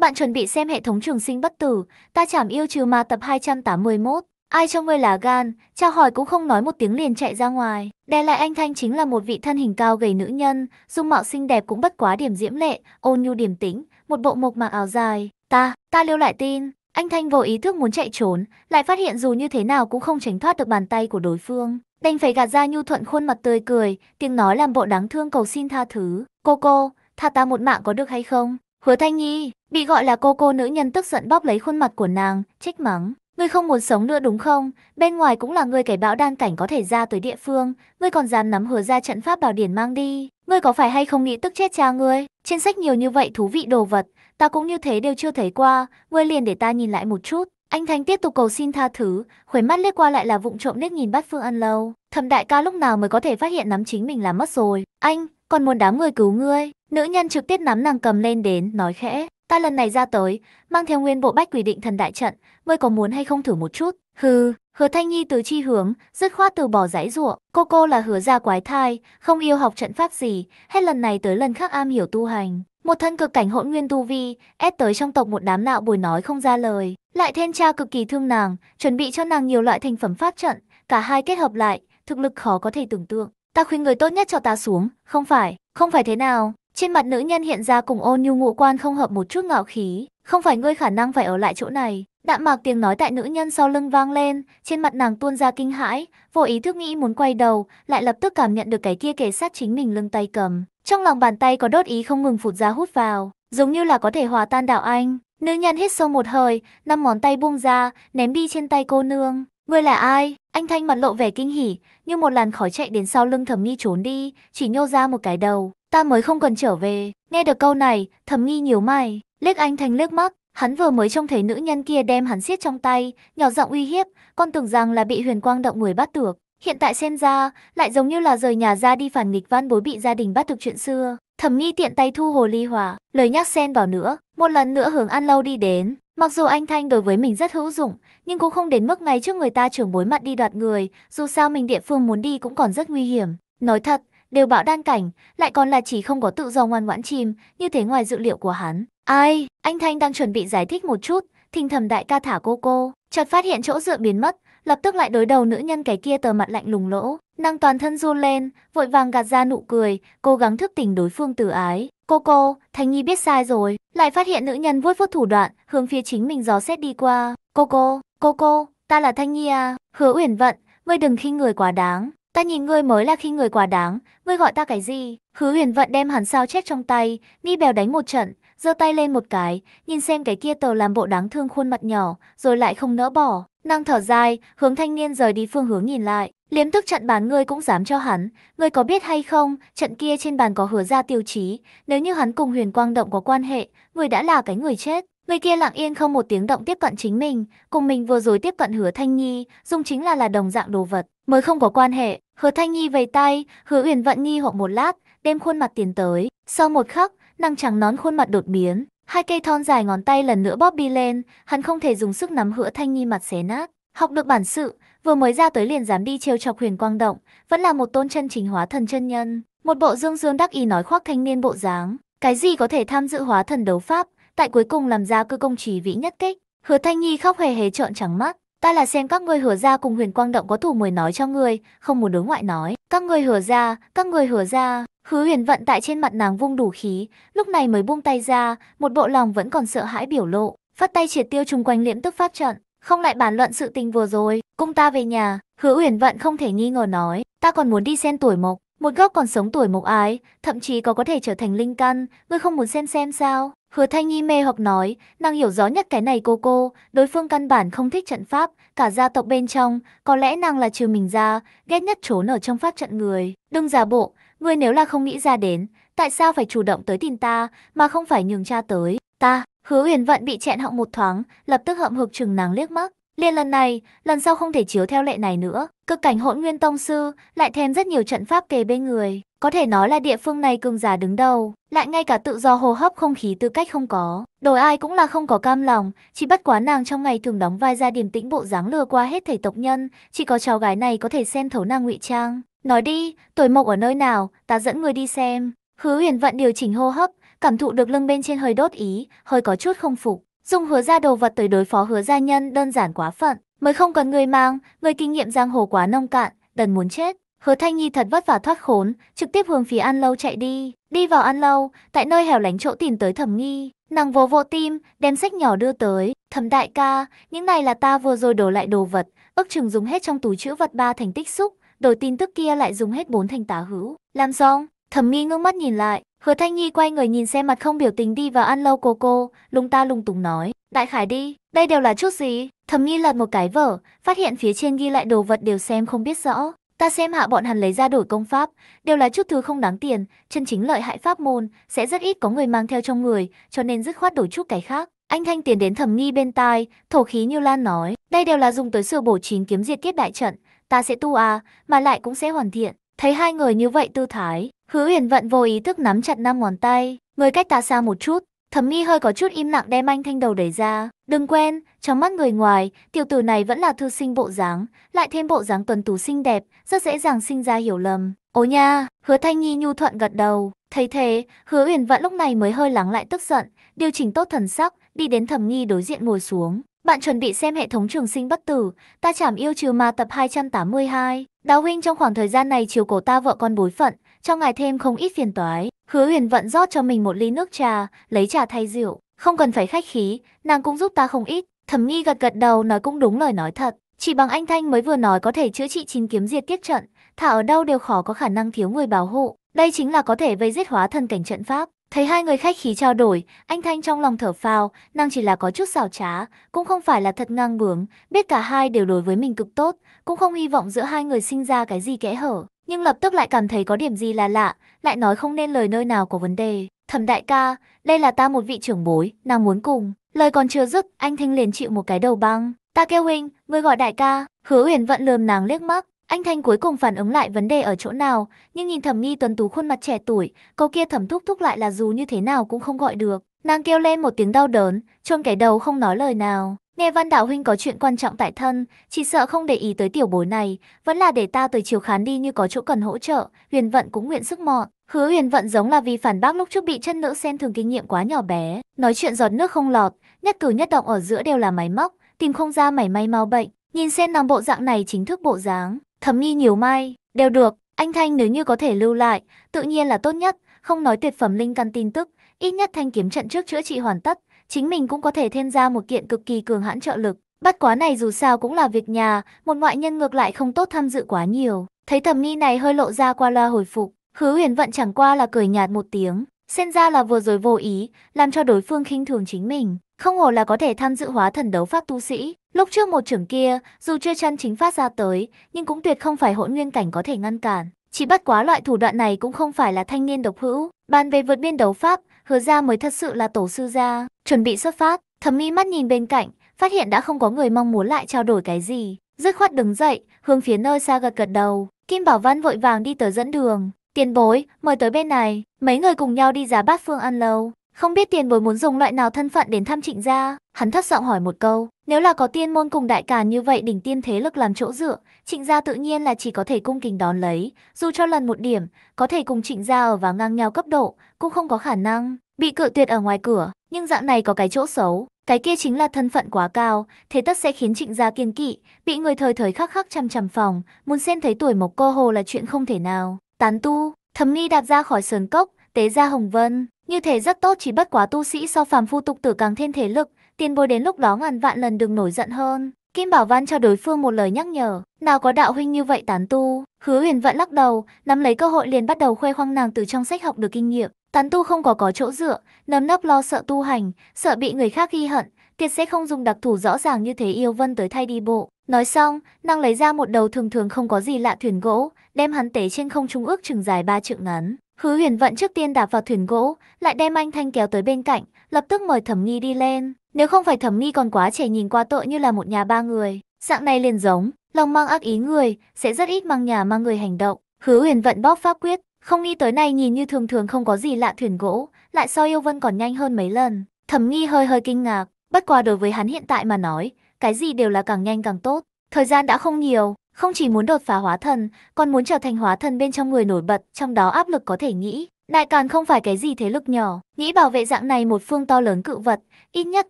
Bạn chuẩn bị xem hệ thống trường sinh bất tử, ta chảm yêu trừ ma tập 281. Ai cho ngươi là gan, chào hỏi cũng không nói một tiếng liền chạy ra ngoài. Đè lại anh Thanh chính là một vị thân hình cao gầy nữ nhân, dung mạo xinh đẹp cũng bất quá điểm diễm lệ, ôn nhu điểm tĩnh, một bộ mộc mạc áo dài. Ta, ta lưu lại tin. Anh Thanh vô ý thức muốn chạy trốn, lại phát hiện dù như thế nào cũng không tránh thoát được bàn tay của đối phương. Đành phải gạt ra nhu thuận khuôn mặt tươi cười, tiếng nói làm bộ đáng thương cầu xin tha thứ. Cô cô, tha ta một mạng có được hay không? Hứa Thanh Nhi, bị gọi là cô cô nữ nhân tức giận bóp lấy khuôn mặt của nàng, trách mắng. Ngươi không muốn sống nữa đúng không? Bên ngoài cũng là ngươi kẻ bão đan cảnh có thể ra tới địa phương. Ngươi còn dám nắm hứa ra trận pháp bảo điển mang đi. Ngươi có phải hay không nghĩ tức chết cha ngươi? Trên sách nhiều như vậy thú vị đồ vật. Ta cũng như thế đều chưa thấy qua. Ngươi liền để ta nhìn lại một chút. Anh Thanh tiếp tục cầu xin tha thứ, khuấy mắt liếc qua lại là vụng trộm liếc nhìn bắt Phương An Lâu. Thẩm đại ca lúc nào mới có thể phát hiện nắm chính mình là mất rồi. Anh, còn muốn đám người cứu ngươi. Nữ nhân trực tiếp nắm nàng cầm lên đến, nói khẽ. Ta lần này ra tới, mang theo nguyên bộ bách quy định thần đại trận, ngươi có muốn hay không thử một chút? Hừ, hứa thanh nhi từ chi hướng, dứt khoát từ bỏ giải ruộng. Cô cô là hứa gia quái thai, không yêu học trận pháp gì, hết lần này tới lần khác am hiểu tu hành. Một thân cực cảnh hỗn nguyên tu vi, ép tới trong tộc một đám nạo bồi nói không ra lời. Lại thêm cha cực kỳ thương nàng, chuẩn bị cho nàng nhiều loại thành phẩm pháp trận, cả hai kết hợp lại, thực lực khó có thể tưởng tượng. Ta khuyên người tốt nhất cho ta xuống, không phải, không phải thế nào. Trên mặt nữ nhân hiện ra cùng ôn nhu ngụ quan không hợp một chút ngạo khí, không phải ngươi khả năng phải ở lại chỗ này. Đạm mạc tiếng nói tại nữ nhân sau lưng vang lên, trên mặt nàng tuôn ra kinh hãi, vô ý thức nghĩ muốn quay đầu, lại lập tức cảm nhận được cái kia kẻ sát chính mình lưng tay cầm. Trong lòng bàn tay có đốt ý không ngừng phụt ra hút vào, giống như là có thể hòa tan đạo anh. Nữ nhân hít sâu một hơi, năm ngón tay buông ra, ném đi trên tay cô nương. Ngươi là ai? Anh Thanh mặt lộ vẻ kinh hỉ, như một làn khói chạy đến sau lưng Thẩm Nghi trốn đi, chỉ nhô ra một cái đầu, ta mới không cần trở về. Nghe được câu này, Thẩm Nghi nhíu mày, liếc anh Thanh liếc mắt, hắn vừa mới trông thấy nữ nhân kia đem hắn siết trong tay, nhỏ giọng uy hiếp, con tưởng rằng là bị Huyền Quang động người bắt được, hiện tại xem ra lại giống như là rời nhà ra đi phản nghịch van bối bị gia đình bắt được chuyện xưa. Thẩm Nghi tiện tay thu hồ ly hỏa, lời nhắc xen vào nữa, một lần nữa hướng An Lâu đi đến, Mặc dù anh Thanh đối với mình rất hữu dụng, nhưng cũng không đến mức ngày trước người ta trưởng bối mặt đi đoạt người, dù sao mình địa phương muốn đi cũng còn rất nguy hiểm. Nói thật, đều bảo đan cảnh, lại còn là chỉ không có tự do ngoan ngoãn chim, như thế ngoài dự liệu của hắn. Ai, anh Thanh đang chuẩn bị giải thích một chút, thình thầm đại ca thả cô cô, chợt phát hiện chỗ dựa biến mất, lập tức lại đối đầu nữ nhân cái kia tờ mặt lạnh lùng lỗ, năng toàn thân run lên, vội vàng gạt ra nụ cười, cố gắng thức tỉnh đối phương từ ái. Cô cô, Thanh Nhi biết sai rồi, lại phát hiện nữ nhân vuốt vuốt thủ đoạn, hướng phía chính mình gió xét đi qua. Cô cô, Cô cô, ta là Thanh Nhi à, hứa uyển vận, ngươi đừng khi người quá đáng. Ta nhìn ngươi mới là khi người quá đáng, ngươi gọi ta cái gì? Hứa huyền vận đem hắn sao chết trong tay, ni bèo đánh một trận, giơ tay lên một cái, nhìn xem cái kia tàu làm bộ đáng thương khuôn mặt nhỏ, rồi lại không nỡ bỏ. Năng thở dài, hướng thanh niên rời đi phương hướng nhìn lại, liếm tức trận bàn ngươi cũng dám cho hắn. Ngươi có biết hay không, trận kia trên bàn có hứa ra tiêu chí, nếu như hắn cùng huyền quang động có quan hệ, ngươi đã là cái người chết. Người kia lặng yên không một tiếng động tiếp cận chính mình, cùng mình vừa rồi tiếp cận hứa Thanh Nhi, dùng chính là là đồng dạng đồ vật, mới không có quan hệ. Hứa Thanh Nhi vầy tay, hứa uyển vận nghi hoặc một lát, đem khuôn mặt tiến tới. Sau một khắc, nàng trắng nón khuôn mặt đột biến, hai cây thon dài ngón tay lần nữa bóp đi lên, hắn không thể dùng sức nắm hứa Thanh Nhi mặt xé nát. Học được bản sự, vừa mới ra tới liền dám đi trêu chọc huyền quang động, vẫn là một tôn chân chính hóa thần chân nhân. Một bộ dương dương đắc ý nói khoác thanh niên bộ dáng, cái gì có thể tham dự hóa thần đấu pháp, tại cuối cùng làm ra cơ công trì vĩ nhất kích. Hứa Thanh Nhi khóc hề hề trợn trắng mắt. Ta là xem các ngươi hứa ra cùng huyền quang động có thủ mới nói cho ngươi, không muốn đối ngoại nói. Các ngươi hứa ra, các ngươi hứa ra. Hứa huyền vận tại trên mặt nàng vung đủ khí, lúc này mới buông tay ra, một bộ lòng vẫn còn sợ hãi biểu lộ. Phát tay triệt tiêu chung quanh liễm tức pháp trận, không lại bàn luận sự tình vừa rồi. cùng ta về nhà, hứa huyền vận không thể nghi ngờ nói, ta còn muốn đi xem tuổi mộc. Một góc còn sống tuổi mộc ái, thậm chí có có thể trở thành linh căn, ngươi không muốn xem xem sao? Hứa Thanh Nhi mê hoặc nói, nàng hiểu rõ nhất cái này cô cô, đối phương căn bản không thích trận pháp, cả gia tộc bên trong, có lẽ nàng là trừ mình ra, ghét nhất trốn ở trong pháp trận người. Đừng giả bộ, ngươi nếu là không nghĩ ra đến, tại sao phải chủ động tới tìm ta, mà không phải nhường cha tới, ta. Hứa Huyền Vận bị chẹn họng một thoáng, lập tức hậm hực chừng nàng liếc mắt. Liên lần này, lần sau không thể chiếu theo lệ này nữa. Cực cảnh hỗn nguyên tông sư, lại thêm rất nhiều trận pháp kề bên người. Có thể nói là địa phương này cường giả đứng đầu, lại ngay cả tự do hô hấp không khí tư cách không có. Đổi ai cũng là không có cam lòng, chỉ bất quá nàng trong ngày thường đóng vai ra điềm tĩnh bộ dáng lừa qua hết thể tộc nhân, chỉ có cháu gái này có thể xem thấu nàng ngụy trang. Nói đi, tuổi mộc ở nơi nào, ta dẫn người đi xem. Hứa huyền vận điều chỉnh hô hấp, cảm thụ được lưng bên trên hơi đốt ý, hơi có chút không phục. Dùng hứa ra đồ vật tới đối phó hứa gia nhân đơn giản quá phận, mới không cần người mang, người kinh nghiệm giang hồ quá nông cạn, đần muốn chết. Hứa Thanh Nhi thật vất vả thoát khốn, trực tiếp hướng phía An Lâu chạy đi. Đi vào An Lâu, tại nơi hẻo lánh chỗ tìm tới Thẩm Nghi, nàng vỗ vỗ tim, đem sách nhỏ đưa tới. Thẩm đại ca, những này là ta vừa rồi đổ lại đồ vật, ước chừng dùng hết trong túi chữ vật ba thành tích xúc, đổi tin tức kia lại dùng hết bốn thành tá hữu. Làm xong, Thẩm Nghi ngước mắt nhìn lại, Hứa Thanh Nhi quay người nhìn xem mặt không biểu tình đi vào An Lâu cô cô, lúng ta lung túng nói, đại khải đi, đây đều là chút gì? Thẩm Nghi lật một cái vở, phát hiện phía trên ghi lại đồ vật đều xem không biết rõ. Ta xem hạ bọn hắn lấy ra đổi công pháp, đều là chút thứ không đáng tiền, chân chính lợi hại pháp môn, sẽ rất ít có người mang theo trong người, cho nên dứt khoát đổi chút cái khác. Anh Thanh tiến đến thầm nghi bên tai, thổ khí như Lan nói, đây đều là dùng tới sửa bổ chín kiếm diệt kết đại trận, ta sẽ tu à, mà lại cũng sẽ hoàn thiện. Thấy hai người như vậy tư thái, hứa huyền vận vô ý thức nắm chặt năm ngón tay, người cách ta xa một chút, Thẩm mi hơi có chút im lặng đem anh thanh đầu đẩy ra. Đừng quên, trong mắt người ngoài, tiểu tử này vẫn là thư sinh bộ dáng, lại thêm bộ dáng tuần tú xinh đẹp, rất dễ dàng sinh ra hiểu lầm. Ố nha, hứa thanh nhi nhu thuận gật đầu. Thấy thế, hứa uyển vẫn lúc này mới hơi lắng lại tức giận, điều chỉnh tốt thần sắc, đi đến thẩm nghi đối diện ngồi xuống. Bạn chuẩn bị xem hệ thống trường sinh bất tử, ta chảm yêu trừ ma tập 282. Đào huynh trong khoảng thời gian này chiều cổ ta vợ con bối phận, cho ngài thêm không ít phiền toái. Hứa huyền vận rót cho mình một ly nước trà, lấy trà thay rượu. Không cần phải khách khí, nàng cũng giúp ta không ít. Thẩm nghi gật gật đầu nói cũng đúng lời nói thật. Chỉ bằng anh Thanh mới vừa nói có thể chữa trị chín kiếm diệt tiết trận, thả ở đâu đều khó có khả năng thiếu người bảo hộ. Đây chính là có thể vây giết hóa thân cảnh trận pháp. Thấy hai người khách khí trao đổi, anh Thanh trong lòng thở phào, nàng chỉ là có chút xảo trá, cũng không phải là thật ngang bướng, biết cả hai đều đối với mình cực tốt, cũng không hy vọng giữa hai người sinh ra cái gì kẽ hở nhưng lập tức lại cảm thấy có điểm gì là lạ, lại nói không nên lời nơi nào có vấn đề. Thẩm đại ca, đây là ta một vị trưởng bối, nàng muốn cùng. Lời còn chưa dứt, anh Thanh liền chịu một cái đầu băng. Ta kêu huynh, người gọi đại ca. Hứa huyền vận lườm nàng liếc mắt. Anh Thanh cuối cùng phản ứng lại vấn đề ở chỗ nào, nhưng nhìn thẩm nghi tuấn tú khuôn mặt trẻ tuổi, câu kia thẩm thúc thúc lại là dù như thế nào cũng không gọi được. Nàng kêu lên một tiếng đau đớn, chôn cái đầu không nói lời nào. Nghe Văn Đạo Huynh có chuyện quan trọng tại thân, chỉ sợ không để ý tới tiểu bối này, vẫn là để ta tới chiều khán đi như có chỗ cần hỗ trợ, huyền vận cũng nguyện sức mọn. Hứa huyền vận giống là vì phản bác lúc trước bị chân nữ sen thường kinh nghiệm quá nhỏ bé, nói chuyện giọt nước không lọt, nhất cử nhất động ở giữa đều là máy móc, tìm không ra mảy may mau bệnh, nhìn sen nàng bộ dạng này chính thức bộ dáng, thầm nghi nhiều mai, đều được, anh Thanh nếu như có thể lưu lại, tự nhiên là tốt nhất, không nói tuyệt phẩm linh căn tin tức, ít nhất thanh kiếm trận trước chữa trị hoàn tất, chính mình cũng có thể thêm ra một kiện cực kỳ cường hãn trợ lực. Bắt quá này dù sao cũng là việc nhà, một ngoại nhân ngược lại không tốt tham dự quá nhiều. Thấy thẩm nghi này hơi lộ ra qua loa hồi phục, hứa huyền vận chẳng qua là cười nhạt một tiếng. Xem ra là vừa rồi vô ý, làm cho đối phương khinh thường chính mình. Không ngờ là có thể tham dự hóa thần đấu pháp tu sĩ. Lúc trước một trưởng kia, dù chưa chân chính phát ra tới, nhưng cũng tuyệt không phải hỗn nguyên cảnh có thể ngăn cản. Chỉ bắt quá loại thủ đoạn này cũng không phải là thanh niên độc hữu. Bàn về vượt biên đấu pháp, hứa ra mới thật sự là tổ sư gia. Chuẩn bị xuất phát, thẩm mỹ mắt nhìn bên cạnh, phát hiện đã không có người mong muốn lại trao đổi cái gì. Dứt khoát đứng dậy, hướng phía nơi xa gật gật đầu. Kim Bảo Văn vội vàng đi tới dẫn đường. Tiền bối, mời tới bên này, mấy người cùng nhau đi giá bát phương ăn lâu. Không biết tiền bối muốn dùng loại nào thân phận đến thăm trịnh gia, hắn thất giọng hỏi một câu. Nếu là có tiên môn cùng đại càn như vậy đỉnh tiên thế lực làm chỗ dựa, trịnh gia tự nhiên là chỉ có thể cung kính đón lấy, dù cho lần một điểm, có thể cùng trịnh gia ở vào ngang nhau cấp độ, cũng không có khả năng bị cự tuyệt ở ngoài cửa, nhưng dạng này có cái chỗ xấu, cái kia chính là thân phận quá cao, thế tất sẽ khiến trịnh gia kiên kỵ, bị người thời thời khắc khắc chăm chằm phòng, muốn xem thấy tuổi mộc cô hồ là chuyện không thể nào. Tán tu, thầm nghi đạp ra khỏi sườn cốc, tế gia hồng vân. Như thế rất tốt chỉ bất quá tu sĩ so phàm phu tục tử càng thêm thể lực, tiền bối đến lúc đó ngàn vạn lần đừng nổi giận hơn. Kim Bảo Văn cho đối phương một lời nhắc nhở, nào có đạo huynh như vậy tán tu. Hứa huyền vẫn lắc đầu, nắm lấy cơ hội liền bắt đầu khoe khoang nàng từ trong sách học được kinh nghiệm. Tán tu không có có chỗ dựa, nấm nấp lo sợ tu hành, sợ bị người khác ghi hận, tiệt sẽ không dùng đặc thù rõ ràng như thế yêu vân tới thay đi bộ. Nói xong, nàng lấy ra một đầu thường thường không có gì lạ thuyền gỗ, đem hắn tế trên không trung ước chừng dài ba trượng ngắn. Hứa huyền vận trước tiên đạp vào thuyền gỗ, lại đem anh Thanh kéo tới bên cạnh, lập tức mời thẩm nghi đi lên. Nếu không phải thẩm nghi còn quá trẻ nhìn qua tội như là một nhà ba người, dạng này liền giống, lòng mang ác ý người, sẽ rất ít mang nhà mang người hành động. Hứa huyền vận bóp pháp quyết, không nghĩ tới nay nhìn như thường thường không có gì lạ thuyền gỗ, lại so yêu vân còn nhanh hơn mấy lần. Thẩm nghi hơi hơi kinh ngạc, bất quá đối với hắn hiện tại mà nói, cái gì đều là càng nhanh càng tốt. Thời gian đã không nhiều, không chỉ muốn đột phá hóa thần, còn muốn trở thành hóa thần bên trong người nổi bật, trong đó áp lực có thể nghĩ. Đại Càn không phải cái gì thế lực nhỏ, nghĩ bảo vệ dạng này một phương to lớn cự vật, ít nhất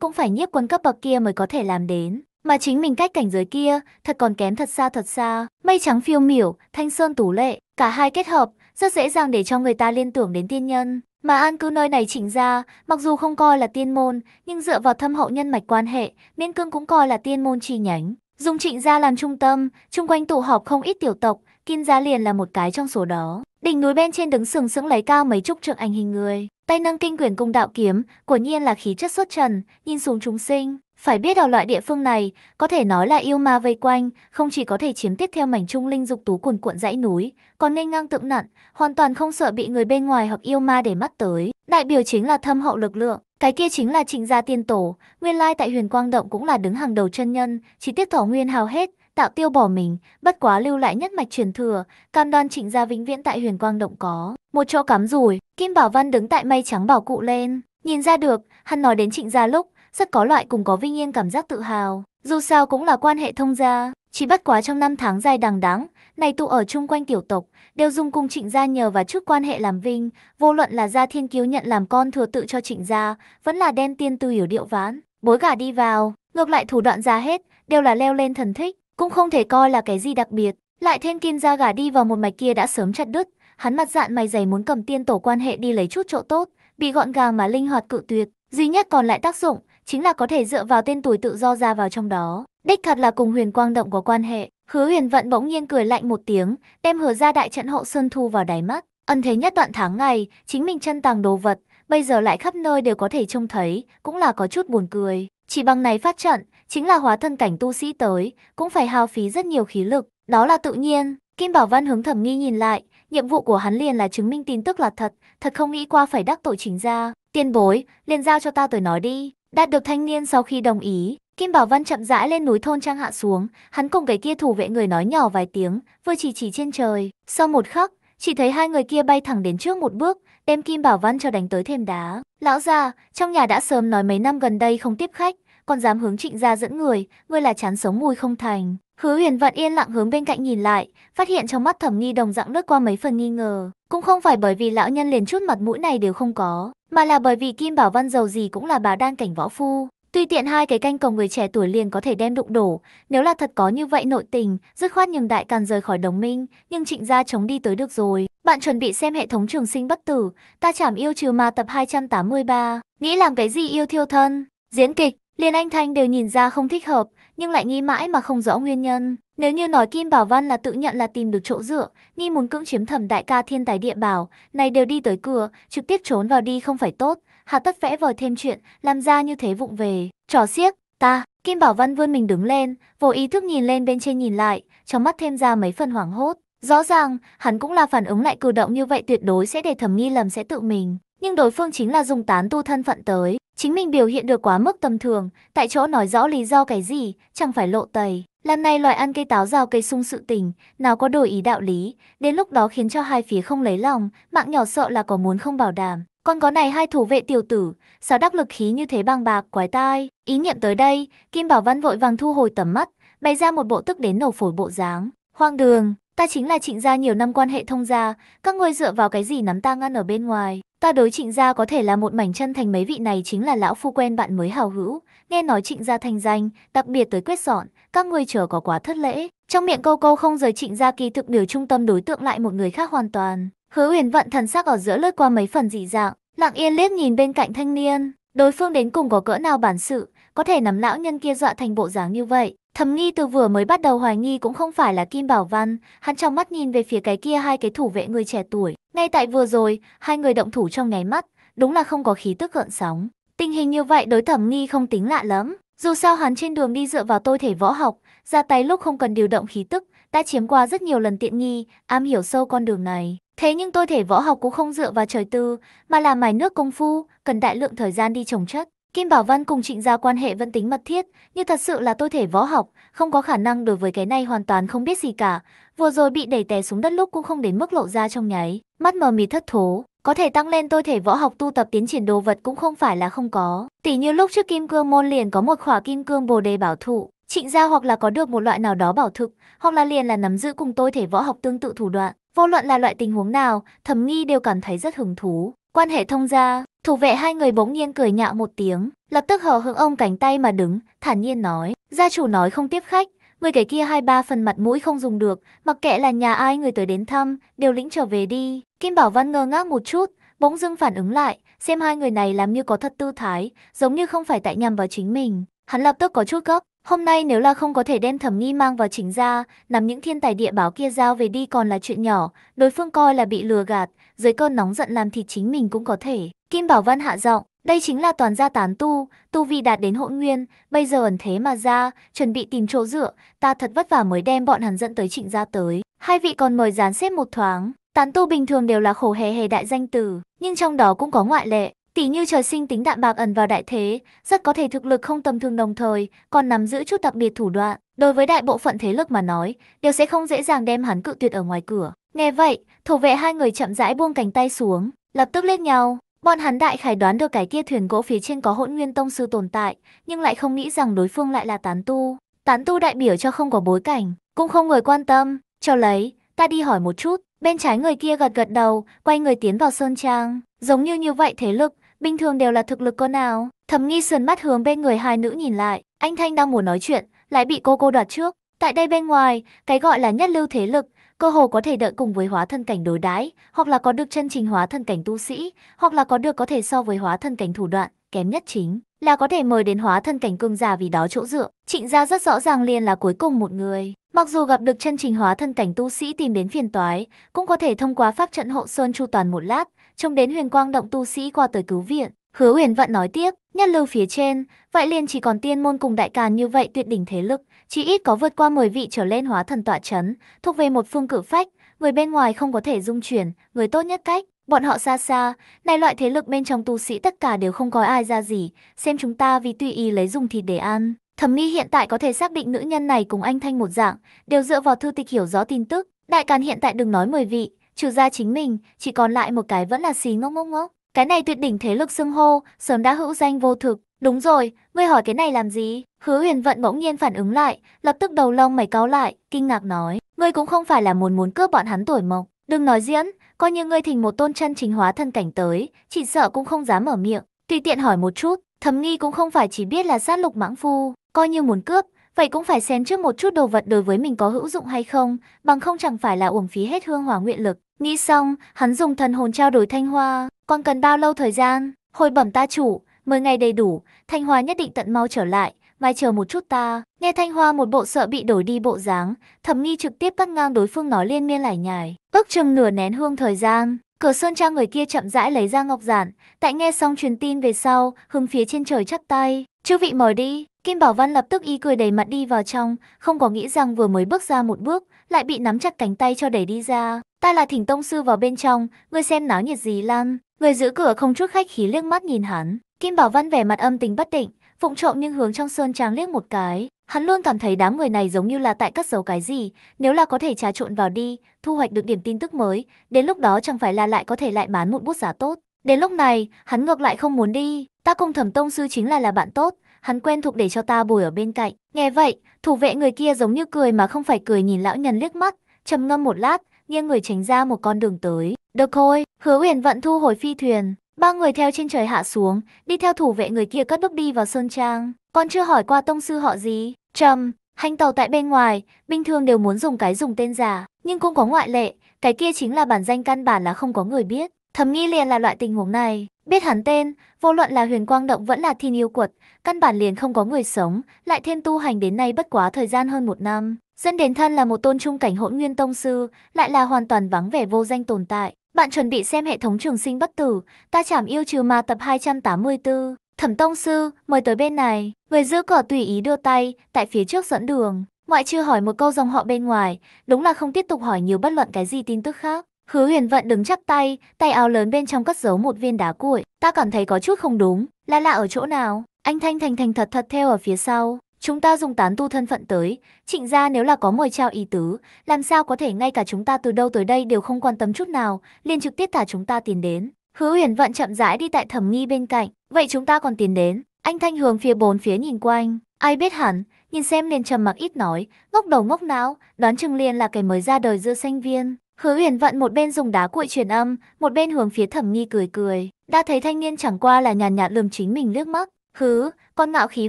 cũng phải nhiếp quân cấp bậc kia mới có thể làm đến. Mà chính mình cách cảnh giới kia, thật còn kém thật xa thật xa, mây trắng phiêu miểu, thanh sơn tú lệ, cả hai kết hợp, rất dễ dàng để cho người ta liên tưởng đến tiên nhân. Mà an cư nơi này chỉnh ra, mặc dù không coi là tiên môn, nhưng dựa vào thâm hậu nhân mạch quan hệ, miễn cương cũng coi là tiên môn chi nhánh. Dùng trịnh gia làm trung tâm, chung quanh tụ họp không ít tiểu tộc, kim gia liền là một cái trong số đó. Đỉnh núi bên trên đứng sừng sững lấy cao mấy chục trượng ảnh hình người, tay nâng kinh quyển cung đạo kiếm, quả nhiên là khí chất xuất trần, nhìn xuống chúng sinh. Phải biết ở loại địa phương này, có thể nói là yêu ma vây quanh, không chỉ có thể chiếm tiếp theo mảnh trung linh dục tú cuồn cuộn dãy núi, còn nên ngang tượng nặn, hoàn toàn không sợ bị người bên ngoài hoặc yêu ma để mắt tới. Đại biểu chính là thâm hậu lực lượng, cái kia chính là trịnh gia tiên tổ, nguyên lai tại huyền quang động cũng là đứng hàng đầu chân nhân, chỉ tiếc thỏ nguyên hào hết, tạo tiêu bỏ mình, bất quá lưu lại nhất mạch truyền thừa, cam đoan trịnh gia vĩnh viễn tại huyền quang động có. Một chỗ cắm rủi, Kim Bảo Văn đứng tại mây trắng bảo cụ lên, nhìn ra được, hắn nói đến trịnh gia lúc, rất có loại cùng có vinh yên cảm giác tự hào. Dù sao cũng là quan hệ thông gia, chỉ bất quá trong năm tháng dài đằng đáng, này tụ ở chung quanh tiểu tộc, đều dung cùng trịnh gia nhờ và trước quan hệ làm vinh, vô luận là gia thiên cứu nhận làm con thừa tự cho trịnh gia, vẫn là đen tiên tư hiểu điệu ván, bối cả đi vào, ngược lại thủ đoạn ra hết, đều là leo lên thần thích, cũng không thể coi là cái gì đặc biệt. Lại thêm kim gia gà đi vào một mạch kia đã sớm chặt đứt, hắn mặt dạn mày dày muốn cầm tiên tổ quan hệ đi lấy chút chỗ tốt, bị gọn gàng mà linh hoạt cự tuyệt, duy nhất còn lại tác dụng chính là có thể dựa vào tên tuổi tự do ra vào trong đó. Đích thật là cùng huyền quang động có quan hệ, Hứa huyền vận bỗng nhiên cười lạnh một tiếng, đem hứa ra đại trận hậu sơn thu vào đáy mắt. Ân thế nhất đoạn tháng ngày, chính mình chân tàng đồ vật, bây giờ lại khắp nơi đều có thể trông thấy, cũng là có chút buồn cười. Chỉ bằng này phát trận, chính là hóa thân cảnh tu sĩ tới, cũng phải hao phí rất nhiều khí lực, đó là tự nhiên. Kim Bảo Văn hướng thẩm nghi nhìn lại, nhiệm vụ của hắn liền là chứng minh tin tức là thật, thật không nghĩ qua phải đắc tội chính ra. Tiên bối, liền giao cho ta tới nói đi. Đạt được thanh niên sau khi đồng ý, Kim Bảo Văn chậm rãi lên núi thôn trang hạ xuống, hắn cùng cái kia thủ vệ người nói nhỏ vài tiếng, vừa chỉ chỉ trên trời. Sau một khắc, chỉ thấy hai người kia bay thẳng đến trước một bước, đem Kim Bảo Văn cho đánh tới thêm đá. Lão gia, trong nhà đã sớm nói mấy năm gần đây không tiếp khách, còn dám hướng trịnh gia dẫn người, ngươi là chán sống mùi không thành. Hứa huyền vận yên lặng hướng bên cạnh nhìn lại, phát hiện trong mắt thẩm nghi đồng dạng lướt qua mấy phần nghi ngờ. Cũng không phải bởi vì lão nhân liền chút mặt mũi này đều không có, mà là bởi vì Kim Bảo Văn giàu gì cũng là bà đang cảnh võ phu, Tuy tiện hai cái canh cổng người trẻ tuổi liền có thể đem đụng đổ, nếu là thật có như vậy nội tình, dứt khoát nhường đại càn rời khỏi đồng minh, nhưng trịnh gia chống đi tới được rồi. Bạn chuẩn bị xem hệ thống trường sinh bất tử, ta chảm yêu trừ ma tập 283, nghĩ làm cái gì yêu thiêu thân, diễn kịch, liền anh Thanh đều nhìn ra không thích hợp, nhưng lại nghi mãi mà không rõ nguyên nhân. Nếu như nói Kim Bảo Văn là tự nhận là tìm được chỗ dựa, nghi muốn cưỡng chiếm thẩm đại ca thiên tài địa bảo, này đều đi tới cửa, trực tiếp trốn vào đi không phải tốt, hà tất vẽ vời thêm chuyện, làm ra như thế vụng về. Trò xiếc, ta, Kim Bảo Văn vươn mình đứng lên, vô ý thức nhìn lên bên trên nhìn lại, trong mắt thêm ra mấy phần hoảng hốt. Rõ ràng, hắn cũng là phản ứng lại cử động như vậy tuyệt đối sẽ để thầm nghi lầm sẽ tự mình. Nhưng đối phương chính là dùng tán tu thân phận tới, chính mình biểu hiện được quá mức tầm thường, tại chỗ nói rõ lý do cái gì, chẳng phải lộ tẩy. Lần này loại ăn cây táo rào cây sung sự tình, nào có đổi ý đạo lý, đến lúc đó khiến cho hai phía không lấy lòng, mạng nhỏ sợ là có muốn không bảo đảm. Con có này hai thủ vệ tiểu tử, sao đắc lực khí như thế băng bạc quái tai. Ý niệm tới đây, Kim Bảo Văn vội vàng thu hồi tầm mắt, bày ra một bộ tức đến nổ phổi bộ dáng. Hoang đường, ta chính là trịnh gia nhiều năm quan hệ thông gia, các ngươi dựa vào cái gì nắm ta ngăn ở bên ngoài. Ta đối trịnh gia có thể là một mảnh chân thành mấy vị này chính là lão phu quen bạn mới hào hữu. Nghe nói trịnh gia thành danh, đặc biệt tới quyết dọn, các ngươi chờ có quá thất lễ. Trong miệng câu câu không rời trịnh gia kỳ thực điều trung tâm đối tượng lại một người khác hoàn toàn. Hứa huyền vận thần sắc ở giữa lướt qua mấy phần dị dạng, lặng yên liếc nhìn bên cạnh thanh niên, đối phương đến cùng có cỡ nào bản sự, có thể nắm lão nhân kia dọa thành bộ dáng như vậy. Thầm nghi từ vừa mới bắt đầu hoài nghi cũng không phải là Kim Bảo Văn, hắn trong mắt nhìn về phía cái kia hai cái thủ vệ người trẻ tuổi. Ngay tại vừa rồi, hai người động thủ trong nháy mắt, đúng là không có khí tức gợn sóng. Tình hình như vậy đối thẩm nghi không tính lạ lắm. Dù sao hắn trên đường đi dựa vào tôi thể võ học, ra tay lúc không cần điều động khí tức, Ta chiếm qua rất nhiều lần tiện nghi, am hiểu sâu con đường này. Thế nhưng tôi thể võ học cũng không dựa vào trời tư, mà là mài nước công phu, cần đại lượng thời gian đi trồng chất. Kim Bảo Văn cùng Trịnh Gia quan hệ vẫn tính mật thiết, nhưng thật sự là tôi thể võ học, không có khả năng đối với cái này hoàn toàn không biết gì cả. Vừa rồi bị đẩy té xuống đất lúc cũng không đến mức lộ ra trong nháy, mắt mờ mịt thất thố. Có thể tăng lên tôi thể võ học tu tập tiến triển đồ vật cũng không phải là không có. Tỷ như lúc trước Kim Cương Môn liền có một khỏa Kim Cương Bồ Đề Bảo Thụ, trịnh gia hoặc là có được một loại nào đó bảo thực, hoặc là liền là nắm giữ cùng tôi thể võ học tương tự thủ đoạn. Vô luận là loại tình huống nào, thẩm nghi đều cảm thấy rất hứng thú. Quan hệ thông gia, thủ vệ hai người bỗng nhiên cười nhạo một tiếng, lập tức hờ hững ông cánh tay mà đứng, thản nhiên nói, gia chủ nói không tiếp khách, người kể kia hai ba phần mặt mũi không dùng được, mặc kệ là nhà ai người tới đến thăm, đều lĩnh trở về đi. Kim Bảo Văn ngơ ngác một chút, bỗng dưng phản ứng lại, xem hai người này làm như có thật tư thái, giống như không phải tại nhằm vào chính mình. Hắn lập tức có chút gấp, Hôm nay nếu là không có thể đem thẩm nghi mang vào chính gia, nắm những thiên tài địa bảo kia giao về đi còn là chuyện nhỏ, đối phương coi là bị lừa gạt, dưới cơn nóng giận làm thịt chính mình cũng có thể. Kim Bảo Văn hạ giọng, đây chính là toàn gia tán tu, tu vi đạt đến hỗn nguyên, bây giờ ẩn thế mà ra, chuẩn bị tìm chỗ dựa, ta thật vất vả mới đem bọn hắn dẫn tới trịnh gia tới. Hai vị còn mời dán xếp một thoáng, tán tu bình thường đều là khổ hề hề đại danh từ, nhưng trong đó cũng có ngoại lệ, Tỷ như trời sinh tính đạm bạc ẩn vào đại thế, rất có thể thực lực không tầm thường đồng thời, còn nắm giữ chút đặc biệt thủ đoạn. Đối với đại bộ phận thế lực mà nói, đều sẽ không dễ dàng đem hắn cự tuyệt ở ngoài cửa. Nghe vậy, thủ vệ hai người chậm rãi buông cánh tay xuống, lập tức liếc nhau. Bọn hắn đại khải đoán được cái kia thuyền gỗ phía trên có hỗn nguyên tông sư tồn tại, nhưng lại không nghĩ rằng đối phương lại là tán tu. Tán tu đại biểu cho không có bối cảnh, cũng không người quan tâm, cho lấy, ta đi hỏi một chút. Bên trái người kia gật gật đầu, quay người tiến vào sơn trang. Giống như như vậy thế lực, bình thường đều là thực lực con nào. Thẩm nghi sườn mắt hướng bên người hai nữ nhìn lại, anh Thanh đang muốn nói chuyện, lại bị cô cô đoạt trước. Tại đây bên ngoài, cái gọi là nhất lưu thế lực, cơ hồ có thể đợi cùng với hóa thân cảnh đối đái, hoặc là có được chân trình hóa thân cảnh tu sĩ, hoặc là có được có thể so với hóa thân cảnh thủ đoạn, kém nhất chính là có thể mời đến hóa thân cảnh cương giả vì đó chỗ dựa. Trịnh gia rất rõ ràng liền là cuối cùng một người. Mặc dù gặp được chân trình hóa thân cảnh tu sĩ tìm đến phiền toái, cũng có thể thông qua pháp trận hộ sơn chu toàn một lát, trông đến huyền quang động tu sĩ qua tới cứu viện. Hứa huyền vận nói tiếp, nhất lưu phía trên, vậy liền chỉ còn tiên môn cùng đại càn như vậy tuyệt đỉnh thế lực, chỉ ít có vượt qua 10 vị trở lên hóa thần tọa chấn, thuộc về một phương cử phách, người bên ngoài không có thể dung chuyển, người tốt nhất cách. Bọn họ xa xa, này loại thế lực bên trong tu sĩ tất cả đều không có ai ra gì, xem chúng ta vì tùy ý lấy dùng thịt để ăn. Thẩm mỹ hiện tại có thể xác định nữ nhân này cùng anh Thanh một dạng, đều dựa vào thư tịch hiểu rõ tin tức. Đại càn hiện tại đừng nói 10 vị, trừ ra chính mình, chỉ còn lại một cái vẫn là xí ngốc ngốc ngốc. Cái này tuyệt đỉnh thế lực xưng hô, sớm đã hữu danh vô thực. Đúng rồi, ngươi hỏi cái này làm gì? Hứa huyền vận bỗng nhiên phản ứng lại, lập tức đầu lông mày cau lại, kinh ngạc nói. Ngươi cũng không phải là muốn muốn cướp bọn hắn tuổi mộc. Đừng nói diễn, coi như ngươi thỉnh một tôn chân chính hóa thân cảnh tới, chỉ sợ cũng không dám mở miệng. Tùy tiện hỏi một chút, thầm nghi cũng không phải chỉ biết là sát lục mãng phu, coi như muốn cướp, vậy cũng phải xem trước một chút đồ vật đối với mình có hữu dụng hay không, bằng không chẳng phải là uổng phí hết hương hỏa nguyện lực. Nghĩ xong, hắn dùng thần hồn trao đổi Thanh Hoa, con cần bao lâu thời gian? Hồi bẩm ta chủ, 10 ngày đầy đủ, Thanh Hoa nhất định tận mau trở lại, mai chờ một chút ta. Nghe Thanh Hoa một bộ sợ bị đổi đi bộ dáng, thẩm nghi trực tiếp cắt ngang đối phương nói liên miên lải nhải. Ước chừng nửa nén hương thời gian, cửa sơn trang người kia chậm rãi lấy ra ngọc giản, tại nghe xong truyền tin về sau, hướng phía trên trời chắp tay. Chư vị mời đi, Kim Bảo Văn lập tức y cười đầy mặt đi vào trong, không có nghĩ rằng vừa mới bước ra một bước, lại bị nắm chặt cánh tay cho đẩy đi ra. Ta là thỉnh tông sư vào bên trong, ngươi xem náo nhiệt gì lan. Người giữ cửa không chút khách khí liếc mắt nhìn hắn. Kim Bảo Văn vẻ mặt âm tính bất định, phụng trộm nhưng hướng trong sơn trang liếc một cái. Hắn luôn cảm thấy đám người này giống như là tại cất giấu cái gì, nếu là có thể trà trộn vào đi, thu hoạch được điểm tin tức mới, đến lúc đó chẳng phải là lại có thể lại bán một bút giá tốt. Đến lúc này, hắn ngược lại không muốn đi, ta cùng thẩm tông sư chính là là bạn tốt, hắn quen thuộc để cho ta bồi ở bên cạnh. Nghe vậy, thủ vệ người kia giống như cười mà không phải cười nhìn lão nhân liếc mắt, trầm ngâm một lát, nghiêng người tránh ra một con đường tới. Được thôi, hứa huyền vận thu hồi phi thuyền. Ba người theo trên trời hạ xuống, đi theo thủ vệ người kia cất bước đi vào Sơn Trang. Còn chưa hỏi qua tông sư họ gì. Trầm, hành tàu tại bên ngoài, bình thường đều muốn dùng cái dùng tên giả. Nhưng cũng có ngoại lệ, cái kia chính là bản danh căn bản là không có người biết. Thầm nghĩ liền là loại tình huống này, biết hắn tên, vô luận là huyền quang động vẫn là thiên yêu quật, căn bản liền không có người sống, lại thêm tu hành đến nay bất quá thời gian hơn một năm. Dẫn đến thân là một tôn trung cảnh hỗn nguyên tông sư, lại là hoàn toàn vắng vẻ vô danh tồn tại. Bạn chuẩn bị xem hệ thống trường sinh bất tử, ta chảm yêu trừ ma tập 284. Thẩm Tông Sư, mời tới bên này. Người giữ cỏ tùy ý đưa tay, tại phía trước dẫn đường. Ngoại trừ hỏi một câu dòng họ bên ngoài, đúng là không tiếp tục hỏi nhiều bất luận cái gì tin tức khác. Hứa huyền vận đứng chắc tay, tay áo lớn bên trong cất giấu một viên đá cuội. Ta cảm thấy có chút không đúng, là lạ ở chỗ nào? Anh Thanh Thành Thành thật thật theo ở phía sau. Chúng ta dùng tán tu thân phận tới, trịnh ra nếu là có mời trao ý tứ, làm sao có thể ngay cả chúng ta từ đâu tới đây đều không quan tâm chút nào, liền trực tiếp thả chúng ta tiền đến. Hứa huyền vận chậm rãi đi tại thẩm nghi bên cạnh, vậy chúng ta còn tiền đến. Anh Thanh hướng phía bốn phía nhìn quanh, ai biết hẳn, nhìn xem liền trầm mặc ít nói, ngốc đầu ngốc não, đoán chừng liền là cái mới ra đời dưa sinh viên. Hứa huyền vận một bên dùng đá cuội truyền âm, một bên hướng phía thẩm nghi cười cười. Đã thấy thanh niên chẳng qua là nhàn nhạt lườm chính mình liếc mắt. Hứ, con ngạo khí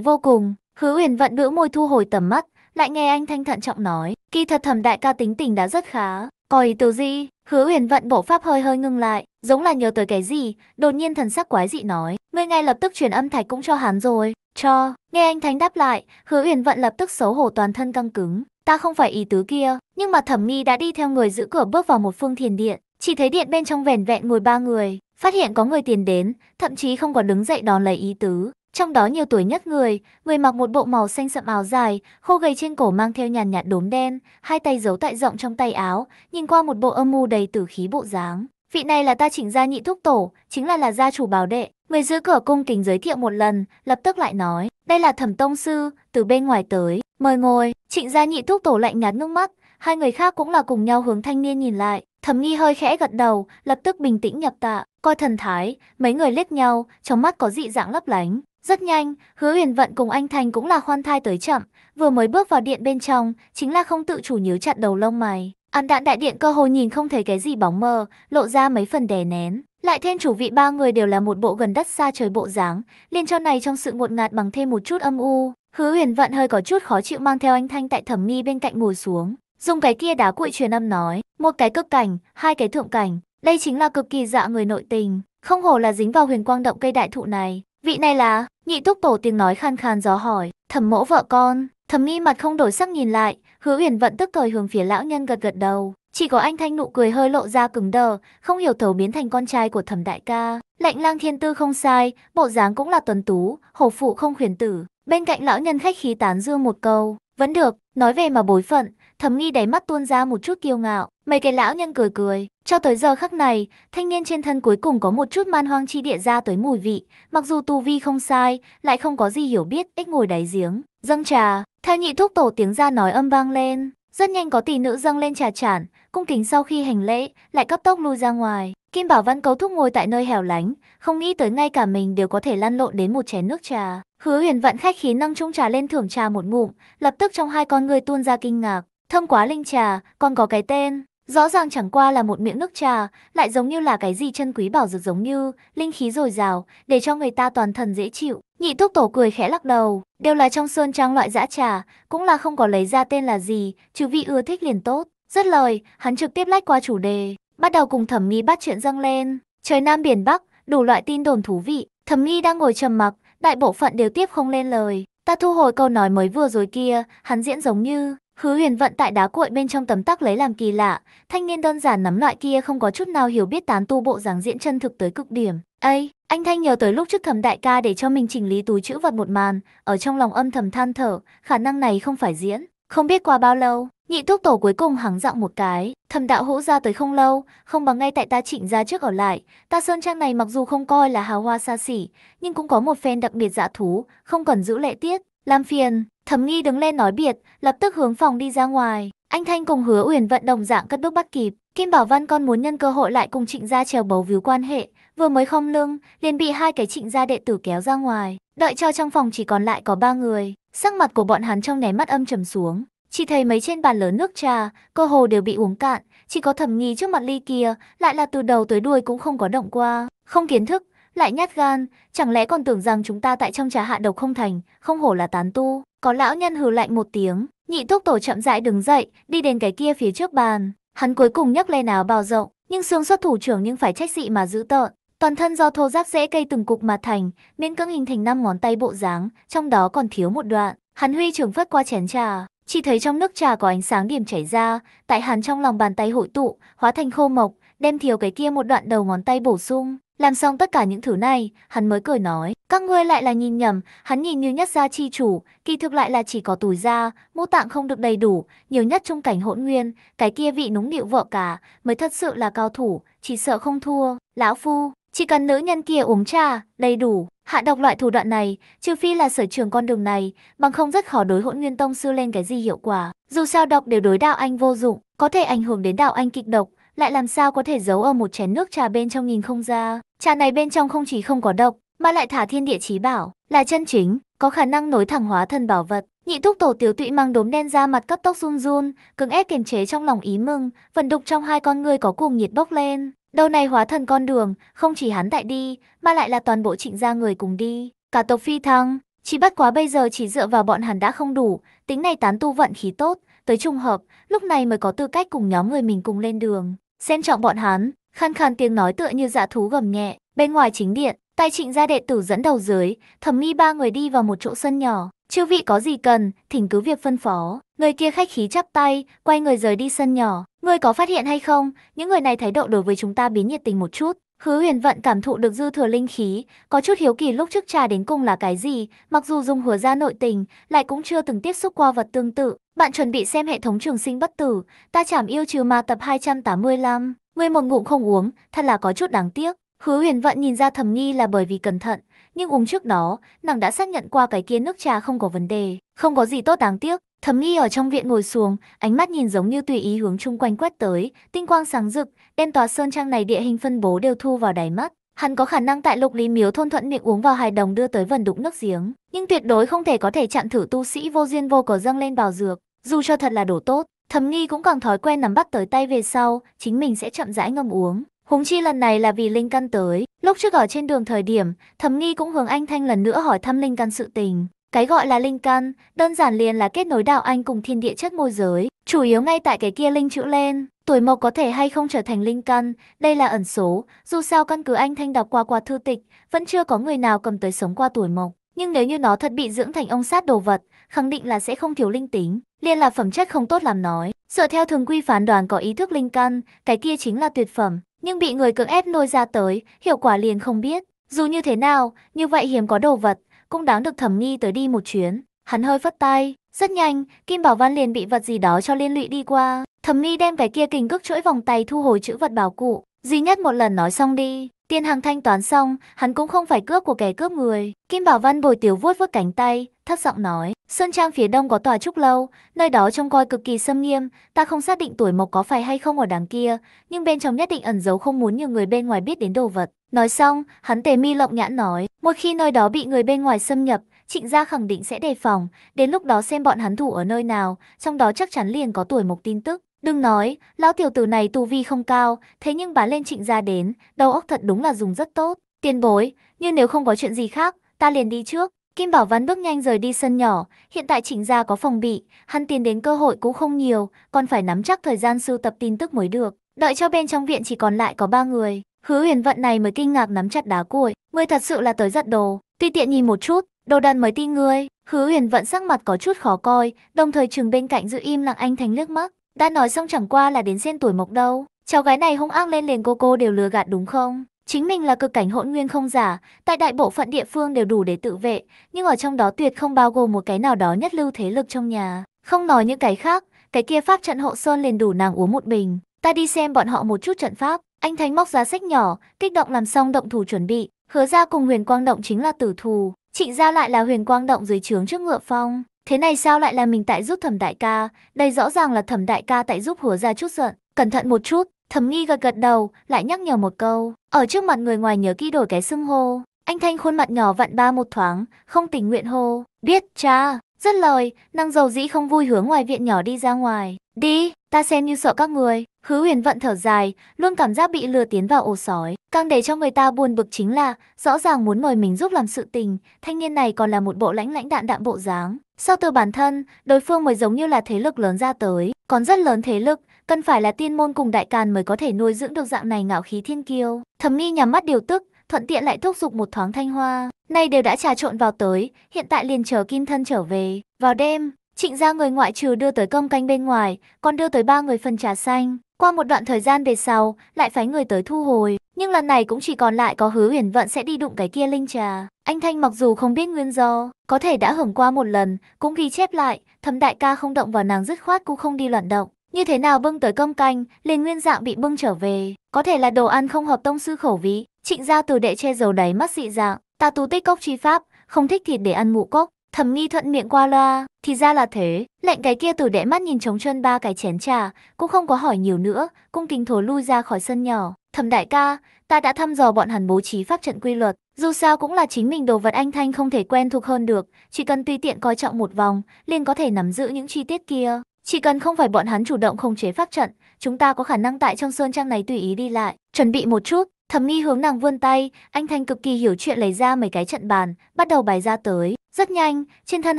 vô cùng. Hứa huyền vận bĩu môi thu hồi tầm mắt, lại nghe anh thanh thận trọng nói. Kỳ thật thẩm đại ca tính tình đã rất khá. Có ý từ gì? Hứa huyền vận bộ pháp hơi hơi ngưng lại, giống là nhớ tới cái gì, đột nhiên thần sắc quái dị nói. Ngươi ngay lập tức truyền âm thạch cũng cho hắn rồi. Cho, nghe anh Thánh đáp lại, hứa huyền vận lập tức xấu hổ toàn thân căng cứng ta không phải ý tứ kia. Nhưng mà thẩm nghi đã đi theo người giữ cửa bước vào một phương thiền điện, chỉ thấy điện bên trong vẻn vẹn ngồi ba người, phát hiện có người tiền đến, thậm chí không còn đứng dậy đón lấy ý tứ. Trong đó nhiều tuổi nhất người, người mặc một bộ màu xanh sậm áo dài, khô gầy trên cổ mang theo nhàn nhạt đốm đen, hai tay giấu tại rộng trong tay áo, nhìn qua một bộ âm mưu đầy tử khí bộ dáng. Vị này là ta chỉnh gia nhị thúc tổ, chính là là gia chủ bảo đệ. Người giữ cửa cung kính giới thiệu một lần, lập tức lại nói, đây là thẩm tông sư, từ bên ngoài tới. Mời ngồi, trịnh gia nhị thúc tổ lạnh ngát nước mắt, hai người khác cũng là cùng nhau hướng thanh niên nhìn lại. Thẩm nghi hơi khẽ gật đầu, lập tức bình tĩnh nhập tạ, coi thần thái, mấy người liếc nhau, trong mắt có dị dạng lấp lánh. Rất nhanh, hứa huyền vận cùng anh Thành cũng là khoan thai tới chậm, vừa mới bước vào điện bên trong, chính là không tự chủ nhớ chặt đầu lông mày. An đạn đại điện cơ hồ nhìn không thấy cái gì bóng mờ, lộ ra mấy phần đè nén. Lại thêm chủ vị ba người đều là một bộ gần đất xa trời bộ dáng, liên cho này trong sự ngột ngạt bằng thêm một chút âm u. Hứa huyền vận hơi có chút khó chịu mang theo anh Thanh tại thẩm nghi bên cạnh ngồi xuống. Dùng cái kia đá cuội truyền âm nói, một cái cực cảnh, hai cái thượng cảnh. Đây chính là cực kỳ dạ người nội tình, không hổ là dính vào huyền quang động cây đại thụ này. Vị này là, nhị túc tổ tiếng nói khan khan gió hỏi, thẩm mẫu vợ con, thẩm nghi mặt không đổi sắc nhìn lại, hứa huyền vận tức thời hướng phía lão nhân gật gật đầu. Chỉ có anh Thanh nụ cười hơi lộ ra cứng đờ, không hiểu thấu biến thành con trai của thẩm đại ca. Lạnh lang thiên tư không sai, bộ dáng cũng là tuấn tú, hổ phụ không khuyến tử, Bên cạnh lão nhân khách khí tán dương một câu, vẫn được, nói về mà bối phận, thầm nghi đáy mắt tuôn ra một chút kiêu ngạo. Mấy cái lão nhân cười cười, cho tới giờ khắc này, thanh niên trên thân cuối cùng có một chút man hoang chi địa ra tới mùi vị. Mặc dù tu vi không sai, lại không có gì hiểu biết, ít ngồi đáy giếng. Dâng trà, theo nhị thúc tổ tiếng ra nói âm vang lên, rất nhanh có tỷ nữ dâng lên trà chản, cung kính sau khi hành lễ, lại cấp tốc lui ra ngoài. Kim Bảo Văn cấu thúc ngồi tại nơi hẻo lánh, không nghĩ tới ngay cả mình đều có thể lăn lộn đến một chén nước trà. Hứa huyền vận khách khí nâng chung trà lên thưởng trà một ngụm, lập tức trong hai con người tuôn ra kinh ngạc. Thơm quá linh trà, còn có cái tên. Rõ ràng chẳng qua là một miệng nước trà, lại giống như là cái gì chân quý bảo dược giống như, linh khí dồi dào, để cho người ta toàn thân dễ chịu. Nhị thúc tổ cười khẽ lắc đầu, đều là trong sơn trang loại dã trà, cũng là không có lấy ra tên là gì, chứ vị ưa thích liền tốt. Rất lời, hắn trực tiếp lách qua chủ đề, bắt đầu cùng thẩm nghi bắt chuyện dâng lên. Trời Nam Biển Bắc, đủ loại tin đồn thú vị, thẩm nghi đang ngồi trầm mặc, đại bộ phận đều tiếp không lên lời. Ta thu hồi câu nói mới vừa rồi kia, hắn diễn giống như Hứa huyền vận tại đá cuội bên trong tấm tắc lấy làm kỳ lạ, thanh niên đơn giản nắm loại kia không có chút nào hiểu biết tán tu bộ dáng diễn chân thực tới cực điểm. Ây, anh Thanh nhờ tới lúc trước thầm đại ca để cho mình chỉnh lý túi chữ vật một màn, ở trong lòng âm thầm than thở, khả năng này không phải diễn. Không biết qua bao lâu, nhị thuốc tổ cuối cùng hắng giọng một cái, thầm đạo hữu ra tới không lâu, không bằng ngay tại ta chỉnh ra trước ở lại. Ta sơn trang này mặc dù không coi là hào hoa xa xỉ, nhưng cũng có một phen đặc biệt dạ thú, không cần giữ lệ tiết, làm phiền, thẩm nghi đứng lên nói biệt, lập tức hướng phòng đi ra ngoài. Anh Thanh cùng hứa uyển vận đồng dạng cất bước bắt kịp. Kim Bảo Văn con muốn nhân cơ hội lại cùng trịnh gia trèo bấu víu quan hệ, vừa mới không lưng, liền bị hai cái trịnh gia đệ tử kéo ra ngoài. Đợi cho trong phòng chỉ còn lại có ba người, sắc mặt của bọn hắn trong nháy mắt âm trầm xuống. Chỉ thấy mấy trên bàn lớn nước trà, cơ hồ đều bị uống cạn, chỉ có thẩm nghi trước mặt ly kia, lại là từ đầu tới đuôi cũng không có động qua. Không kiến thức, lại nhát gan, chẳng lẽ còn tưởng rằng chúng ta tại trong trà hạ độc không thành, không hổ là tán tu. Có lão nhân hừ lạnh một tiếng, nhị thúc tổ chậm rãi đứng dậy, đi đến cái kia phía trước bàn. Hắn cuối cùng nhấc lên áo bào rộng, nhưng xương xuất thủ trưởng nhưng phải trách dị mà giữ tợn. Toàn thân do thô giáp dễ cây từng cục mà thành, miễn cưỡng hình thành năm ngón tay bộ dáng, trong đó còn thiếu một đoạn. Hắn huy trưởng phất qua chén trà, chỉ thấy trong nước trà có ánh sáng điểm chảy ra, tại hắn trong lòng bàn tay hội tụ, hóa thành khô mộc, đem thiếu cái kia một đoạn đầu ngón tay bổ sung. Làm xong tất cả những thứ này, hắn mới cười nói, các ngươi lại là nhìn nhầm, hắn nhìn như nhất gia chi chủ, kỳ thực lại là chỉ có túi da, mũ tạng không được đầy đủ, nhiều nhất trong cảnh hỗn nguyên, cái kia vị núng nịu vợ cả, mới thật sự là cao thủ, chỉ sợ không thua, lão phu, chỉ cần nữ nhân kia uống trà, đầy đủ, hạ độc loại thủ đoạn này, trừ phi là sở trường con đường này, bằng không rất khó đối hỗn nguyên tông sư lên cái gì hiệu quả, dù sao độc đều đối đạo anh vô dụng, có thể ảnh hưởng đến đạo anh kịch độc, lại làm sao có thể giấu ở một chén nước trà bên trong nhìn không ra. Trà này bên trong không chỉ không có độc, mà lại thả thiên địa chí bảo, là chân chính, có khả năng nối thẳng hóa thân bảo vật. Nhị thúc tổ tiểu tụy mang đốm đen ra mặt cấp tốc run run, cứng ép kiềm chế trong lòng ý mừng, vận đục trong hai con người có cùng nhiệt bốc lên. Đầu này hóa thân con đường, không chỉ hắn tại đi, mà lại là toàn bộ trịnh gia người cùng đi. Cả tộc phi thăng, chỉ bắt quá bây giờ chỉ dựa vào bọn hắn đã không đủ, tính này tán tu vận khí tốt, tới trùng hợp, lúc này mới có tư cách cùng nhóm người mình cùng lên đường xem trọng bọn hắn, khăn khàn tiếng nói tựa như dạ thú gầm nhẹ, bên ngoài chính điện, tay trịnh gia đệ tử dẫn đầu dưới, thẩm nghi ba người đi vào một chỗ sân nhỏ, chư vị có gì cần, thỉnh cứ việc phân phó, người kia khách khí chắp tay, quay người rời đi sân nhỏ, người có phát hiện hay không, những người này thái độ đối với chúng ta biến nhiệt tình một chút, Hứa huyền vận cảm thụ được dư thừa linh khí, có chút hiếu kỳ lúc trước trà đến cùng là cái gì, mặc dù dùng hứa ra nội tình, lại cũng chưa từng tiếp xúc qua vật tương tự. Bạn chuẩn bị xem hệ thống trường sinh bất tử, ta chảm yêu trừ ma tập 285, ngươi một ngụm không uống, thật là có chút đáng tiếc. Hứa huyền vận nhìn ra thầm nghi là bởi vì cẩn thận, nhưng uống trước đó, nàng đã xác nhận qua cái kia nước trà không có vấn đề, không có gì tốt đáng tiếc. Thầm nghi ở trong viện ngồi xuống, ánh mắt nhìn giống như tùy ý hướng chung quanh quét tới, tinh quang sáng rực, đem tòa sơn trang này địa hình phân bố đều thu vào đáy mắt. Hắn có khả năng tại lục lý miếu thôn thuận miệng uống vào hài đồng đưa tới vần đụng nước giếng, nhưng tuyệt đối không thể có thể chạm thử tu sĩ vô duyên vô cớ dâng lên bào dược, dù cho thật là đổ tốt. Thẩm nghi cũng càng thói quen nắm bắt tới tay về sau, chính mình sẽ chậm rãi ngâm uống. Húng chi lần này là vì Linh Căn tới, lúc trước ở trên đường thời điểm, Thẩm nghi cũng hướng anh Thanh lần nữa hỏi thăm Linh Căn sự tình, cái gọi là linh căn, đơn giản liền là kết nối đạo anh cùng thiên địa chất môi giới, chủ yếu ngay tại cái kia linh chữ lên. Tuổi mộc có thể hay không trở thành linh căn, đây là ẩn số, dù sao căn cứ anh thanh đọc qua qua thư tịch, vẫn chưa có người nào cầm tới sống qua tuổi mộc. Nhưng nếu như nó thật bị dưỡng thành ông sát đồ vật, khẳng định là sẽ không thiếu linh tính, liền là phẩm chất không tốt làm nói. Dựa theo thường quy phán đoán có ý thức linh căn, cái kia chính là tuyệt phẩm, nhưng bị người cưỡng ép nuôi ra tới, hiệu quả liền không biết. Dù như thế nào, như vậy hiếm có đồ vật, cũng đáng được thẩm nghi tới đi một chuyến. Hắn hơi phất tay, rất nhanh, Kim Bảo Văn liền bị vật gì đó cho liên lụy đi qua. Thẩm nghi đem vẻ kia kình cước chuỗi vòng tay thu hồi chữ vật bảo cụ, duy nhất một lần nói xong đi. Tiền hàng thanh toán xong, hắn cũng không phải cướp của kẻ cướp người. Kim Bảo Văn bồi tiểu vuốt vuốt cánh tay, thất giọng nói. Sơn Trang phía đông có tòa trúc lâu, nơi đó trông coi cực kỳ xâm nghiêm. Ta không xác định tuổi mộc có phải hay không ở đằng kia, nhưng bên trong nhất định ẩn giấu không muốn nhiều người bên ngoài biết đến đồ vật. Nói xong, hắn tề mi lộng nhãn nói, một khi nơi đó bị người bên ngoài xâm nhập, trịnh gia khẳng định sẽ đề phòng, đến lúc đó xem bọn hắn thủ ở nơi nào, trong đó chắc chắn liền có tuổi mục tin tức. Đừng nói, lão tiểu tử này tu vi không cao, thế nhưng bá lên trịnh gia đến, đầu óc thật đúng là dùng rất tốt. Tiên bối, như nếu không có chuyện gì khác, ta liền đi trước. Kim Bảo Văn bước nhanh rời đi sân nhỏ, hiện tại trịnh gia có phòng bị, hắn tiến đến cơ hội cũng không nhiều, còn phải nắm chắc thời gian sưu tập tin tức mới được. Đợi cho bên trong viện chỉ còn lại có ba người, Hứa huyền vận này mới kinh ngạc nắm chặt đá cuội. Ngươi thật sự là tới giật đồ, tuy tiện nhìn một chút, đồ đần mới tin ngươi. Hứa huyền vận sắc mặt có chút khó coi, đồng thời chừng bên cạnh giữ im lặng anh thành nước mắt. Đã nói xong chẳng qua là đến xen tuổi mộc đâu. Cháu gái này hung ác lên liền cô cô đều lừa gạt đúng không? Chính mình là cực cảnh hỗn nguyên không giả, tại đại bộ phận địa phương đều đủ để tự vệ, nhưng ở trong đó tuyệt không bao gồm một cái nào đó nhất lưu thế lực trong nhà. Không nói những cái khác, cái kia pháp trận hộ sơn liền đủ nàng uống một bình. Ta đi xem bọn họ một chút trận pháp. Anh Thánh móc ra sách nhỏ, kích động làm xong động thủ chuẩn bị, hứa ra cùng huyền quang động chính là tử thù, trịnh Gia lại là huyền quang động dưới trướng trước ngựa phong. Thế này sao lại là mình tại giúp thẩm đại ca, đây rõ ràng là thẩm đại ca tại giúp hứa ra chút giận, cẩn thận một chút, thẩm nghi gật gật đầu, lại nhắc nhở một câu, ở trước mặt người ngoài nhớ kỹ đổi cái xưng hô. Anh Thanh khuôn mặt nhỏ vặn ba một thoáng, không tình nguyện hô, biết cha, rất lời, năng dầu dĩ không vui hướng ngoài viện nhỏ đi ra ngoài, đi, Ta xem như sợ các người. Hứa huyền vận thở dài, luôn cảm giác bị lừa tiến vào ổ sói. Càng để cho người ta buồn bực chính là, rõ ràng muốn mời mình giúp làm sự tình, thanh niên này còn là một bộ lãnh lãnh đạn đạn bộ dáng. Sau từ bản thân, đối phương mới giống như là thế lực lớn ra tới, còn rất lớn thế lực, cần phải là tiên môn cùng đại càn mới có thể nuôi dưỡng được dạng này ngạo khí thiên kiêu. Thẩm nghi nhắm mắt điều tức, thuận tiện lại thúc giục một thoáng thanh hoa. này đều đã trà trộn vào tới, hiện tại liền chờ kim thân trở về. Vào đêm, Trịnh gia người ngoại trừ đưa tới công canh bên ngoài, còn đưa tới ba người phần trà xanh. Qua một đoạn thời gian về sau, lại phái người tới thu hồi. Nhưng lần này cũng chỉ còn lại có hứa huyền vận sẽ đi đụng cái kia linh trà. Anh Thanh mặc dù không biết nguyên do, có thể đã hưởng qua một lần, cũng ghi chép lại, thấm đại ca không động vào nàng dứt khoát cũng không đi loạn động. Như thế nào bưng tới công canh, liền nguyên dạng bị bưng trở về. Có thể là đồ ăn không hợp tông sư khẩu vị. Trịnh gia từ đệ che giấu đáy mắt dị dạng, ta tu tích cốc chi pháp, không thích thịt để ăn ngũ cốc. Thẩm nghi thuận miệng qua loa, thì ra là thế, lệnh cái kia tử đệ mắt nhìn trống chân ba cái chén trà, cũng không có hỏi nhiều nữa, cung kính thối lui ra khỏi sân nhỏ. Thẩm đại ca, ta đã thăm dò bọn hắn bố trí pháp trận quy luật, dù sao cũng là chính mình đồ vật anh Thanh không thể quen thuộc hơn được, chỉ cần tùy tiện coi trọng một vòng, liền có thể nắm giữ những chi tiết kia. Chỉ cần không phải bọn hắn chủ động khống chế pháp trận, chúng ta có khả năng tại trong sơn trang này tùy ý đi lại. Chuẩn bị một chút, thẩm nghi hướng nàng vươn tay, anh Thanh cực kỳ hiểu chuyện lấy ra mấy cái trận bàn, bắt đầu bài ra tới. Rất nhanh, trên thân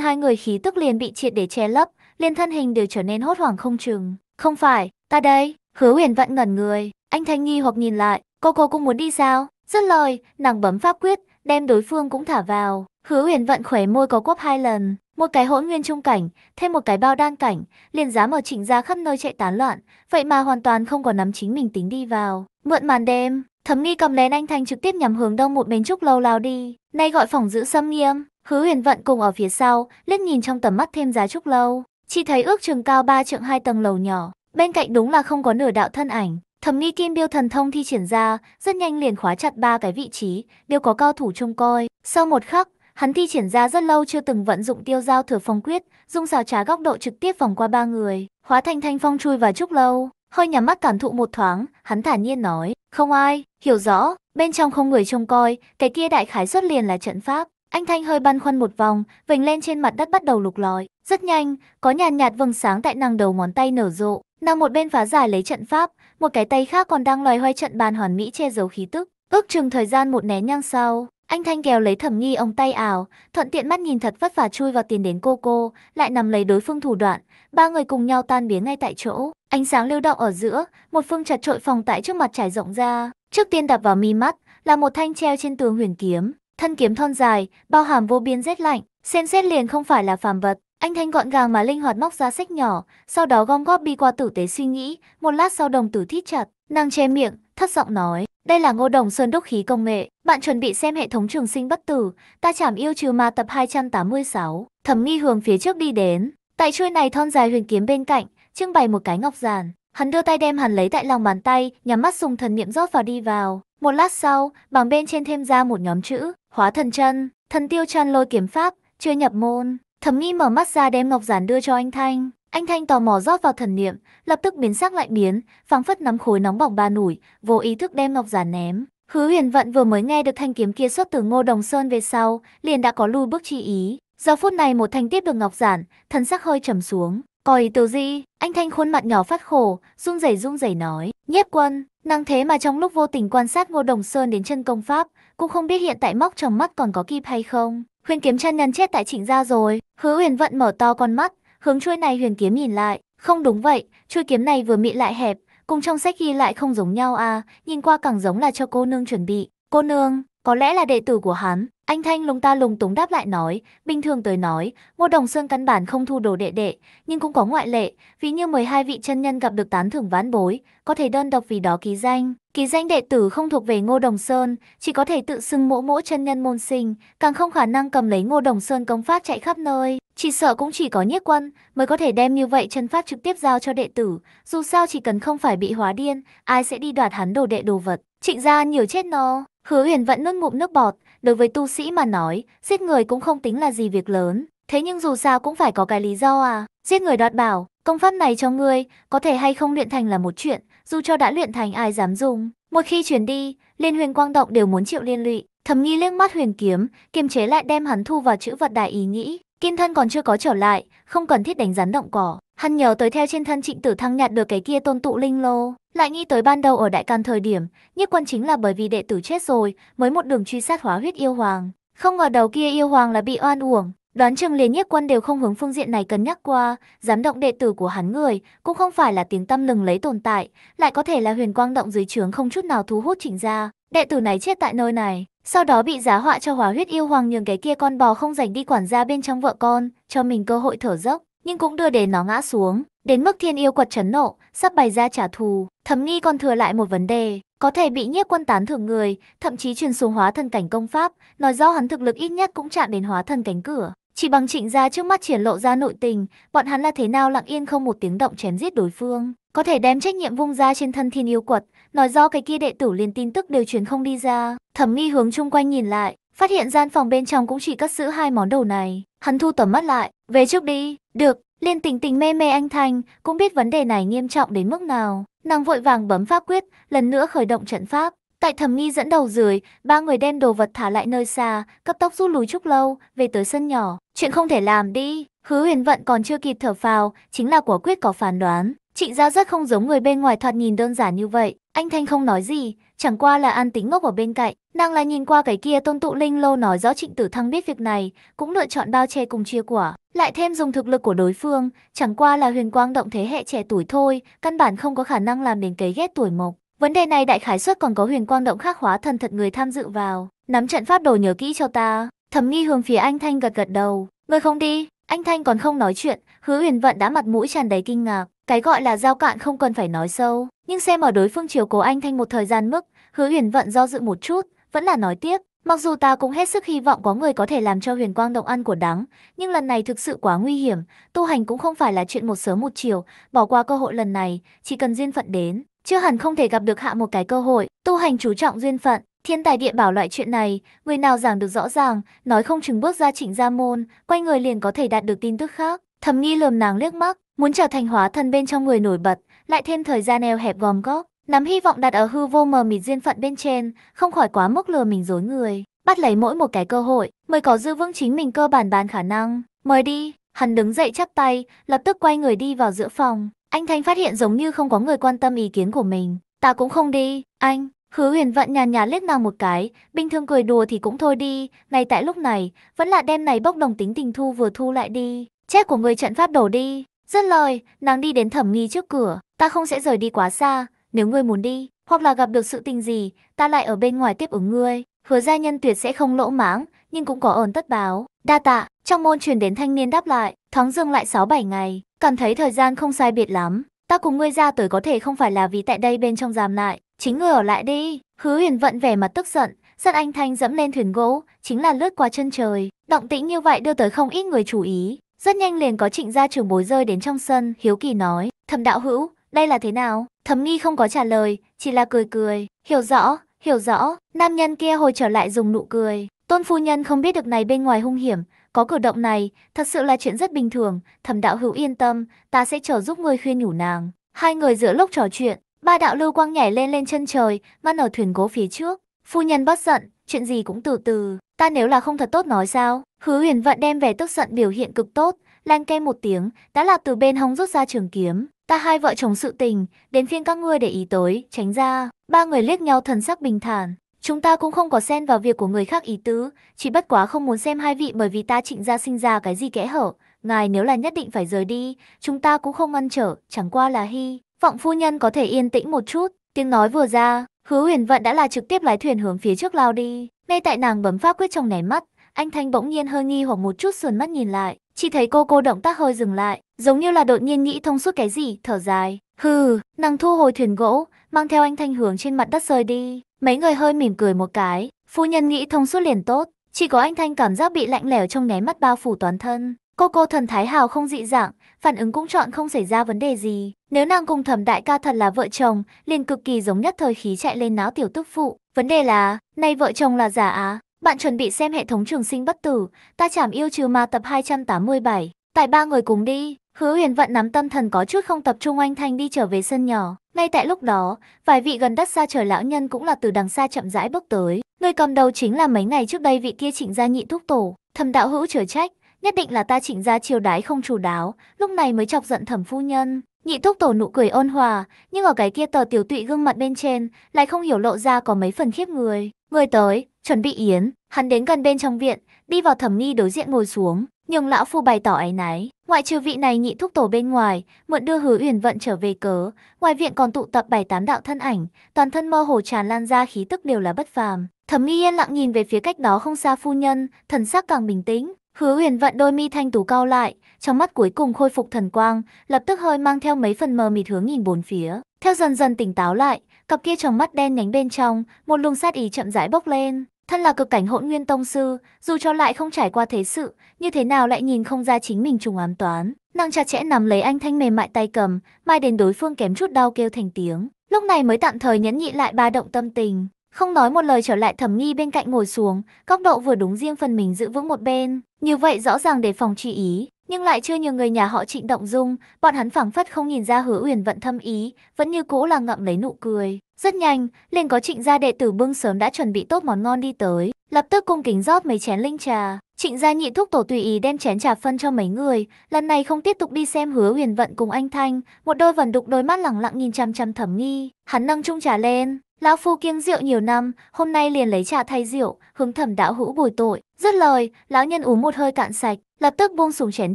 hai người khí tức liền bị triệt để che lấp, liền thân hình đều trở nên hốt hoảng không chừng. Không phải, ta đây, hứa huyền vẫn ngẩn người, anh thanh nghi hoặc nhìn lại, cô cô cũng muốn đi sao? Rất lời, nàng bấm pháp quyết, đem đối phương cũng thả vào. Hứa huyền vận khỏe môi có quắp hai lần, một cái hỗn nguyên trung cảnh, thêm một cái bao đan cảnh, liền dám ở trịnh ra khắp nơi chạy tán loạn, vậy mà hoàn toàn không có nắm chính mình tính đi vào. Mượn màn đêm, thấm nghi cầm lén anh Thanh trực tiếp nhằm hướng đông một bến trúc lâu lao đi, nay gọi phòng giữ xâm nghiêm, Hứa huyền vận cùng ở phía sau, liếc nhìn trong tầm mắt thêm giá trúc lâu. Chỉ thấy ước chừng cao 3 trượng hai tầng lầu nhỏ, bên cạnh đúng là không có nửa đạo thân ảnh. Thẩm nghi kim biêu thần thông thi triển ra, rất nhanh liền khóa chặt ba cái vị trí, đều có cao thủ trông coi. Sau một khắc, hắn thi triển ra rất lâu chưa từng vận dụng tiêu giao thừa phong quyết, dung xào trá góc độ trực tiếp vòng qua ba người, hóa thành thanh phong chui vào trúc lâu. Hơi nhắm mắt cảm thụ một thoáng, hắn thản nhiên nói, không ai, hiểu rõ, bên trong không người trông coi, cái kia đại khái xuất liền là trận pháp. Anh Thanh hơi băn khoăn một vòng, vành lên trên mặt đất bắt đầu lục lọi. Rất nhanh, có nhàn nhạt vầng sáng tại nàng đầu ngón tay nở rộ. Nàng một bên phá giải lấy trận pháp, một cái tay khác còn đang loài hoay trận bàn hoàn mỹ che giấu khí tức. Ước chừng thời gian một nén nhang sau, anh Thanh kéo lấy thẩm nghi ông tay ảo, thuận tiện mắt nhìn thật vất vả chui vào tiền đến cô cô, lại nằm lấy đối phương thủ đoạn, ba người cùng nhau tan biến ngay tại chỗ. Ánh sáng lưu động ở giữa, một phương chặt trội phòng tại trước mặt trải rộng ra, trước tiên đập vào mi mắt là một thanh treo trên tường huyền kiếm, Thân kiếm thon dài, bao hàm vô biên rét lạnh, xem xét liền không phải là phàm vật. Anh Thanh gọn gàng mà linh hoạt móc ra sách nhỏ, sau đó gom góp bi qua tử tế suy nghĩ, một lát sau đồng tử thít chặt, nàng che miệng, thất giọng nói, đây là ngô đồng sơn đúc khí công nghệ, bạn chuẩn bị xem hệ thống trường sinh bất tử, ta chảm yêu trừ ma tập 286, thẩm nghi hướng phía trước đi đến, tại chuôi này thon dài huyền kiếm bên cạnh, trưng bày một cái ngọc giàn. hắn đưa tay đem hắn lấy tại lòng bàn tay, nhắm mắt dùng thần niệm rót vào đi vào, một lát sau, bảng bên trên thêm ra một nhóm chữ, hóa thần chân, thần tiêu chân lôi kiếm pháp, chưa nhập môn. Thẩm nghi mở mắt ra đem ngọc giản đưa cho anh Thanh. Anh Thanh tò mò rót vào thần niệm, lập tức biến sắc lại biến, phảng phất nắm khối nóng bỏng ba nủi, vô ý thức đem ngọc giản ném. Hứa huyền vận vừa mới nghe được thanh kiếm kia xuất từ ngô đồng sơn về sau, liền đã có lùi bước chi ý. Giờ phút này một thanh tiếp được ngọc giản, thần sắc hơi trầm xuống, có ý tứ gì? Anh Thanh khuôn mặt nhỏ phát khổ, run rẩy run rẩy nói. Nhiếp quân, năng thế mà trong lúc vô tình quan sát Ngô Đồng Sơn đến chân công pháp, cũng không biết hiện tại móc trong mắt còn có kịp hay không. Huyền kiếm chân nhân chết tại trịnh gia rồi, hứa huyền vận mở to con mắt, hướng chuôi này huyền kiếm nhìn lại. Không đúng vậy, chuôi kiếm này vừa mị lại hẹp, cùng trong sách ghi lại không giống nhau à, nhìn qua càng giống là cho cô nương chuẩn bị. Cô nương, có lẽ là đệ tử của hắn, anh Thanh lúng ta lùng túng đáp lại nói, bình thường tới nói, Ngô Đồng Sơn căn bản không thu đồ đệ đệ, nhưng cũng có ngoại lệ, ví như 12 vị chân nhân gặp được tán thưởng ván bối, có thể đơn độc vì đó ký danh. Ký danh đệ tử không thuộc về Ngô Đồng Sơn, chỉ có thể tự xưng mỗ mỗ chân nhân môn sinh, càng không khả năng cầm lấy Ngô Đồng Sơn công pháp chạy khắp nơi. Chỉ sợ cũng chỉ có nhiếp quân mới có thể đem như vậy chân pháp trực tiếp giao cho đệ tử, dù sao chỉ cần không phải bị hóa điên, ai sẽ đi đoạt hắn đồ đệ đồ vật. Trịnh gia nhiều chết no, Hứa Huyền vẫn nuốt ngụm nước bọt, đối với tu sĩ mà nói, giết người cũng không tính là gì việc lớn. Thế nhưng dù sao cũng phải có cái lý do à. Giết người đoạt bảo, công pháp này cho ngươi, có thể hay không luyện thành là một chuyện, dù cho đã luyện thành ai dám dùng. Một khi chuyển đi, liên huyền quang động đều muốn chịu liên lụy. Thầm nghi liếc mắt huyền kiếm, kiềm chế lại đem hắn thu vào chữ vật đại ý nghĩ. Kim thân còn chưa có trở lại, không cần thiết đánh rắn động cỏ. Hắn nhớ tới theo trên thân trịnh tử thăng nhặt được cái kia tôn tụ linh lô, lại nghĩ tới ban đầu ở đại can thời điểm, nhất quân chính là bởi vì đệ tử chết rồi, mới một đường truy sát hóa huyết yêu hoàng. Không ngờ đầu kia yêu hoàng là bị oan uổng, đoán chừng liền nhất quân đều không hướng phương diện này cân nhắc qua, dám động đệ tử của hắn người, cũng không phải là tiếng tâm lừng lấy tồn tại, lại có thể là huyền quang động dưới trướng không chút nào thu hút chỉnh ra, đệ tử này chết tại nơi này. Sau đó bị giá họa cho hóa huyết yêu hoàng nhường cái kia con bò không rảnh đi quản gia bên trong vợ con, cho mình cơ hội thở dốc nhưng cũng đưa để nó ngã xuống, đến mức thiên yêu quật chấn nộ, sắp bày ra trả thù. Thẩm nghi còn thừa lại một vấn đề, có thể bị nhiếp quân tán thưởng người, thậm chí truyền xuống hóa thân cảnh công pháp, nói do hắn thực lực ít nhất cũng chạm đến hóa thân cánh cửa. Chỉ bằng trịnh gia trước mắt triển lộ ra nội tình, bọn hắn là thế nào lặng yên không một tiếng động chém giết đối phương. Có thể đem trách nhiệm vung ra trên thân thiên yêu quật, nói do cái kia đệ tử liền tin tức đều truyền không đi ra. Thẩm nghi hướng chung quanh nhìn lại, phát hiện gian phòng bên trong cũng chỉ cất giữ hai món đồ này. Hắn thu tầm mắt lại, về trước đi, được, liên tình tình mê mê anh Thành, cũng biết vấn đề này nghiêm trọng đến mức nào. Nàng vội vàng bấm pháp quyết, lần nữa khởi động trận pháp. Tại thẩm nghi dẫn đầu dưới, ba người đem đồ vật thả lại nơi xa, cấp tốc rút lui trúc lâu, về tới sân nhỏ. Chuyện không thể làm đi, hứa huyền vận còn chưa kịp thở phào, chính là quả quyết có phán đoán. Chị ra rất không giống người bên ngoài thoạt nhìn đơn giản như vậy. Anh Thanh không nói gì, chẳng qua là an tính ngốc ở bên cạnh. Nàng là nhìn qua cái kia tôn tụ linh lô nói rõ trịnh tử thăng biết việc này, cũng lựa chọn bao che cùng chia quả. Lại thêm dùng thực lực của đối phương, chẳng qua là huyền quang động thế hệ trẻ tuổi thôi, căn bản không có khả năng làm đến cấy ghét tuổi mộc. Vấn đề này đại khái suất còn có huyền quang động khác hóa thần thật người tham dự vào. Nắm trận pháp đồ nhớ kỹ cho ta. Thẩm nghi hướng phía anh Thanh gật gật đầu. người không đi, anh Thanh còn không nói chuyện, hứa huyền vận đã mặt mũi tràn đầy kinh ngạc. Cái gọi là giao cạn không cần phải nói sâu, nhưng xem ở đối phương chiều cố anh thanh một thời gian mức, hứa huyền vận do dự một chút, vẫn là nói tiếp. Mặc dù ta cũng hết sức hy vọng có người có thể làm cho huyền quang động ăn của đắng, nhưng lần này thực sự quá nguy hiểm, tu hành cũng không phải là chuyện một sớm một chiều, bỏ qua cơ hội lần này, chỉ cần duyên phận đến, chưa hẳn không thể gặp được hạ một cái cơ hội, tu hành chú trọng duyên phận, thiên tài địa bảo loại chuyện này, người nào giảng được rõ ràng, nói không chừng bước ra trịnh gia môn, quay người liền có thể đạt được tin tức khác. Thầm nghi lườm nàng liếc mắt, Muốn trở thành hóa thần bên trong người nổi bật, lại thêm thời gian eo hẹp gom góp, nắm hy vọng đặt ở hư vô mờ mịt duyên phận bên trên, không khỏi quá mức lừa mình dối người. Bắt lấy mỗi một cái cơ hội, mới có dư vững chính mình cơ bản bàn khả năng. Mời đi, hắn đứng dậy chắp tay, lập tức quay người đi vào giữa phòng. Anh Thanh phát hiện giống như không có người quan tâm ý kiến của mình. Ta cũng không đi, anh. Hứa huyền vận nhàn nhạt lết nàng một cái, bình thường cười đùa thì cũng thôi đi, ngay tại lúc này, vẫn là đêm này bốc đồng tính tình thu vừa thu lại đi. Chết của người trận pháp đổ đi, Dứt lời, nàng đi đến thẩm nghi trước cửa, ta không sẽ rời đi quá xa, nếu ngươi muốn đi, hoặc là gặp được sự tình gì, ta lại ở bên ngoài tiếp ứng ngươi. Hứa gia nhân tuyệt sẽ không lỗ mãng, nhưng cũng có ơn tất báo. Đa tạ, trong môn truyền đến thanh niên đáp lại, thoáng dừng lại 6-7 ngày, cảm thấy thời gian không sai biệt lắm. Ta cùng ngươi ra tới có thể không phải là vì tại đây bên trong giam lại, chính ngươi ở lại đi. Hứa huyền vận vẻ mặt tức giận, rất anh thanh dẫm lên thuyền gỗ, chính là lướt qua chân trời. Động tĩnh như vậy đưa tới không ít người chú ý, rất nhanh liền có trịnh gia trưởng bối rơi đến trong sân, hiếu kỳ nói, thẩm đạo hữu, đây là thế nào? Thẩm nghi không có trả lời, chỉ là cười cười, hiểu rõ, hiểu rõ, nam nhân kia hồi trở lại dùng nụ cười. Tôn phu nhân không biết được này bên ngoài hung hiểm, có cử động này, thật sự là chuyện rất bình thường, thẩm đạo hữu yên tâm, ta sẽ chờ giúp ngươi khuyên nhủ nàng. Hai người giữa lúc trò chuyện, ba đạo lưu quang nhảy lên lên chân trời, man ở thuyền gỗ phía trước. Phu nhân bất giận, chuyện gì cũng từ từ, ta nếu là không thật tốt nói sao? Hứa huyền vận đem về tức giận biểu hiện cực tốt, lan ke một tiếng, đã là từ bên hông rút ra trường kiếm. Ta hai vợ chồng sự tình, đến phiên các ngươi để ý tới, tránh ra. Ba người liếc nhau thần sắc bình thản. Chúng ta cũng không có xen vào việc của người khác ý tứ, chỉ bất quá không muốn xem hai vị bởi vì ta trịnh ra sinh ra cái gì kẽ hở. Ngài nếu là nhất định phải rời đi, chúng ta cũng không ngăn trở, chẳng qua là hy. Vọng phu nhân có thể yên tĩnh một chút, tiếng nói vừa ra, Hứa huyền vận đã là trực tiếp lái thuyền hướng phía trước lao đi. Ngay tại nàng bấm pháp quyết trong nháy mắt, anh Thanh bỗng nhiên hơi nghi hoặc một chút sườn mắt nhìn lại. Chỉ thấy cô cô động tác hơi dừng lại, giống như là đột nhiên nghĩ thông suốt cái gì, thở dài. Hừ, nàng thu hồi thuyền gỗ, mang theo anh Thanh hướng trên mặt đất rơi đi. Mấy người hơi mỉm cười một cái, phu nhân nghĩ thông suốt liền tốt. Chỉ có anh Thanh cảm giác bị lạnh lẽo trong nháy mắt bao phủ toàn thân. Cô cô thần thái hào không dị dạng, phản ứng cũng chọn không xảy ra vấn đề gì. Nếu nàng cùng thẩm đại ca thật là vợ chồng, liền cực kỳ giống nhất thời khí chạy lên não tiểu tức phụ. Vấn đề là, nay vợ chồng là giả á. Bạn chuẩn bị xem hệ thống trường sinh bất tử, ta chảm yêu trừ ma tập 287. Tại ba người cùng đi, hứa huyền vận nắm tâm thần có chút không tập trung anh thanh đi trở về sân nhỏ. Ngay tại lúc đó, vài vị gần đất xa trời lão nhân cũng là từ đằng xa chậm rãi bước tới. Người cầm đầu chính là mấy ngày trước đây vị kia trịnh gia nhị thúc tổ. Thầm đạo hữu chở trách, nhất định là ta chỉnh ra chiều đái không chủ đáo, lúc này mới chọc giận thẩm phu nhân. Nhị thúc tổ nụ cười ôn hòa, nhưng ở cái kia tờ tiểu tụy gương mặt bên trên, lại không hiểu lộ ra có mấy phần khiếp người. Người tới, chuẩn bị yến, hắn đến gần bên trong viện, đi vào thẩm nghi đối diện ngồi xuống, nhưng lão phu bày tỏ ấy náy. Ngoại trừ vị này nhị thúc tổ bên ngoài, mượn đưa hứa uyển vận trở về cớ, ngoài viện còn tụ tập bảy tám đạo thân ảnh, toàn thân mơ hồ tràn lan ra khí tức đều là bất phàm. Thẩm nghi yên lặng nhìn về phía cách đó không xa phu nhân, thần sắc càng bình tĩnh. Hứa huyền vận đôi mi thanh tú cao lại, trong mắt cuối cùng khôi phục thần quang, lập tức hơi mang theo mấy phần mờ mịt hướng nhìn bốn phía. Theo dần dần tỉnh táo lại, cặp kia trong mắt đen nhánh bên trong, một luồng sát ý chậm rãi bốc lên. Thân là cực cảnh hỗn nguyên tông sư, dù cho lại không trải qua thế sự, như thế nào lại nhìn không ra chính mình trùng ám toán. Nàng chặt chẽ nắm lấy anh thanh mềm mại tay cầm, mai đến đối phương kém chút đau kêu thành tiếng. Lúc này mới tạm thời nhẫn nhịn lại ba động tâm tình, không nói một lời trở lại thẩm nghi bên cạnh ngồi xuống, góc độ vừa đúng riêng phần mình giữ vững một bên. Như vậy rõ ràng để phòng chi ý, nhưng lại chưa nhiều người nhà họ trịnh động dung, bọn hắn phảng phất không nhìn ra hứa uyển vận thâm ý, vẫn như cũ là ngậm lấy nụ cười. Rất nhanh, liền có trịnh gia đệ tử bưng sớm đã chuẩn bị tốt món ngon đi tới, lập tức cung kính rót mấy chén linh trà. Trịnh gia nhị thúc tổ tùy ý đem chén trà phân cho mấy người, lần này không tiếp tục đi xem hứa huyền vận cùng anh Thanh, một đôi vần đục đôi mắt lẳng lặng nhìn chăm chăm thẩm nghi, hắn nâng chung trà lên, Lão Phu kiêng rượu nhiều năm, hôm nay liền lấy trà thay rượu, hướng thẩm đạo hữu bồi tội. Dứt lời, lão nhân uống một hơi cạn sạch, lập tức buông xuống chén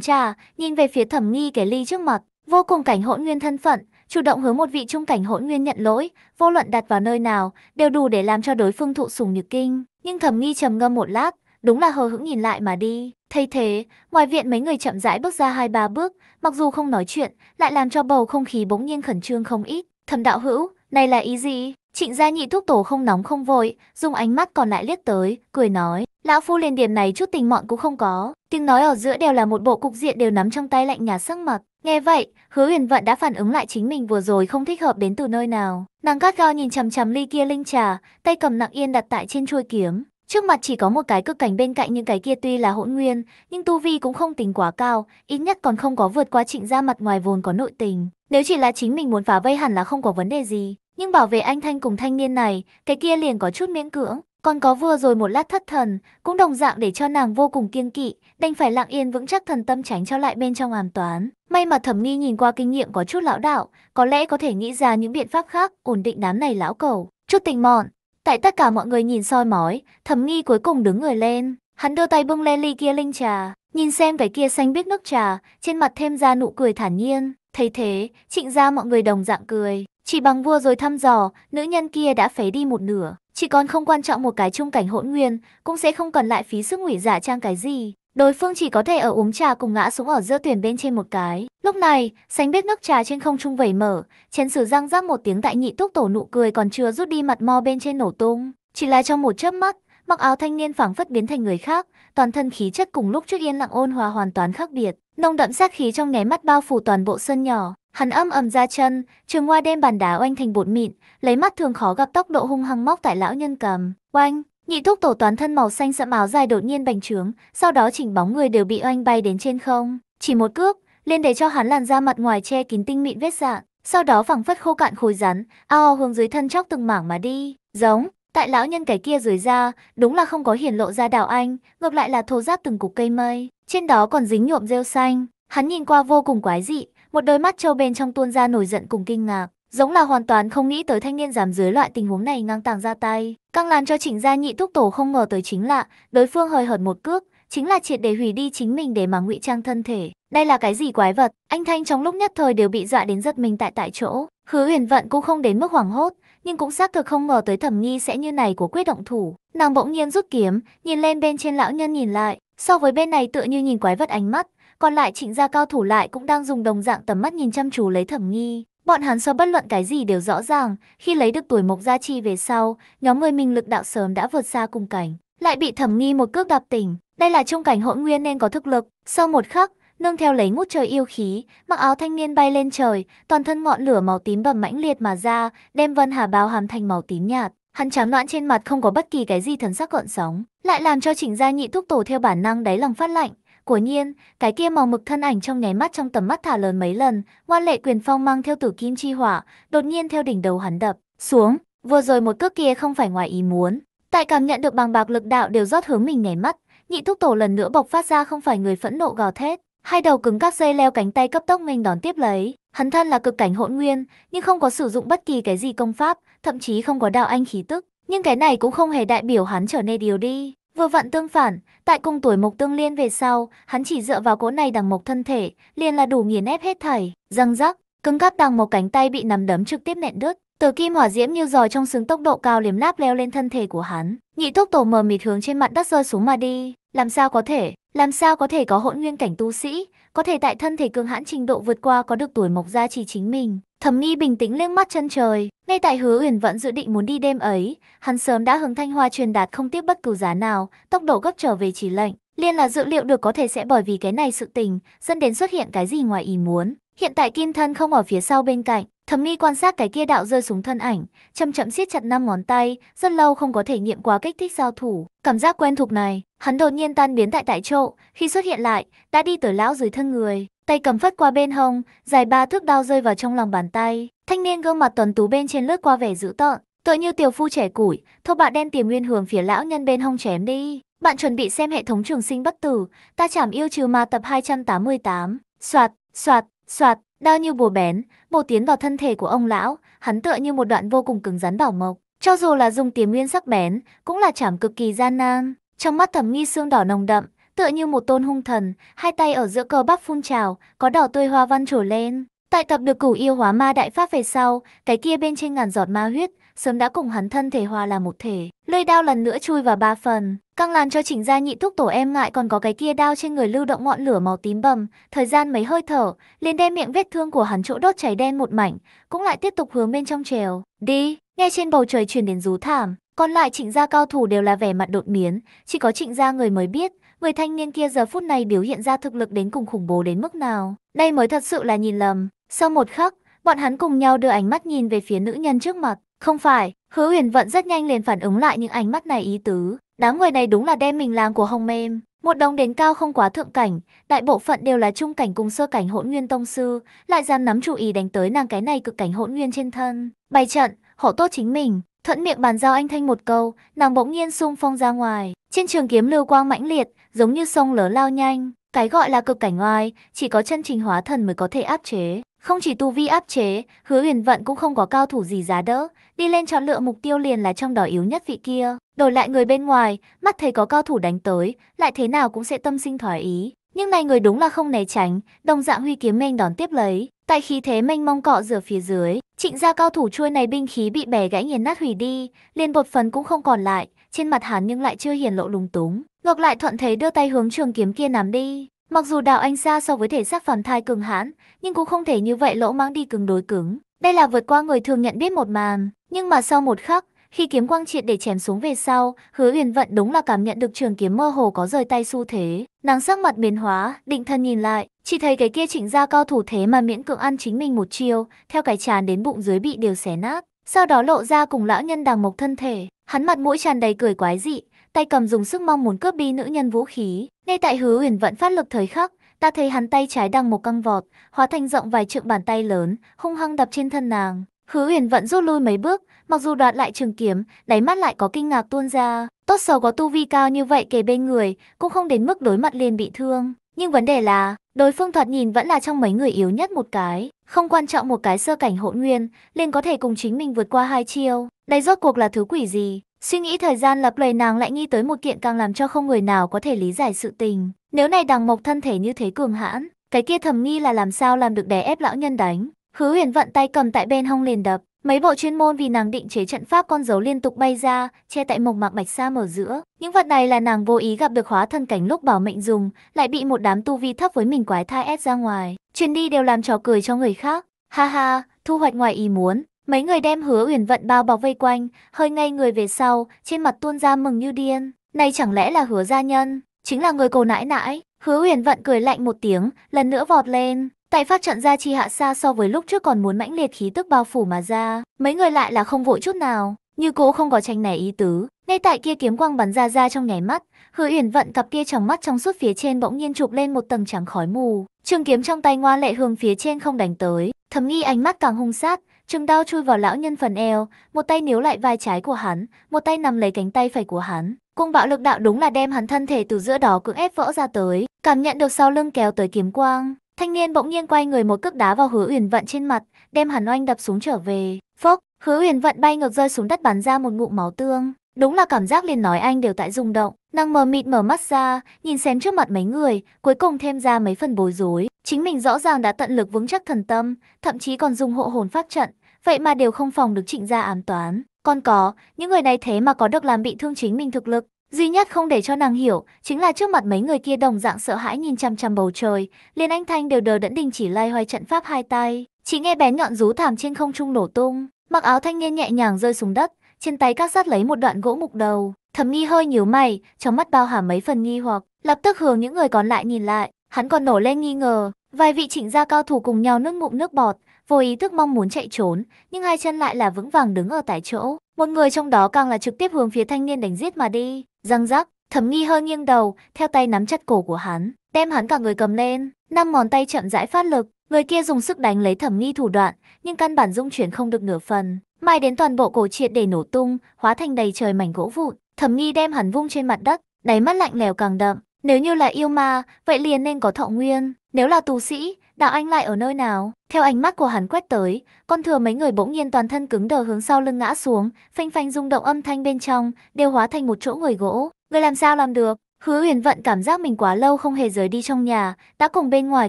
trà, nhìn về phía thẩm nghi cái ly trước mặt. Vô cùng cảnh hỗn nguyên thân phận, chủ động hướng một vị trung cảnh hỗn nguyên nhận lỗi, vô luận đặt vào nơi nào, đều đủ để làm cho đối phương thụ sủng nhược kinh. Nhưng thẩm nghi trầm ngâm một lát, đúng là hờ hững nhìn lại mà đi. Thay thế, ngoài viện mấy người chậm rãi bước ra hai ba bước, mặc dù không nói chuyện, lại làm cho bầu không khí bỗng nhiên khẩn trương không ít. Thẩm đạo hữu, này là ý gì? Trịnh gia nhị thúc tổ không nóng không vội, dùng ánh mắt còn lại liếc tới, cười nói. Lão phu liền điểm này chút tình mọn cũng không có. Tiếng nói ở giữa đều là một bộ cục diện đều nắm trong tay lạnh nhà sắc mặt. Nghe vậy, hứa huyền vận đã phản ứng lại chính mình vừa rồi không thích hợp đến từ nơi nào. Nàng gắt gao nhìn chằm chằm ly kia linh trà, tay cầm nặng yên đặt tại trên chuôi kiếm. Trước mặt chỉ có một cái cực cảnh bên cạnh những cái kia tuy là hỗn nguyên, nhưng tu vi cũng không tính quá cao, ít nhất còn không có vượt qua trịnh ra mặt ngoài vốn có nội tình. Nếu chỉ là chính mình muốn phá vây hẳn là không có vấn đề gì nhưng bảo vệ anh Thanh cùng thanh niên này, cái kia liền có chút miễn cưỡng. Còn có vừa rồi một lát thất thần, cũng đồng dạng để cho nàng vô cùng kiêng kỵ, đành phải lặng yên vững chắc thần tâm tránh cho lại bên trong hàm toán. May mà thẩm nghi nhìn qua kinh nghiệm có chút lão đạo, có lẽ có thể nghĩ ra những biện pháp khác ổn định đám này lão cầu. Chút tình mọn, tại tất cả mọi người nhìn soi mói, thẩm nghi cuối cùng đứng người lên. Hắn đưa tay bưng lên ly kia linh trà, nhìn xem cái kia xanh biết nước trà, trên mặt thêm ra nụ cười thản nhiên. Thấy thế, trịnh ra mọi người đồng dạng cười. Chỉ bằng vua rồi thăm dò, nữ nhân kia đã phế đi một nửa. Chỉ còn không quan trọng một cái chung cảnh hỗn nguyên, cũng sẽ không còn lại phí sức ngụy giả trang cái gì. Đối phương chỉ có thể ở uống trà cùng ngã xuống ở giữa tuyển bên trên một cái. Lúc này, sánh biết nước trà trên không trung vẩy mở, chén sử răng rác một tiếng tại nhị túc tổ nụ cười còn chưa rút đi mặt mo bên trên nổ tung. Chỉ là trong một chớp mắt, mặc áo thanh niên phảng phất biến thành người khác, toàn thân khí chất cùng lúc trước yên lặng ôn hòa hoàn toàn khác biệt. Nông đậm sát khí trong nháy mắt bao phủ toàn bộ sân nhỏ, Hắn âm ầm ra chân, trường hoa đem bàn đá oanh thành bột mịn, lấy mắt thường khó gặp tốc độ hung hăng móc tại lão nhân cầm. Oanh, nhị thúc tổ toán thân màu xanh sẫm áo dài đột nhiên bành trướng, sau đó chỉnh bóng người đều bị oanh bay đến trên không. Chỉ một cước, liền để cho hắn làn da mặt ngoài che kín tinh mịn vết dạng, sau đó phẳng phất khô cạn khối rắn, ao hướng dưới thân chóc từng mảng mà đi. Giống, tại lão nhân cái kia dưới da, đúng là không có hiển lộ ra đào anh, ngược lại là thô ráp từng cục cây mây, trên đó còn dính nhuộm rêu xanh. Hắn nhìn qua vô cùng quái dị, một đôi mắt trâu bên trong tuôn ra nổi giận cùng kinh ngạc. Giống là hoàn toàn không nghĩ tới thanh niên giảm dưới loại tình huống này ngang tàng ra tay. Căng làm cho trịnh gia nhị thúc tổ không ngờ tới chính là đối phương hơi hợt một cước, chính là triệt để hủy đi chính mình để mà ngụy trang thân thể. Đây là cái gì quái vật? Anh Thanh trong lúc nhất thời đều bị dọa đến giật mình tại tại chỗ. Hứa huyền vận cũng không đến mức hoảng hốt, nhưng cũng xác thực không ngờ tới thẩm nghi sẽ như này của quyết động thủ. Nàng bỗng nhiên rút kiếm, nhìn lên bên trên lão nhân nhìn lại, so với bên này tựa như nhìn quái vật ánh mắt, còn lại trịnh gia cao thủ lại cũng đang dùng đồng dạng tầm mắt nhìn chăm chú lấy thẩm nghi. Bọn hắn so bất luận cái gì đều rõ ràng, khi lấy được tuổi mộc gia chi về sau, nhóm người mình lực đạo sớm đã vượt xa cùng cảnh. Lại bị thẩm nghi một cước đạp tỉnh, đây là trong cảnh hỗn nguyên nên có thực lực. Sau một khắc, nương theo lấy ngút trời yêu khí, mặc áo thanh niên bay lên trời, toàn thân ngọn lửa màu tím bầm mãnh liệt mà ra, đem vân hà bao hàm thành màu tím nhạt. Hắn trắng loãng trên mặt không có bất kỳ cái gì thần sắc gợn sóng, lại làm cho chỉnh Gia Nhị thúc tổ theo bản năng đáy lòng phát lạnh, Quả nhiên, cái kia màu mực thân ảnh trong nháy mắt trong tầm mắt thả lớn mấy lần, hoa lệ quyền phong mang theo tử kim chi hỏa, đột nhiên theo đỉnh đầu hắn đập xuống. Vừa rồi một cước kia không phải ngoài ý muốn, tại cảm nhận được bằng bạc lực đạo đều rót hướng mình nháy mắt, nhị thúc tổ lần nữa bộc phát ra không phải người phẫn nộ gào thét, hai đầu cứng các dây leo cánh tay cấp tốc mình đón tiếp lấy. Hắn thân là cực cảnh hỗn nguyên, nhưng không có sử dụng bất kỳ cái gì công pháp, thậm chí không có đạo anh khí tức, nhưng cái này cũng không hề đại biểu hắn trở nên điều đi. Vừa vặn tương phản, tại cung tuổi mộc tương liên về sau, hắn chỉ dựa vào cỗ này đằng mộc thân thể, liền là đủ nghiền ép hết thảy, răng rắc, cứng cáp đằng một cánh tay bị nắm đấm trực tiếp nện đứt. Từ kim hỏa diễm như giòi trong sướng tốc độ cao liếm láp leo lên thân thể của hắn, nhị thúc tổ mờ mịt hướng trên mặt đất rơi xuống mà đi. Làm sao có thể, làm sao có thể có hỗn nguyên cảnh tu sĩ, có thể tại thân thể cường hãn trình độ vượt qua có được tuổi mộc gia trì chính mình. Thẩm Nghi bình tĩnh liếc mắt chân trời, ngay tại Hứa Uyển vẫn dự định muốn đi đêm ấy, hắn sớm đã hướng Thanh Hoa truyền đạt không tiếc bất cứ giá nào, tốc độ gấp trở về chỉ lệnh, liên là dự liệu được có thể sẽ bởi vì cái này sự tình, dẫn đến xuất hiện cái gì ngoài ý muốn. Hiện tại Kim Thân không ở phía sau bên cạnh, Thẩm Nghi quan sát cái kia đạo rơi xuống thân ảnh, chậm chậm siết chặt năm ngón tay, rất lâu không có thể nghiệm quá kích thích giao thủ, cảm giác quen thuộc này, hắn đột nhiên tan biến tại tại chỗ, khi xuất hiện lại, đã đi tới lão dưới thân người, tay cầm phất qua bên hông, dài ba thước đao rơi vào trong lòng bàn tay. Thanh niên gương mặt tuấn tú bên trên lướt qua vẻ dữ tợn, tựa như tiểu phu trẻ củi, thô bạ đen tiềm nguyên hưởng phía lão nhân bên hông chém đi. Bạn chuẩn bị xem hệ thống trường sinh bất tử, ta chảm yêu trừ ma tập 288. Soạt, soạt, soạt, đao như bùa bén, bổ tiến vào thân thể của ông lão, hắn tựa như một đoạn vô cùng cứng rắn bảo mộc. Cho dù là dùng tiềm nguyên sắc bén, cũng là chảm cực kỳ gian nan. Trong mắt thẩm nghi xương đỏ nồng đậm, tựa như một tôn hung thần, hai tay ở giữa cờ bắp phun trào, có đỏ tươi hoa văn trổ lên. Tại tập được cửu yêu hóa ma đại pháp về sau, cái kia bên trên ngàn giọt ma huyết, sớm đã cùng hắn thân thể hòa là một thể. Lưỡi đao lần nữa chui vào ba phần, căng làn cho chỉnh Gia nhị thúc tổ em ngại còn có cái kia đao trên người lưu động ngọn lửa màu tím bầm. Thời gian mấy hơi thở, liền đem miệng vết thương của hắn chỗ đốt cháy đen một mảnh, cũng lại tiếp tục hướng bên trong trèo. Đi, nghe trên bầu trời truyền đến rú thảm. Còn lại trịnh gia cao thủ đều là vẻ mặt đột biến, chỉ có trịnh gia người mới biết, người thanh niên kia giờ phút này biểu hiện ra thực lực đến cùng khủng bố đến mức nào. Đây mới thật sự là nhìn lầm. Sau một khắc, bọn hắn cùng nhau đưa ánh mắt nhìn về phía nữ nhân trước mặt. Không phải, hứa huyền vận rất nhanh liền phản ứng lại những ánh mắt này ý tứ. Đám người này đúng là đem mình làm của hồng mềm. Một đồng đến cao không quá thượng cảnh, đại bộ phận đều là trung cảnh cùng sơ cảnh hỗn nguyên tông sư, lại dám nắm chủ ý đánh tới nàng cái này cực cảnh hỗn nguyên trên thân. Bày trận, hộ tốt chính mình, thuận miệng bàn giao anh thanh một câu, nàng bỗng nhiên sung phong ra ngoài. Trên trường kiếm lưu quang mãnh liệt, giống như sông lớn lao nhanh. Cái gọi là cực cảnh oai, chỉ có chân trình hóa thần mới có thể áp chế. Không chỉ tu vi áp chế, hứa huyền vận cũng không có cao thủ gì giá đỡ, đi lên chọn lựa mục tiêu liền là trong đó yếu nhất vị kia. Đổi lại người bên ngoài, mắt thấy có cao thủ đánh tới, lại thế nào cũng sẽ tâm sinh thoải ý. Nhưng này người đúng là không né tránh, đồng dạng huy kiếm mênh đón tiếp lấy. Tại khí thế mênh mông cọ rửa phía dưới, trịnh gia cao thủ chuôi này binh khí bị bẻ gãy nghiền nát hủy đi, liền bột phần cũng không còn lại, trên mặt hắn nhưng lại chưa hiền lộ lúng túng. Ngược lại thuận thế đưa tay hướng trường kiếm kia nắm đi. Mặc dù đào anh xa so với thể xác phản thai cường hãn, nhưng cũng không thể như vậy lỗ mãng đi cứng đối cứng. Đây là vượt qua người thường nhận biết một màn, nhưng mà sau một khắc, khi kiếm quang triệt để chém xuống về sau, Hứa Uyển Vận đúng là cảm nhận được trường kiếm mơ hồ có rời tay xu thế. Nàng sắc mặt biến hóa, định thân nhìn lại, chỉ thấy cái kia chỉnh ra cao thủ thế mà miễn cưỡng ăn chính mình một chiêu, theo cái tràn đến bụng dưới bị đều xé nát, sau đó lộ ra cùng lão nhân đàng mộc thân thể, hắn mặt mũi tràn đầy cười quái dị, tay cầm dùng sức mong muốn cướp đi nữ nhân vũ khí. Ngay tại hứa Uyển vẫn phát lực thời khắc, ta thấy hắn tay trái đang một căng vọt, hóa thành rộng vài trượng bàn tay lớn, hung hăng đập trên thân nàng. Hứa Uyển vẫn rút lui mấy bước, mặc dù đoạt lại trường kiếm, đáy mắt lại có kinh ngạc tuôn ra. Tốt xấu có tu vi cao như vậy kề bên người, cũng không đến mức đối mặt liền bị thương. Nhưng vấn đề là, đối phương thoạt nhìn vẫn là trong mấy người yếu nhất một cái. Không quan trọng một cái sơ cảnh hỗn nguyên, liền có thể cùng chính mình vượt qua hai chiêu. Đây rốt cuộc là thứ quỷ gì? Suy nghĩ thời gian lập lời nàng lại nghi tới một kiện càng làm cho không người nào có thể lý giải sự tình. Nếu này đằng mộc thân thể như thế cường hãn, cái kia thầm nghi là làm sao làm được đè ép lão nhân đánh. Hứa huyền vận tay cầm tại bên hông liền đập, mấy bộ chuyên môn vì nàng định chế trận pháp con dấu liên tục bay ra, che tại mộc mạc bạch xa mở giữa. Những vật này là nàng vô ý gặp được hóa thân cảnh lúc bảo mệnh dùng, lại bị một đám tu vi thấp với mình quái thai ép ra ngoài. Chuyến đi đều làm trò cười cho người khác. Ha ha, thu hoạch ngoài ý muốn, Mấy người đem hứa uyển vận bao bọc vây quanh, hơi ngây người về sau, trên mặt tuôn ra mừng như điên. Này chẳng lẽ là hứa gia nhân, chính là người cô nãi nãi. Hứa uyển vận cười lạnh một tiếng, lần nữa vọt lên. Tại phát trận ra chi hạ xa so với lúc trước còn muốn mãnh liệt khí tức bao phủ mà ra. Mấy người lại là không vội chút nào, như cố không có tranh này ý tứ. Ngay tại kia kiếm quang bắn ra ra trong nháy mắt, hứa uyển vận cặp kia trong mắt trong suốt phía trên bỗng nhiên chụp lên một tầng trắng khói mù. Trường kiếm trong tay ngoa lệ hướng phía trên không đánh tới, thầm nghi ánh mắt càng hung sát, Trường đao chui vào lão nhân phần eo, một tay níu lại vai trái của hắn, một tay nắm lấy cánh tay phải của hắn. Cung bạo lực đạo đúng là đem hắn thân thể từ giữa đó cưỡng ép vỡ ra tới, cảm nhận được sau lưng kéo tới kiếm quang. Thanh niên bỗng nhiên quay người một cước đá vào hứa uyển vận trên mặt, đem hắn oanh đập xuống trở về. Phốc, hứa uyển vận bay ngược rơi xuống đất bắn ra một ngụm máu tương. Đúng là cảm giác liền nói anh đều tại rung động, nàng mờ mịt mở mắt ra, nhìn xem trước mặt mấy người, cuối cùng thêm ra mấy phần bối rối. Chính mình rõ ràng đã tận lực vững chắc thần tâm, thậm chí còn dùng hộ hồn phát trận, vậy mà đều không phòng được trịnh gia ám toán. Còn có, những người này thế mà có được làm bị thương chính mình thực lực. Duy nhất không để cho nàng hiểu, chính là trước mặt mấy người kia đồng dạng sợ hãi nhìn chăm chăm bầu trời, liền anh Thanh đều đờ đẫn đình chỉ lai hoay trận pháp hai tay, chỉ nghe bén nhọn rú thảm trên không trung nổ tung, mặc áo thanh niên nhẹ nhàng rơi xuống đất, trên tay các sát lấy một đoạn gỗ mục đầu, thầm nghi hơi nhíu mày, trong mắt bao hàm mấy phần nghi hoặc, lập tức hướng những người còn lại nhìn lại, hắn còn nổ lên nghi ngờ, vài vị trịnh gia cao thủ cùng nhau nước ngụm nước bọt, vô ý thức mong muốn chạy trốn, nhưng hai chân lại là vững vàng đứng ở tại chỗ. Một người trong đó càng là trực tiếp hướng phía thanh niên đánh giết mà đi. Răng rắc, thẩm nghi hơi nghiêng đầu, theo tay nắm chặt cổ của hắn, đem hắn cả người cầm lên. Năm ngón tay chậm rãi phát lực, người kia dùng sức đánh lấy thẩm nghi thủ đoạn, nhưng căn bản dung chuyển không được nửa phần. Mai đến toàn bộ cổ triệt để nổ tung, hóa thành đầy trời mảnh gỗ vụn. Thẩm nghi đem hắn vung trên mặt đất, đáy mắt lạnh lèo càng đậm. Nếu như là yêu ma, vậy liền nên có thọ nguyên. Nếu là tu sĩ, Đạo Anh lại ở nơi nào? Theo ánh mắt của hắn quét tới, con thừa mấy người bỗng nhiên toàn thân cứng đờ hướng sau lưng ngã xuống, phanh phanh rung động âm thanh bên trong, đều hóa thành một chỗ người gỗ. Người làm sao làm được? Hứa huyền vận cảm giác mình quá lâu không hề rời đi trong nhà, đã cùng bên ngoài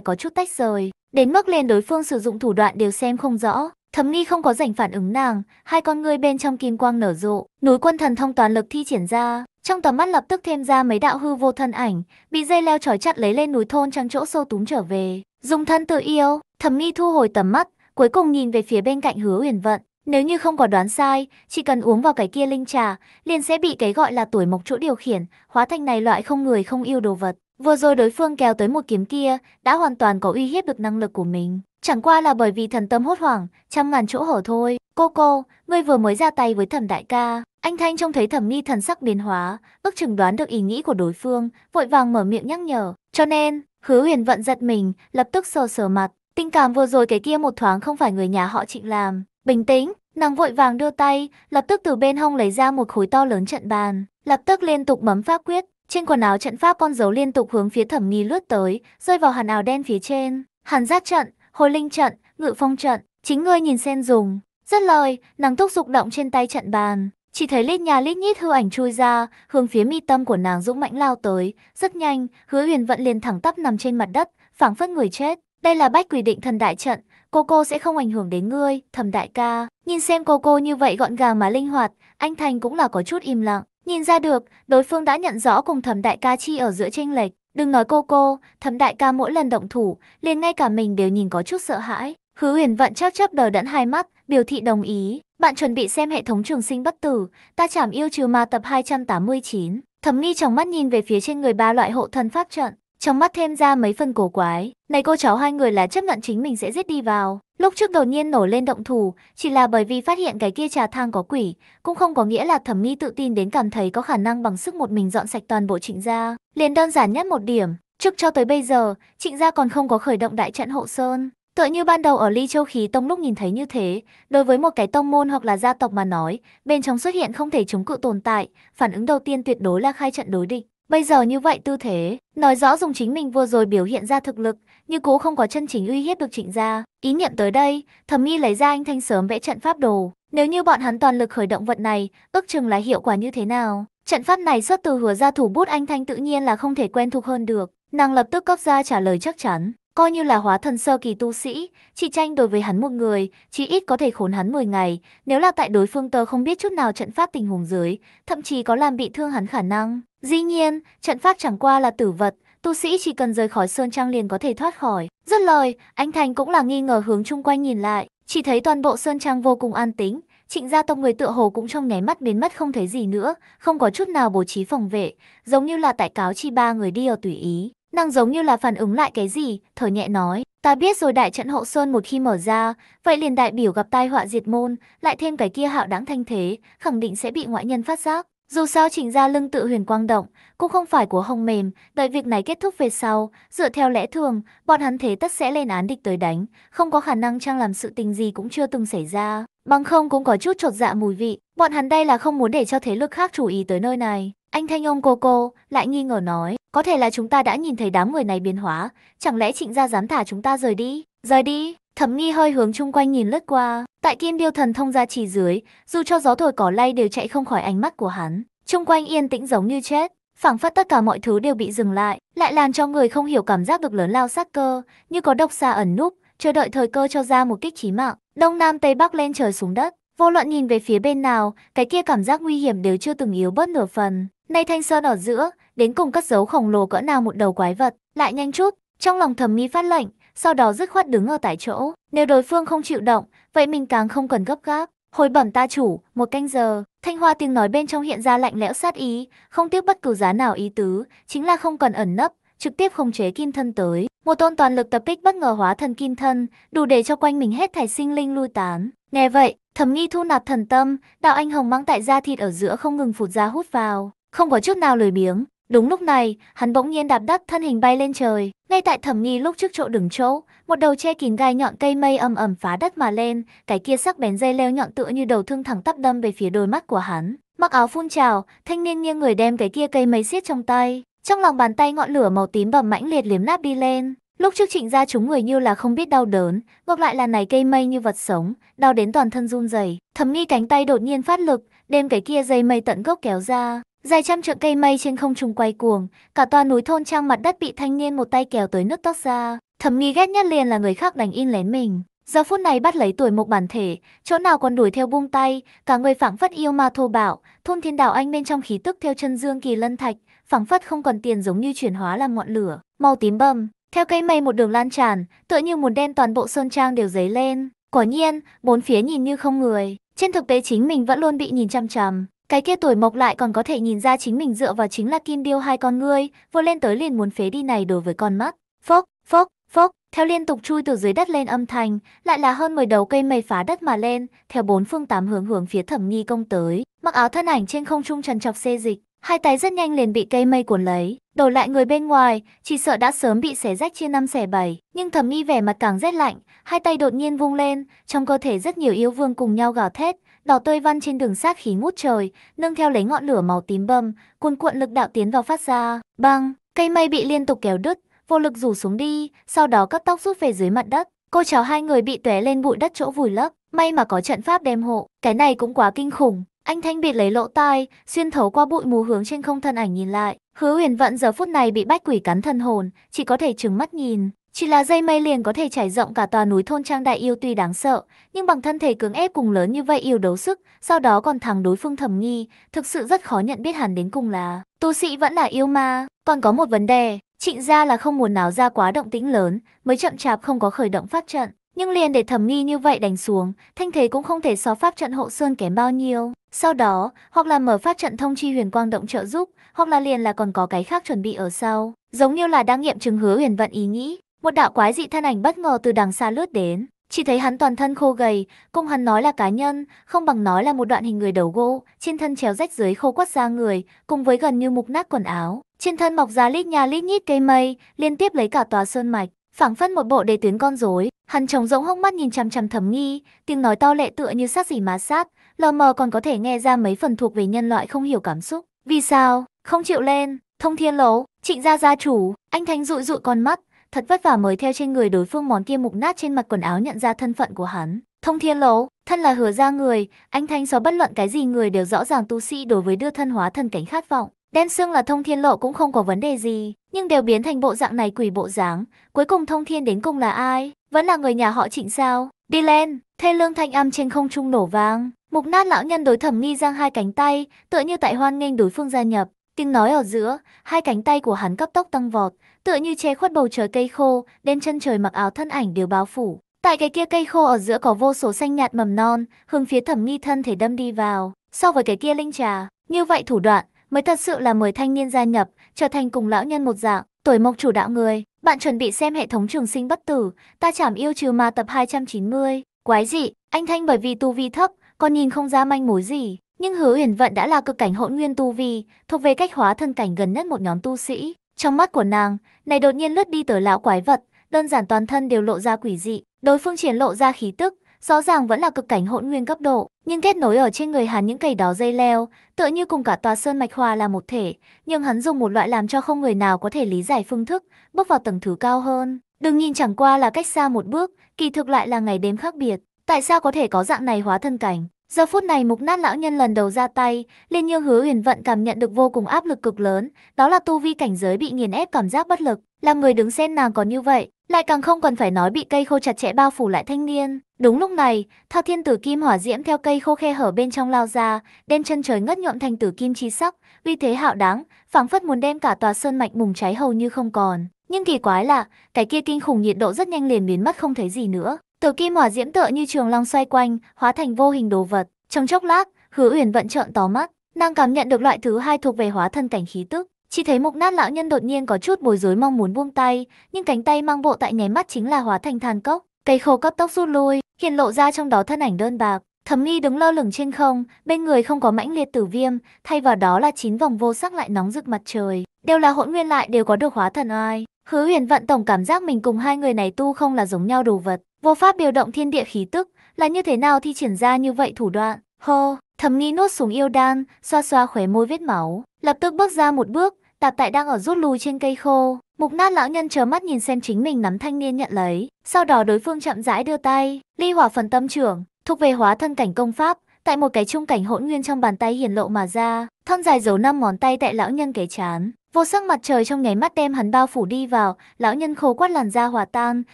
có chút tách rời. Đến mức liền đối phương sử dụng thủ đoạn đều xem không rõ. thấm nghi không có rảnh phản ứng nàng, hai con ngươi bên trong kim quang nở rộ, núi quân thần thông toàn lực thi triển ra, trong tầm mắt lập tức thêm ra mấy đạo hư vô thân ảnh, bị dây leo trói chặt lấy lên núi thôn trong chỗ sâu túm trở về. Dùng thân tự yêu, thẩm nghi thu hồi tầm mắt, cuối cùng nhìn về phía bên cạnh hứa uyển vận. Nếu như không có đoán sai, chỉ cần uống vào cái kia linh trà, liền sẽ bị cái gọi là tuổi mộc chỗ điều khiển, hóa thành này loại không người không yêu đồ vật. Vừa rồi đối phương kéo tới một kiếm kia, đã hoàn toàn có uy hiếp được năng lực của mình. Chẳng qua là bởi vì thần tâm hốt hoảng, trăm ngàn chỗ hở thôi. Cô cô, ngươi vừa mới ra tay với thẩm đại ca. Anh Thanh trông thấy thẩm nghi thần sắc biến hóa, ước chừng đoán được ý nghĩ của đối phương, vội vàng mở miệng nhắc nhở. Cho nên, Hứa huyền vận giật mình, lập tức sờ sờ mặt. Tình cảm vừa rồi cái kia một thoáng không phải người nhà họ trịnh làm. Bình tĩnh, nàng vội vàng đưa tay, lập tức từ bên hông lấy ra một khối to lớn trận bàn. Lập tức liên tục bấm pháp quyết. Trên quần áo trận pháp con dấu liên tục hướng phía thẩm nghi lướt tới, rơi vào hàn áo đen phía trên. Hàn giác trận, hồi linh trận, ngự phong trận, chính ngươi nhìn xem dùng. Rất lời, nàng thúc dục động trên tay trận bàn, chỉ thấy lít nhà lít nhít hư ảnh chui ra, hướng phía mi tâm của nàng dũng mãnh lao tới, rất nhanh, hứa huyền vận liền thẳng tắp nằm trên mặt đất, phảng phất người chết. Đây là bách quỷ định thần đại trận, cô cô sẽ không ảnh hưởng đến ngươi, thầm đại ca. Nhìn xem cô cô như vậy gọn gàng mà linh hoạt, anh Thành cũng là có chút im lặng. Nhìn ra được, đối phương đã nhận rõ cùng thầm đại ca chi ở giữa tranh lệch. Đừng nói cô cô, thầm đại ca mỗi lần động thủ, liền ngay cả mình đều nhìn có chút sợ hãi. Hứa huyền vận chớp chớp đờ đẫn hai mắt, biểu thị đồng ý. Bạn chuẩn bị xem hệ thống trường sinh bất tử, ta chảm yêu trừ ma tập 289. Thẩm nghi trong mắt nhìn về phía trên người ba loại hộ thân pháp trận, trong mắt thêm ra mấy phần cổ quái. Này cô cháu hai người là chấp nhận chính mình sẽ giết đi vào. Lúc trước đột nhiên nổi lên động thủ, chỉ là bởi vì phát hiện cái kia trà thang có quỷ, cũng không có nghĩa là thẩm nghi tự tin đến cảm thấy có khả năng bằng sức một mình dọn sạch toàn bộ trịnh gia. Liền đơn giản nhất một điểm, Trước cho tới bây giờ, Trịnh gia còn không có khởi động đại trận hộ sơn, Tựa như ban đầu ở Ly Châu Khí Tông lúc nhìn thấy như thế, đối với một cái tông môn hoặc là gia tộc mà nói, bên trong xuất hiện không thể chống cự tồn tại, phản ứng đầu tiên tuyệt đối là khai trận đối địch. Bây giờ như vậy tư thế, nói rõ dùng chính mình vừa rồi biểu hiện ra thực lực, như cố không có chân chính uy hiếp được trịnh gia. Ý niệm tới đây, thẩm nghi lấy ra anh thanh sớm vẽ trận pháp đồ. Nếu như bọn hắn toàn lực khởi động vật này, ước chừng là hiệu quả như thế nào? Trận pháp này xuất từ hứa gia thủ bút anh thanh tự nhiên là không thể quen thuộc hơn được. Nàng lập tức cấp ra trả lời chắc chắn. Coi như là hóa thần sơ kỳ tu sĩ, chỉ tranh đối với hắn một người, chỉ ít có thể khốn hắn 10 ngày, nếu là tại đối phương tơ không biết chút nào trận pháp tình huống dưới, thậm chí có làm bị thương hắn khả năng. Dĩ nhiên, trận pháp chẳng qua là tử vật, tu sĩ chỉ cần rời khỏi sơn trang liền có thể thoát khỏi. Rất lời, anh Thành cũng là nghi ngờ hướng chung quanh nhìn lại, chỉ thấy toàn bộ sơn trang vô cùng an tĩnh, Trịnh gia tông người tựa hồ cũng trong nháy mắt biến mất không thấy gì nữa, không có chút nào bố trí phòng vệ, giống như là tại cáo chi ba người đi ở tùy ý. Nàng giống như là phản ứng lại cái gì, thở nhẹ nói. Ta biết rồi đại trận hậu sơn một khi mở ra, vậy liền đại biểu gặp tai họa diệt môn, lại thêm cái kia hạo đáng thanh thế, khẳng định sẽ bị ngoại nhân phát giác. Dù sao chỉnh ra lưng tự huyền quang động, cũng không phải của hồng mềm, đợi việc này kết thúc về sau, dựa theo lẽ thường, bọn hắn thế tất sẽ lên án địch tới đánh, không có khả năng trang làm sự tình gì cũng chưa từng xảy ra. Bằng không cũng có chút trột dạ mùi vị, bọn hắn đây là không muốn để cho thế lực khác chú ý tới nơi này. Anh Thanh ông cô cô lại nghi ngờ nói, có thể là chúng ta đã nhìn thấy đám người này biến hóa, chẳng lẽ trịnh gia dám thả chúng ta rời đi? Rời đi, thẩm nghi hơi hướng chung quanh nhìn lướt qua, tại kim điêu thần thông ra chỉ dưới, dù cho gió thổi cỏ lay đều chạy không khỏi ánh mắt của hắn. Chung quanh yên tĩnh giống như chết, phảng phất tất cả mọi thứ đều bị dừng lại, lại làm cho người không hiểu cảm giác được lớn lao sát cơ, như có độc xa ẩn núp, chờ đợi thời cơ cho ra một kích chí mạng. Đông nam tây bắc lên trời xuống đất, vô luận nhìn về phía bên nào, cái kia cảm giác nguy hiểm đều chưa từng yếu bớt nửa phần. Nay Thanh Sơn ở giữa, đến cùng cất giấu khổng lồ cỡ nào một đầu quái vật, lại nhanh chút, trong lòng thầm nghĩ phát lệnh, sau đó dứt khoát đứng ở tại chỗ. Nếu đối phương không chịu động, vậy mình càng không cần gấp gáp. Hồi bẩm ta chủ, một canh giờ, thanh hoa tiếng nói bên trong hiện ra lạnh lẽo sát ý, không tiếc bất cứ giá nào ý tứ, chính là không cần ẩn nấp, trực tiếp khống chế kim thân tới. Một tôn toàn lực tập kích bất ngờ hóa thần kim thân, đủ để cho quanh mình hết thảy sinh linh lui tán. Nghe vậy, thẩm nghi thu nạp thần tâm, đạo anh hồng mang tại da thịt ở giữa không ngừng phụt ra hút vào không có chút nào lười biếng. Đúng lúc này, hắn bỗng nhiên đạp đất thân hình bay lên trời, ngay tại thẩm nghi lúc trước chỗ đứng chỗ, một đầu che kín gai nhọn cây mây ầm ầm phá đất mà lên, cái kia sắc bén dây leo nhọn tựa như đầu thương thẳng tắp đâm về phía đôi mắt của hắn. Mặc áo phun trào, thanh niên nghiêng người đem cái kia cây mây siết trong tay, trong lòng bàn tay ngọn lửa màu tím bầm mãnh liệt liếm nát đi lên. Lúc trước trịnh ra chúng người như là không biết đau đớn, ngược lại là này cây mây như vật sống, đau đến toàn thân run rẩy. Thẩm nghi cánh tay đột nhiên phát lực, đem cái kia dây mây tận gốc kéo ra, Dài trăm trượng cây mây trên không trung quay cuồng, cả toa núi thôn trang mặt đất bị thanh niên một tay kéo tới nước tóc ra. Thẩm nghi ghét nhất liền là người khác đánh in lén mình. Giờ phút này bắt lấy tuổi một bản thể, chỗ nào còn đuổi theo buông tay, cả người phảng phất yêu ma thô bạo, thôn thiên đạo anh bên trong khí tức theo chân dương kỳ lân thạch, phảng phất không còn tiền giống như chuyển hóa làm ngọn lửa, màu tím bầm, theo cây mây một đường lan tràn, tựa như muốn đen toàn bộ sơn trang đều dấy lên. Quả nhiên, bốn phía nhìn như không người, trên thực tế chính mình vẫn luôn bị nhìn chăm chằm, cái kia tuổi mộc lại còn có thể nhìn ra chính mình dựa vào chính là kim điêu hai con ngươi, vô lên tới liền muốn phế đi này đối với con mắt. Phốc, phốc, phốc, theo liên tục chui từ dưới đất lên âm thanh, lại là hơn 10 đầu cây mây phá đất mà lên, theo bốn phương tám hướng hướng phía thẩm nghi công tới. Mặc áo thân ảnh trên không trung trần chọc xê dịch, hai tay rất nhanh liền bị cây mây cuốn lấy, đổ lại người bên ngoài, chỉ sợ đã sớm bị xé rách chia năm xẻ bảy. Nhưng thẩm nghi vẻ mặt càng rét lạnh, hai tay đột nhiên vung lên, trong cơ thể rất nhiều yêu vương cùng nhau gào thét, đỏ tươi văn trên đường sát khí ngút trời, nâng theo lấy ngọn lửa màu tím bầm, cuồn cuộn lực đạo tiến vào phát ra, Bang, cây mây bị liên tục kéo đứt, vô lực rủ xuống đi, sau đó cấp tóc rút về dưới mặt đất. Cô cháu hai người bị tóe lên bụi đất chỗ vùi lấp, may mà có trận pháp đem hộ, cái này cũng quá kinh khủng. Anh Thanh bịt lấy lỗ tai, xuyên thấu qua bụi mù hướng trên không thân ảnh nhìn lại. Hứa huyền vận giờ phút này bị bách quỷ cắn thân hồn, chỉ có thể trừng mắt nhìn. Chỉ là dây mây liền có thể trải rộng cả tòa núi thôn Trang Đại Yêu tuy đáng sợ, nhưng bằng thân thể cứng ép cùng lớn như vậy yêu đấu sức, sau đó còn thằng đối phương thầm nghi, thực sự rất khó nhận biết hẳn đến cùng là tu sĩ vẫn là yêu ma. Còn có một vấn đề, trịnh gia là không muốn náo ra quá động tĩnh lớn, mới chậm chạp không có khởi động pháp trận. Nhưng liền để thầm nghi như vậy đánh xuống, thanh thế cũng không thể so pháp trận hộ sơn kém bao nhiêu. Sau đó, hoặc là mở pháp trận thông chi huyền quang động trợ giúp, hoặc là liền là còn có cái khác chuẩn bị ở sau. Giống như là đang nghiệm chứng hứa huyền vận ý nghĩ, một đạo quái dị thân ảnh bất ngờ từ đằng xa lướt đến. Chỉ thấy hắn toàn thân khô gầy, cùng hắn nói là cá nhân, không bằng nói là một đoạn hình người đầu gỗ, trên thân chéo rách dưới khô quắt da người, cùng với gần như mục nát quần áo. Trên thân mọc ra lít nha lít nhít cây mây, liên tiếp lấy cả tòa sơn mạch, phảng phất một bộ đề tuyến con rối. Hắn trống rỗng hốc mắt nhìn chằm chằm thẩm nghi, tiếng nói to lệ tựa như sát dỉ má sát, lờ mờ còn có thể nghe ra mấy phần thuộc về nhân loại không hiểu cảm xúc. Vì sao? Không chịu lên, thông thiên lấu, trịnh gia gia chủ, anh thanh dụi dụi con mắt, thật vất vả mới theo trên người đối phương món kia mục nát trên mặt quần áo nhận ra thân phận của hắn. Thông thiên lấu, thân là hứa gia người, anh Thanh so bất luận cái gì người đều rõ ràng tu sĩ đối với đưa thân hóa thần cảnh khát vọng. Đen xương là thông thiên lộ cũng không có vấn đề gì, nhưng đều biến thành bộ dạng này quỷ bộ dáng. Cuối cùng thông thiên đến cùng là ai? Vẫn là người nhà họ trịnh sao? Đi lên, thê lương thanh âm trên không trung nổ vang. Mục nát lão nhân đối thẩm nghi giang hai cánh tay, tựa như tại hoan nghênh đối phương gia nhập. Tiếng nói ở giữa, hai cánh tay của hắn cấp tốc tăng vọt, tựa như che khuất bầu trời cây khô, đen chân trời mặc áo thân ảnh đều bao phủ. Tại cái kia cây khô ở giữa có vô số xanh nhạt mầm non, hướng phía thẩm nghi thân thể đâm đi vào. So với cái kia linh trà, như vậy thủ đoạn mới thật sự là mời thanh niên gia nhập, trở thành cùng lão nhân một dạng, tuổi mộc chủ đạo người. Bạn chuẩn bị xem hệ thống trường sinh bất tử, ta chảm yêu trừ ma tập 290. Quái dị, anh Thanh bởi vì tu vi thấp, còn nhìn không ra manh mối gì. Nhưng hứa huyền vận đã là cực cảnh hỗn nguyên tu vi, thuộc về cách hóa thân cảnh gần nhất một nhóm tu sĩ. Trong mắt của nàng, này đột nhiên lướt đi tới lão quái vật, đơn giản toàn thân đều lộ ra quỷ dị, đối phương triển lộ ra khí tức, rõ ràng vẫn là cực cảnh hỗn nguyên cấp độ, nhưng kết nối ở trên người hắn những cầy đó dây leo, tựa như cùng cả tòa sơn mạch hòa là một thể, nhưng hắn dùng một loại làm cho không người nào có thể lý giải phương thức, bước vào tầng thứ cao hơn. Đừng nhìn chẳng qua là cách xa một bước, kỳ thực lại là ngày đêm khác biệt. Tại sao có thể có dạng này hóa thân cảnh? Giờ phút này mục nát lão nhân lần đầu ra tay, Liên Như Hứa Huyền Vận cảm nhận được vô cùng áp lực cực lớn, đó là tu vi cảnh giới bị nghiền ép cảm giác bất lực, làm người đứng xem nàng còn như vậy, lại càng không cần phải nói bị cây khô chặt chẽ bao phủ lại thanh niên. Đúng lúc này, Thao Thiên Tử Kim hỏa diễm theo cây khô khe hở bên trong lao ra, đem chân trời ngất nhuộm thành tử kim chi sắc, vì thế hạo đáng, phảng phất muốn đem cả tòa sơn mạch mùng cháy hầu như không còn. Nhưng kỳ quái là, cái kia kinh khủng nhiệt độ rất nhanh liền biến mất không thấy gì nữa. Tử kim hỏa diễm tựa như trường long xoay quanh, hóa thành vô hình đồ vật. Trong chốc lát, Hứa Uyển vận trợn tó mắt, nàng cảm nhận được loại thứ hai thuộc về hóa thân cảnh khí tức. Chỉ thấy mục nát lão nhân đột nhiên có chút bối rối mong muốn buông tay, nhưng cánh tay mang bộ tại nháy mắt chính là hóa thành than cốc. Cây khô cấp tốc rút lui, hiện lộ ra trong đó thân ảnh đơn bạc. Thẩm Nghi đứng lơ lửng trên không, bên người không có mãnh liệt tử viêm, thay vào đó là chín vòng vô sắc lại nóng rực mặt trời, đều là hỗn nguyên lại đều có được hóa thần ai Hứa uyển vận tổng cảm giác mình cùng hai người này tu không là giống nhau đồ vật, Vô pháp điều động thiên địa khí tức là như thế nào thì triển ra như vậy thủ đoạn. Hô, thầm nghĩ nuốt súng yêu đan, xoa xoa khóe môi vết máu, lập tức bước ra một bước, tạp tại đang ở rút lui trên cây khô. Mục nát lão nhân chớ mắt nhìn xem chính mình nắm thanh niên nhận lấy, sau đó đối phương chậm rãi đưa tay, ly hỏa phần tâm trưởng, thuộc về hóa thân cảnh công pháp, tại một cái trung cảnh hỗn nguyên trong bàn tay hiển lộ mà ra, thân dài giấu năm món tay tại lão nhân kế chán, Vô sắc mặt trời trong nháy mắt đem hắn bao phủ đi vào, lão nhân khô quát làn da hòa tan,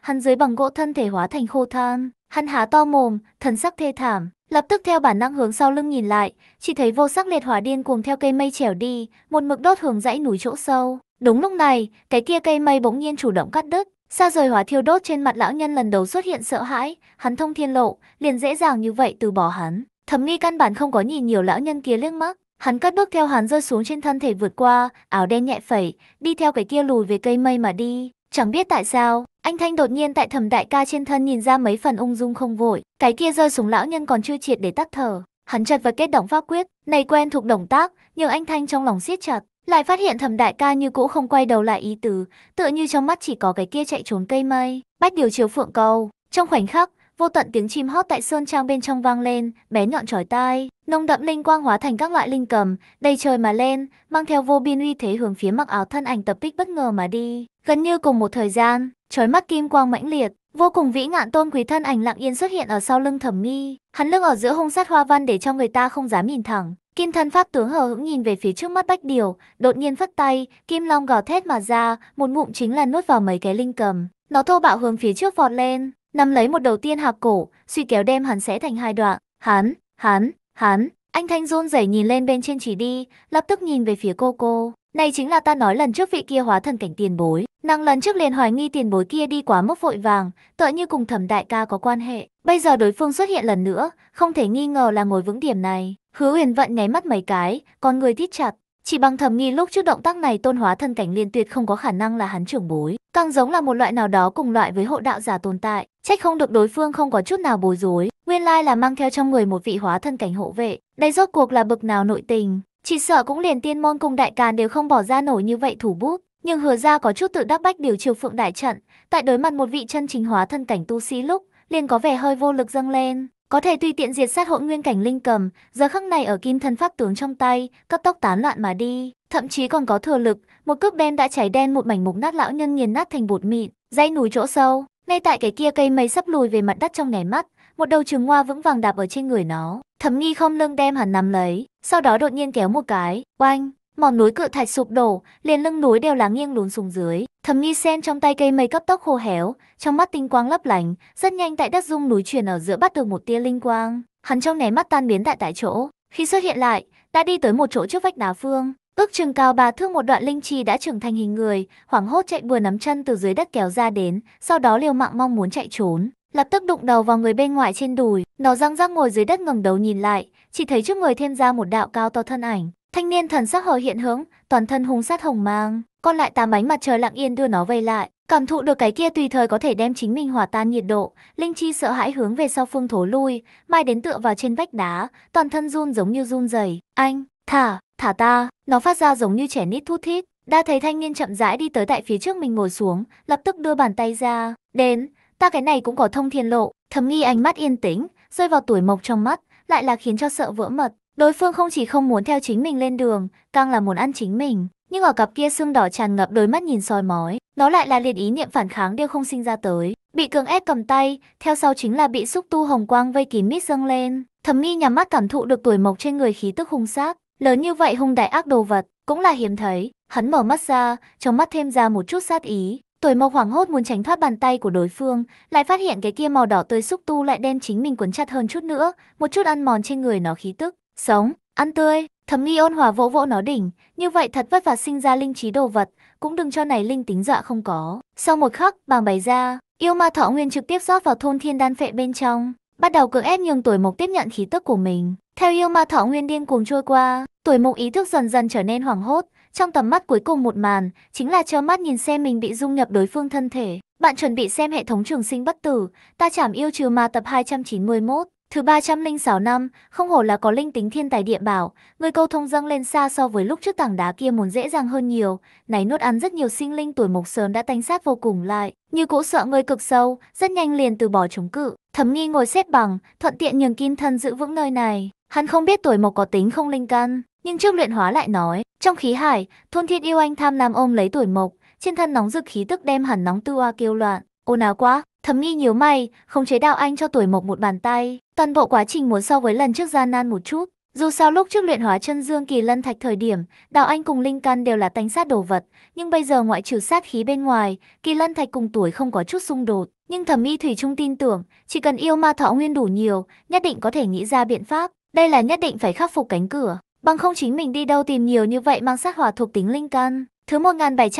hắn dưới bằng gỗ thân thể hóa thành khô than. Hắn há to mồm, thần sắc thê thảm, lập tức theo bản năng hướng sau lưng nhìn lại, chỉ thấy vô sắc liệt hỏa điên cuồng theo cây mây trèo đi, một mực đốt hướng dãy núi chỗ sâu. Đúng lúc này, cái kia cây mây bỗng nhiên chủ động cắt đứt, xa rời hỏa thiêu đốt trên mặt lão nhân lần đầu xuất hiện sợ hãi, hắn thông thiên lộ, liền dễ dàng như vậy từ bỏ hắn. Thẩm nghi căn bản không có nhìn nhiều lão nhân kia liếc mắt, Hắn cất bước theo hắn rơi xuống trên thân thể vượt qua, áo đen nhẹ phẩy, đi theo cái kia lùi về cây mây mà đi. Chẳng biết tại sao, anh Thanh đột nhiên tại thẩm đại ca trên thân nhìn ra mấy phần ung dung không vội. Cái kia rơi xuống lão nhân còn chưa triệt để tắt thở. Hắn chật vật kết động pháp quyết, này quen thuộc động tác, nhưng anh Thanh trong lòng siết chặt. Lại phát hiện thẩm đại ca như cũ không quay đầu lại ý tứ, tựa như trong mắt chỉ có cái kia chạy trốn cây mây. Bách điều chiếu phượng cầu. Trong khoảnh khắc, vô tận tiếng chim hót tại sơn trang bên trong vang lên, bé nhọn chói tai, nông đậm linh quang hóa thành các loại linh cầm, đầy trời mà lên, mang theo vô biên uy thế hướng phía mặc áo thân ảnh tập kích bất ngờ mà đi. Gần như cùng một thời gian, chói mắt kim quang mãnh liệt, vô cùng vĩ ngạn tôn quý thân ảnh lặng yên xuất hiện ở sau lưng thẩm mi. hắn lưng ở giữa hung sát hoa văn để cho người ta không dám nhìn thẳng. Kim thân pháp tướng hờ hững nhìn về phía trước mắt Bách Điều, đột nhiên phất tay, kim long gào thét mà ra, một ngụm chính là nuốt vào mấy cái linh cầm. Nó thô bạo hướng phía trước vọt lên, nắm lấy một đầu tiên hạc cổ, suy kéo đem hắn sẽ thành hai đoạn. Hắn, hắn, hắn, anh Thanh run rẩy nhìn lên bên trên chỉ đi, lập tức nhìn về phía cô cô. Này chính là ta nói lần trước vị kia hóa thần cảnh tiền bối. Nàng lần trước liền hoài nghi tiền bối kia đi quá mức vội vàng, tựa như cùng thẩm đại ca có quan hệ. Bây giờ đối phương xuất hiện lần nữa, không thể nghi ngờ là ngồi vững điểm này. Hứa huyền vận nháy mắt mấy cái, còn người thít chặt. Chỉ bằng thầm nghi lúc trước động tác này tôn hóa thân cảnh liên tuyệt không có khả năng là hắn trưởng bối, càng giống là một loại nào đó cùng loại với hộ đạo giả tồn tại, trách không được đối phương không có chút nào bối rối, nguyên lai là mang theo trong người một vị hóa thân cảnh hộ vệ, đây rốt cuộc là bực nào nội tình, chỉ sợ cũng liền tiên môn cùng đại càn đều không bỏ ra nổi như vậy thủ bút, nhưng hứa ra có chút tự đắc bách điều chiều phượng đại trận, tại đối mặt một vị chân chính hóa thân cảnh tu sĩ lúc, liền có vẻ hơi vô lực dâng lên. Có thể tùy tiện diệt sát hỗn nguyên cảnh linh cầm, giờ khắc này ở kim thân pháp tướng trong tay, cấp tốc tán loạn mà đi, thậm chí còn có thừa lực, một cước đen đã cháy đen một mảnh mục nát lão nhân nghiền nát thành bột mịn, dây núi chỗ sâu, ngay tại cái kia cây mây sắp lùi về mặt đất trong nháy mắt, một đầu trường hoa vững vàng đạp ở trên người nó, thẩm nghi không lưng đem hắn nắm lấy, sau đó đột nhiên kéo một cái, oanh, mỏm núi cự thạch sụp đổ, liền lưng núi đều là nghiêng lún xuống dưới. Thẩm Nghi sen trong tay cây mây cấp tốc khô héo, trong mắt tinh quang lấp lánh, rất nhanh tại đất dung núi truyền ở giữa bắt được một tia linh quang. Hắn trong nháy mắt tan biến tại tại chỗ. Khi xuất hiện lại, đã đi tới một chỗ trước vách đá phương, ước chừng cao ba thước một đoạn linh chi đã trưởng thành hình người, hoảng hốt chạy bừa nắm chân từ dưới đất kéo ra đến, sau đó liều mạng mong muốn chạy trốn lập tức đụng đầu vào người bên ngoài trên đùi, nó răng rắc ngồi dưới đất ngẩng đầu nhìn lại, chỉ thấy trước người thêm ra một đạo cao to thân ảnh, Thanh niên thần sắc hờ hiện hướng, toàn thân hung sát hồng mang, còn lại tám ánh mặt trời lặng yên đưa nó vây lại, cảm thụ được cái kia tùy thời có thể đem chính mình hòa tan nhiệt độ, Linh Chi sợ hãi hướng về sau phương thố lui, mai đến tựa vào trên vách đá, toàn thân run giống như run rẩy. "Anh, thả, thả ta." Nó phát ra giống như trẻ nít thút thít. Đã thấy thanh niên chậm rãi đi tới tại phía trước mình ngồi xuống, lập tức đưa bàn tay ra, "Đến, ta cái này cũng có thông thiên lộ." Thẩm Nghi ánh mắt yên tĩnh, rơi vào tuổi mộc trong mắt, lại là khiến cho sợ vỡ mật. Đối phương không chỉ không muốn theo chính mình lên đường, càng là muốn ăn chính mình. Nhưng ở cặp kia xương đỏ tràn ngập đôi mắt nhìn soi mói, nó lại là liệt ý niệm phản kháng đều không sinh ra tới. Bị cường ép cầm tay, theo sau chính là bị xúc tu hồng quang vây kín mít dâng lên. Thẩm nghi nhắm mắt cảm thụ được tuổi mộc trên người khí tức hung sát. Lớn như vậy hung đại ác đồ vật, cũng là hiếm thấy. Hắn mở mắt ra, trong mắt thêm ra một chút sát ý. Tuổi mộc hoảng hốt muốn tránh thoát bàn tay của đối phương, lại phát hiện cái kia màu đỏ tươi xúc tu lại đem chính mình quấn chặt hơn chút nữa, một chút ăn mòn trên người nó khí tức. Sống, ăn tươi, thầm nghi ôn hòa vỗ vỗ nó đỉnh, như vậy thật vất vả sinh ra linh trí đồ vật, cũng đừng cho này linh tính dọa dạ không có. Sau một khắc, bàng bày ra, yêu ma thọ nguyên trực tiếp rót vào thôn thiên đan phệ bên trong, bắt đầu cưỡng ép nhường tuổi mộc tiếp nhận khí tức của mình. Theo yêu ma thọ nguyên điên cuồng trôi qua, tuổi mộc ý thức dần dần trở nên hoảng hốt, trong tầm mắt cuối cùng một màn, chính là trơ mắt nhìn xem mình bị dung nhập đối phương thân thể. Bạn chuẩn bị xem hệ thống trường sinh bất tử, ta chảm yêu trừ ma tập 291. Thứ 306 năm, không hổ là có linh tính thiên tài địa bảo, người câu thông dâng lên xa so với lúc trước tảng đá kia muốn dễ dàng hơn nhiều, này nuốt ăn rất nhiều sinh linh tuổi mộc sớm đã tanh sát vô cùng lại, như cũ sợ người cực sâu, rất nhanh liền từ bỏ chống cự, thẩm nghi ngồi xếp bằng, thuận tiện nhường kim thân giữ vững nơi này. Hắn không biết tuổi mộc có tính không linh căn, nhưng trước luyện hóa lại nói, trong khí hải, thôn thiên yêu anh tham nam ôm lấy tuổi mộc, trên thân nóng rực khí tức đem hẳn nóng tư oa kêu loạn, ồn nào quá, Thẩm nghi nhíu mày, không chế đạo anh cho tuổi mộc một bàn tay. Toàn bộ quá trình muốn so với lần trước gian nan một chút. Dù sao lúc trước luyện hóa chân dương kỳ lân thạch thời điểm, đạo anh cùng linh căn đều là tánh sát đồ vật, nhưng bây giờ ngoại trừ sát khí bên ngoài, kỳ lân thạch cùng tuổi không có chút xung đột. Nhưng thẩm y thủy trung tin tưởng, chỉ cần yêu ma thọ nguyên đủ nhiều, nhất định có thể nghĩ ra biện pháp. Đây là nhất định phải khắc phục cánh cửa, bằng không chính mình đi đâu tìm nhiều như vậy mang sát hỏa thuộc tính linh căn. Thứ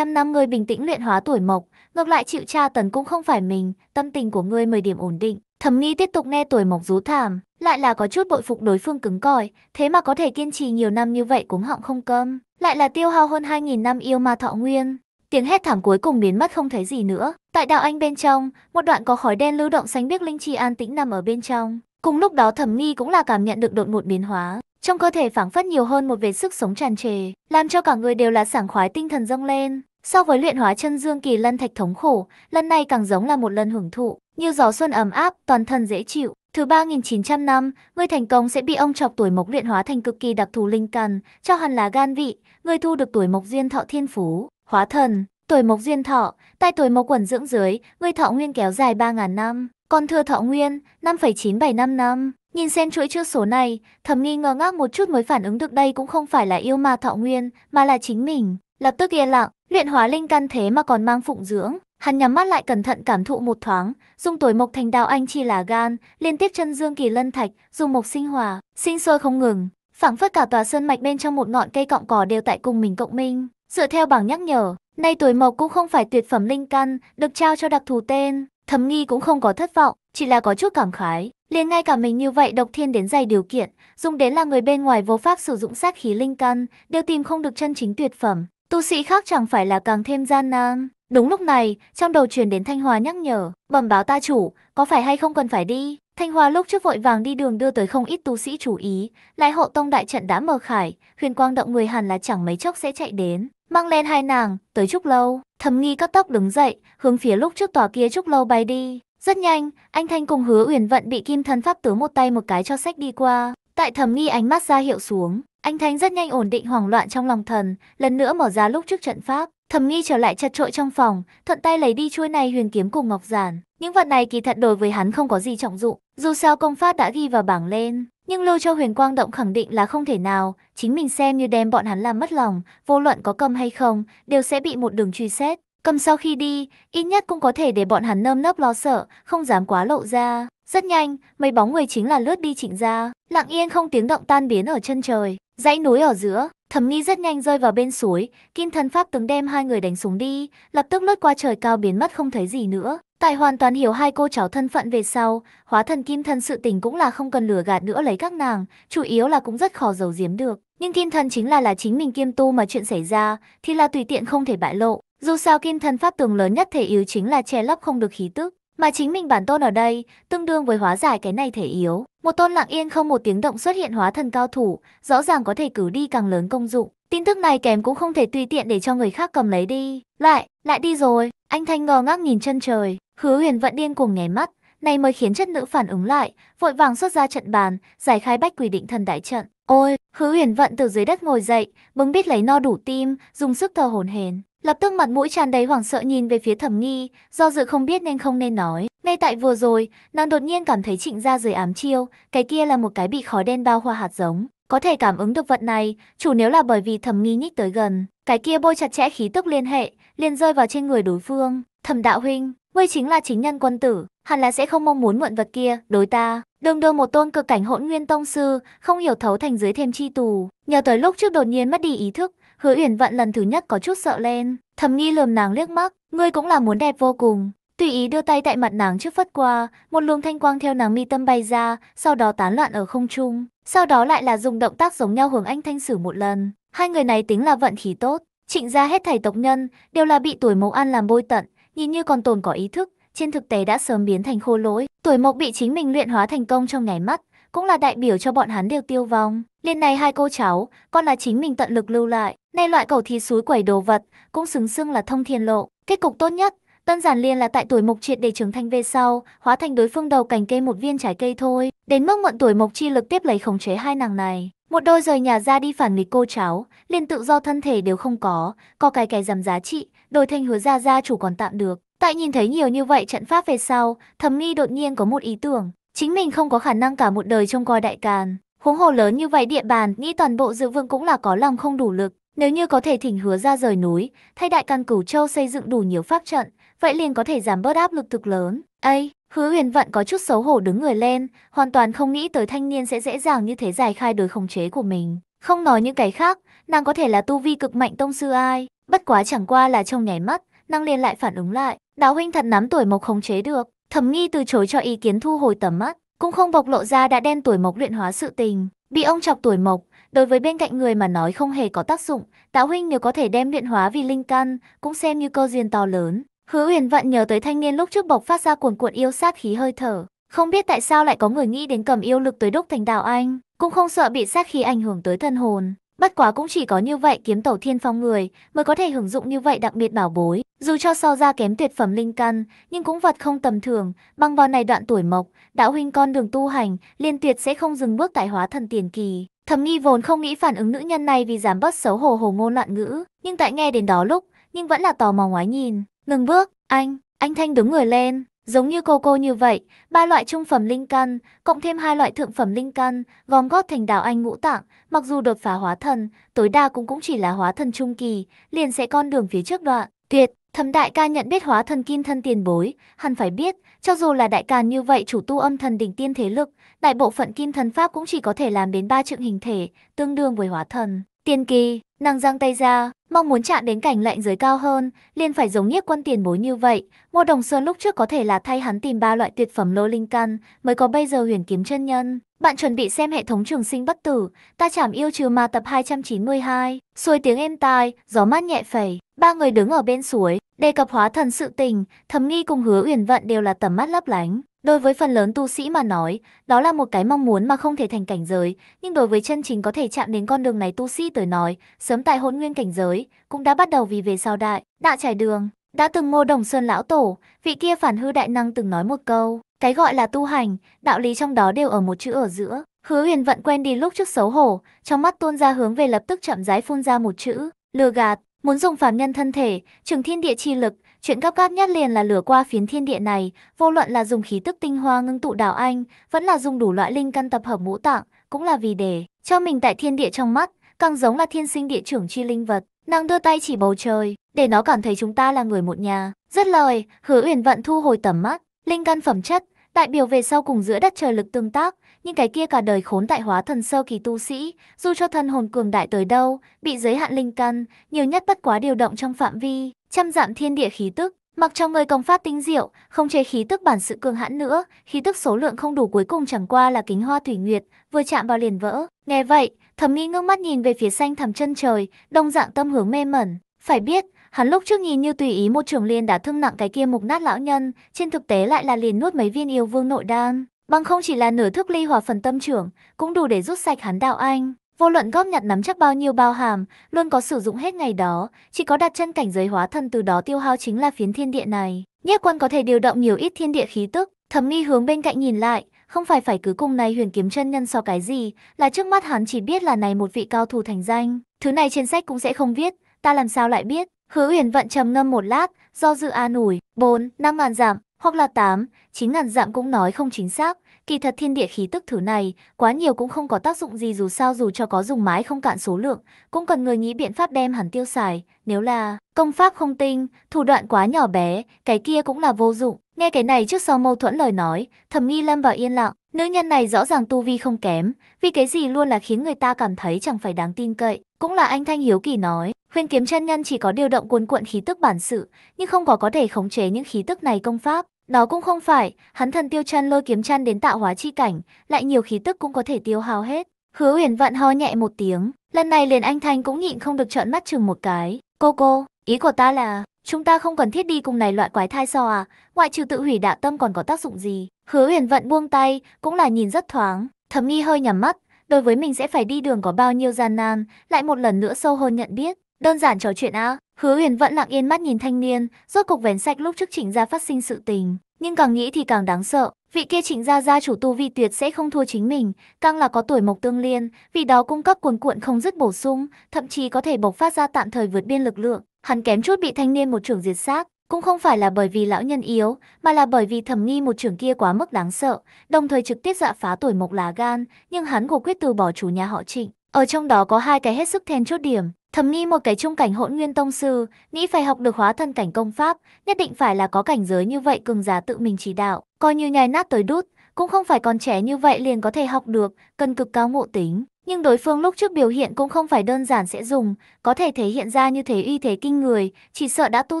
năm người bình tĩnh luyện hóa tuổi mộc, ngược lại chịu tra tấn cũng không phải mình, tâm tình của ngươi mười điểm ổn định. Thẩm nghĩ tiếp tục nghe tuổi mộc rú thảm, lại là có chút bội phục đối phương cứng cỏi, thế mà có thể kiên trì nhiều năm như vậy cũng họng không cơm, lại là tiêu hao hơn 2.000 năm yêu ma thọ nguyên. Tiếng hét thảm cuối cùng biến mất không thấy gì nữa. Tại đạo anh bên trong, một đoạn có khói đen lưu động sánh biếc linh chi an tĩnh nằm ở bên trong. Cùng lúc đó thẩm nghi cũng là cảm nhận được đột ngột biến hóa. Trong cơ thể phảng phất nhiều hơn một vệt sức sống tràn trề, làm cho cả người đều là sảng khoái tinh thần dâng lên. So với luyện hóa chân dương kỳ lân thạch thống khổ, lần này càng giống là một lần hưởng thụ, như gió xuân ấm áp, toàn thân dễ chịu. Thứ 3900 năm, người thành công sẽ bị ông chọc tuổi mộc luyện hóa thành cực kỳ đặc thù linh căn, cho hẳn là gan vị, người thu được tuổi mộc duyên thọ thiên phú, hóa thần, tuổi mộc duyên thọ, tại tuổi mộc quẩn dưỡng dưới, người thọ nguyên kéo dài 3000 năm, còn thừa thọ nguyên 5,9755 năm. Nhìn xem chuỗi chữ số này, thầm nghi ngờ ngác một chút mới phản ứng được đây cũng không phải là yêu ma thọ nguyên, mà là chính mình. Lập tức yên lặng, Luyện hóa linh căn thế mà còn mang phụng dưỡng, hắn nhắm mắt lại cẩn thận cảm thụ một thoáng, dùng tuổi mộc thành đào anh chi là gan, liên tiếp chân dương kỳ lân thạch, dùng mộc sinh hòa, sinh sôi không ngừng, phảng phất cả tòa sơn mạch bên trong một ngọn cây cọng cỏ đều tại cùng mình cộng minh. Dựa theo bảng nhắc nhở, nay tuổi mộc cũng không phải tuyệt phẩm linh căn, được trao cho đặc thù tên, thầm nghi cũng không có thất vọng, chỉ là có chút cảm khái. Liền ngay cả mình như vậy độc thiên đến dày điều kiện, dùng đến là người bên ngoài vô pháp sử dụng sát khí linh căn, đều tìm không được chân chính tuyệt phẩm, tu sĩ khác chẳng phải là càng thêm gian nan. Đúng lúc này, trong đầu truyền đến Thanh Hòa nhắc nhở, bẩm báo ta chủ, có phải hay không cần phải đi. Thanh Hòa lúc trước vội vàng đi đường đưa tới không ít tu sĩ chú ý, lại hộ tông đại trận đã mở khải, huyền quang động người hẳn là chẳng mấy chốc sẽ chạy đến. Mang lên hai nàng, tới trúc lâu, thầm nghi cắt tóc đứng dậy, hướng phía lúc trước tòa kia trúc lâu bay đi. Rất nhanh, anh Thanh cùng hứa uyển vận bị kim thân pháp tướng một tay một cái cho sách đi qua. Tại thầm nghi ánh mắt ra hiệu xuống, anh Thánh rất nhanh ổn định hoảng loạn trong lòng thần, lần nữa mở ra lúc trước trận pháp. Thẩm nghi trở lại chật trội trong phòng, thuận tay lấy đi chuôi này huyền kiếm cùng ngọc giản. Những vật này kỳ thật đối với hắn không có gì trọng dụng, dù sao công pháp đã ghi vào bảng lên. Nhưng lưu cho huyền quang động khẳng định là không thể nào, chính mình xem như đem bọn hắn làm mất lòng, vô luận có cầm hay không, đều sẽ bị một đường truy xét. Cầm sau khi đi, ít nhất cũng có thể để bọn hắn nơm nớp lo sợ, không dám quá lộ ra. Rất nhanh, mấy bóng người chính là lướt đi chỉnh ra, lặng yên không tiếng động tan biến ở chân trời. Dãy núi ở giữa, thẩm nghi rất nhanh rơi vào bên suối, kim thần pháp tướng đem hai người đánh xuống đi, lập tức lướt qua trời cao biến mất không thấy gì nữa. Tại hoàn toàn hiểu hai cô cháu thân phận về sau, hóa thần kim thần sự tình cũng là không cần lừa gạt nữa lấy các nàng, chủ yếu là cũng rất khó giấu giếm được. Nhưng kim thần chính là là chính mình kiêm tu mà chuyện xảy ra, thì là tùy tiện không thể bại lộ. Dù sao kim thần pháp tường lớn nhất thể yếu chính là che lấp không được khí tức mà chính mình bản tôn ở đây, tương đương với hóa giải cái này thể yếu. Một tôn lặng yên không một tiếng động xuất hiện hóa thần cao thủ, rõ ràng có thể cử đi càng lớn công dụng. Tin tức này kém cũng không thể tùy tiện để cho người khác cầm lấy đi. Lại, lại đi rồi, anh Thanh ngờ ngác nhìn chân trời, hứa huyền vận điên cuồng nháy mắt, này mới khiến chất nữ phản ứng lại, vội vàng xuất ra trận bàn, giải khai bách quỷ định thần đại trận. Ôi, hứa huyền vận từ dưới đất ngồi dậy, bứng bít lấy no đủ tim, dùng sức thở hồn hển Lập tức mặt mũi tràn đầy hoảng sợ nhìn về phía thẩm nghi, do dự không biết nên không nên nói. Ngay tại vừa rồi, nàng đột nhiên cảm thấy trịnh ra dưới ám chiêu, cái kia là một cái bị khói đen bao hoa hạt giống. Có thể cảm ứng được vật này, chủ nếu là bởi vì thẩm nghi nhích tới gần. Cái kia bôi chặt chẽ khí tức liên hệ, liền rơi vào trên người đối phương. Thẩm đạo huynh, ngươi chính là chính nhân quân tử, hẳn là sẽ không mong muốn mượn vật kia, đối ta. Đường đường một tôn cực cảnh hỗn nguyên tông sư, không hiểu thấu thành dưới thêm chi tù. Nhờ tới lúc trước đột nhiên mất đi ý thức, Hứa Uyển Vận lần thứ nhất có chút sợ lên, thầm nghi lườm nàng liếc mắt, ngươi cũng là muốn đẹp vô cùng. Tùy ý đưa tay tại mặt nàng trước phất qua, một luồng thanh quang theo nàng mi tâm bay ra, sau đó tán loạn ở không trung, sau đó lại là dùng động tác giống nhau hướng anh thanh sử một lần. Hai người này tính là vận khí tốt, trịnh ra hết thầy tộc nhân, đều là bị tuổi mộc ăn làm bôi tận, nhìn như còn tồn có ý thức, trên thực tế đã sớm biến thành khô lỗi. Tuổi mộc bị chính mình luyện hóa thành công trong ngày mắt, cũng là đại biểu cho bọn hắn đều tiêu vong. Liên này hai cô cháu, con là chính mình tận lực lưu lại, nay loại cầu thi suối quẩy đồ vật, cũng xứng xưng là thông thiên lộ. Kết cục tốt nhất, Tân Giản Liên là tại tuổi Mộc Triệt để trưởng thành về sau, hóa thành đối phương đầu cành cây một viên trái cây thôi, đến mức mượn tuổi Mộc Chi lực tiếp lấy khống chế hai nàng này. Một đôi rời nhà ra đi phản nghịch cô cháu, liền tự do thân thể đều không có, có cái cái giảm giá trị, đổi thành hứa ra gia chủ còn tạm được. Tại nhìn thấy nhiều như vậy trận pháp về sau, thẩm nghi đột nhiên có một ý tưởng, Chính mình không có khả năng cả một đời trông coi đại càn, huống hồ lớn như vậy địa bàn, nghĩ toàn bộ dự vương cũng là có lòng không đủ lực. Nếu như có thể thỉnh hứa ra rời núi, thay đại càn cửu châu xây dựng đủ nhiều pháp trận, vậy liền có thể giảm bớt áp lực thực lớn. Ây, hứa huyền vận có chút xấu hổ đứng người lên, hoàn toàn không nghĩ tới thanh niên sẽ dễ dàng như thế giải khai đối khống chế của mình. Không nói những cái khác, nàng có thể là tu vi cực mạnh tông sư ai, bất quá chẳng qua là trong nháy mắt, nàng liền lại phản ứng lại, đạo huynh thật nắm tuổi mộc khống chế được. Thẩm nghi từ chối cho ý kiến thu hồi tầm mắt, cũng không bộc lộ ra đã đen tuổi mộc luyện hóa sự tình. Bị ông chọc tuổi mộc, đối với bên cạnh người mà nói không hề có tác dụng, Tạ huynh nếu có thể đem luyện hóa vì linh căn, cũng xem như cơ duyên to lớn. Hứa Uyển Vận nhớ tới thanh niên lúc trước bộc phát ra cuồn cuộn yêu sát khí hơi thở, không biết tại sao lại có người nghĩ đến cầm yêu lực tới đúc thành đạo anh, cũng không sợ bị sát khí ảnh hưởng tới thân hồn, Bất quá cũng chỉ có như vậy kiếm tổ thiên phong người mới có thể hưởng dụng như vậy đặc biệt bảo bối. Dù cho so ra kém tuyệt phẩm linh căn, nhưng cũng vật không tầm thường, băng vào này đoạn tuổi mộc, đạo huynh con đường tu hành, liên tuyệt sẽ không dừng bước tại hóa thần tiền kỳ. Thầm nghi vốn không nghĩ phản ứng nữ nhân này vì giảm bớt xấu hổ hồ ngôn loạn ngữ, nhưng tại nghe đến đó lúc, nhưng vẫn là tò mò ngoái nhìn. Ngừng bước, anh, anh Thanh đứng người lên, Giống như cô cô như vậy, ba loại trung phẩm linh căn, cộng thêm hai loại thượng phẩm linh căn, gom góp thành đảo anh ngũ tạng, mặc dù đột phá hóa thần, tối đa cũng cũng chỉ là hóa thần trung kỳ, liền sẽ con đường phía trước đoạn. Tuyệt, thẩm đại ca nhận biết hóa thần kim thân tiền bối, hẳn phải biết, cho dù là đại ca như vậy chủ tu âm thần đỉnh tiên thế lực, đại bộ phận kim thần pháp cũng chỉ có thể làm đến ba trượng hình thể, tương đương với hóa thần. Tiên kỳ, nàng giang tay ra, mong muốn chạm đến cảnh lạnh giới cao hơn, liền phải giống nhiếp quân tiền bối như vậy. Ngô Đồng Sơn lúc trước có thể là thay hắn tìm ba loại tuyệt phẩm lô linh căn, mới có bây giờ huyền kiếm chân nhân. Bạn chuẩn bị xem hệ thống trường sinh bất tử, ta chảm yêu trừ ma tập 292, xuôi tiếng êm tai, gió mát nhẹ phẩy, ba người đứng ở bên suối, đề cập hóa thần sự tình, thầm nghi cùng hứa uyển vận đều là tầm mắt lấp lánh. Đối với phần lớn tu sĩ mà nói, đó là một cái mong muốn mà không thể thành cảnh giới, nhưng đối với chân chính có thể chạm đến con đường này tu sĩ tới nói, sớm tại hỗn nguyên cảnh giới, cũng đã bắt đầu vì về sau đại, đã trải đường. Đã từng ngô đồng sơn lão tổ, vị kia phản hư đại năng từng nói một câu, cái gọi là tu hành, đạo lý trong đó đều ở một chữ ở giữa. Hứa huyền vận quen đi lúc trước xấu hổ, trong mắt tuôn ra hướng về lập tức chậm rãi phun ra một chữ, lừa gạt, muốn dùng phàm nhân thân thể, trường thiên địa chi lực, Chuyện gấp gáp nhất liền là lửa qua phiến thiên địa này, vô luận là dùng khí tức tinh hoa ngưng tụ đảo anh, vẫn là dùng đủ loại linh căn tập hợp ngũ tạng, cũng là vì để cho mình tại thiên địa trong mắt, càng giống là thiên sinh địa trưởng chi linh vật. Nàng đưa tay chỉ bầu trời, để nó cảm thấy chúng ta là người một nhà. Rất lời, Hứa Uyển vận thu hồi tầm mắt, linh căn phẩm chất, đại biểu về sau cùng giữa đất trời lực tương tác, nhưng cái kia cả đời khốn tại hóa thần sơ kỳ tu sĩ, dù cho thân hồn cường đại tới đâu, bị giới hạn linh căn, nhiều nhất bất quá điều động trong phạm vi, trăm dặm thiên địa khí tức. Mặc cho người công phát tinh diệu, không chế khí tức bản sự cường hãn nữa, khí tức số lượng không đủ cuối cùng chẳng qua là kính hoa thủy nguyệt, vừa chạm vào liền vỡ. Nghe vậy, thẩm nghi ngước mắt nhìn về phía xanh thẳm chân trời, đông dạng tâm hướng mê mẩn. Phải biết, hắn lúc trước nhìn như tùy ý một trường liên đã thương nặng cái kia mục nát lão nhân, trên thực tế lại là liền nuốt mấy viên yêu vương nội đan. Bằng không chỉ là nửa thức ly hòa phần tâm trưởng, cũng đủ để rút sạch hắn đạo anh. Vô luận góp nhặt nắm chắc bao nhiêu bao hàm, luôn có sử dụng hết ngày đó, chỉ có đặt chân cảnh giới hóa thân từ đó tiêu hao chính là phiến thiên địa này. Nhất quân có thể điều động nhiều ít thiên địa khí tức, thẩm nghi hướng bên cạnh nhìn lại, không phải phải cứ cùng này huyền kiếm chân nhân so cái gì, là trước mắt hắn chỉ biết là này một vị cao thủ thành danh. Thứ này trên sách cũng sẽ không viết, ta làm sao lại biết. Hứa uyển vận trầm ngâm một lát, do dự an ủi, 4, 5 ngàn giảm, hoặc là 8, 9 ngàn dặm cũng nói không chính xác. Kỳ thật thiên địa khí tức thứ này, quá nhiều cũng không có tác dụng gì dù sao dù cho có dùng mái không cạn số lượng, cũng cần người nghĩ biện pháp đem hẳn tiêu xài, nếu là công pháp không tinh, thủ đoạn quá nhỏ bé, cái kia cũng là vô dụng. Nghe cái này trước sau mâu thuẫn lời nói, thầm nghi lâm vào yên lặng, nữ nhân này rõ ràng tu vi không kém, vì cái gì luôn là khiến người ta cảm thấy chẳng phải đáng tin cậy. Cũng là anh Thanh Hiếu Kỳ nói, Huyền kiếm chân nhân chỉ có điều động cuồn cuộn khí tức bản sự, nhưng không có có thể khống chế những khí tức này công pháp. Đó cũng không phải, hắn thần tiêu chân lôi kiếm chân đến tạo hóa chi cảnh, lại nhiều khí tức cũng có thể tiêu hao hết. Hứa Uyển Vận ho nhẹ một tiếng, lần này liền anh Thanh cũng nhịn không được trợn mắt chừng một cái. Cô cô, ý của ta là, chúng ta không cần thiết đi cùng này loại quái thai so à, ngoại trừ tự hủy đạo tâm còn có tác dụng gì. Hứa Uyển vận buông tay, cũng là nhìn rất thoáng, thầm nghi hơi nhắm mắt, đối với mình sẽ phải đi đường có bao nhiêu gian nan, lại một lần nữa sâu hơn nhận biết. Đơn giản trò chuyện á, hứa huyền vẫn lặng yên mắt nhìn thanh niên, rốt cục vén sạch lúc trước chỉnh gia phát sinh sự tình. Nhưng càng nghĩ thì càng đáng sợ, vị kia chỉnh gia gia chủ tu vi tuyệt sẽ không thua chính mình, càng là có tuổi mộc tương liên, vì đó cung cấp cuồn cuộn không dứt bổ sung, thậm chí có thể bộc phát ra tạm thời vượt biên lực lượng. Hắn kém chút bị thanh niên một trưởng diệt xác, cũng không phải là bởi vì lão nhân yếu, mà là bởi vì thẩm nghi một trưởng kia quá mức đáng sợ, đồng thời trực tiếp dọa dạ phá tuổi mộc lá gan, nhưng hắn gồ quyết từ bỏ chủ nhà họ trịnh. Ở trong đó có hai cái hết sức then chốt điểm, Thẩm nghĩ một cái trung cảnh hỗn nguyên tông sư, nghĩ phải học được hóa thân cảnh công pháp, nhất định phải là có cảnh giới như vậy cường giả tự mình chỉ đạo, coi như nhai nát tới đút, cũng không phải còn trẻ như vậy liền có thể học được, cần cực cao ngộ tính. Nhưng đối phương lúc trước biểu hiện cũng không phải đơn giản sẽ dùng, có thể thể hiện ra như thế uy thế kinh người, chỉ sợ đã tu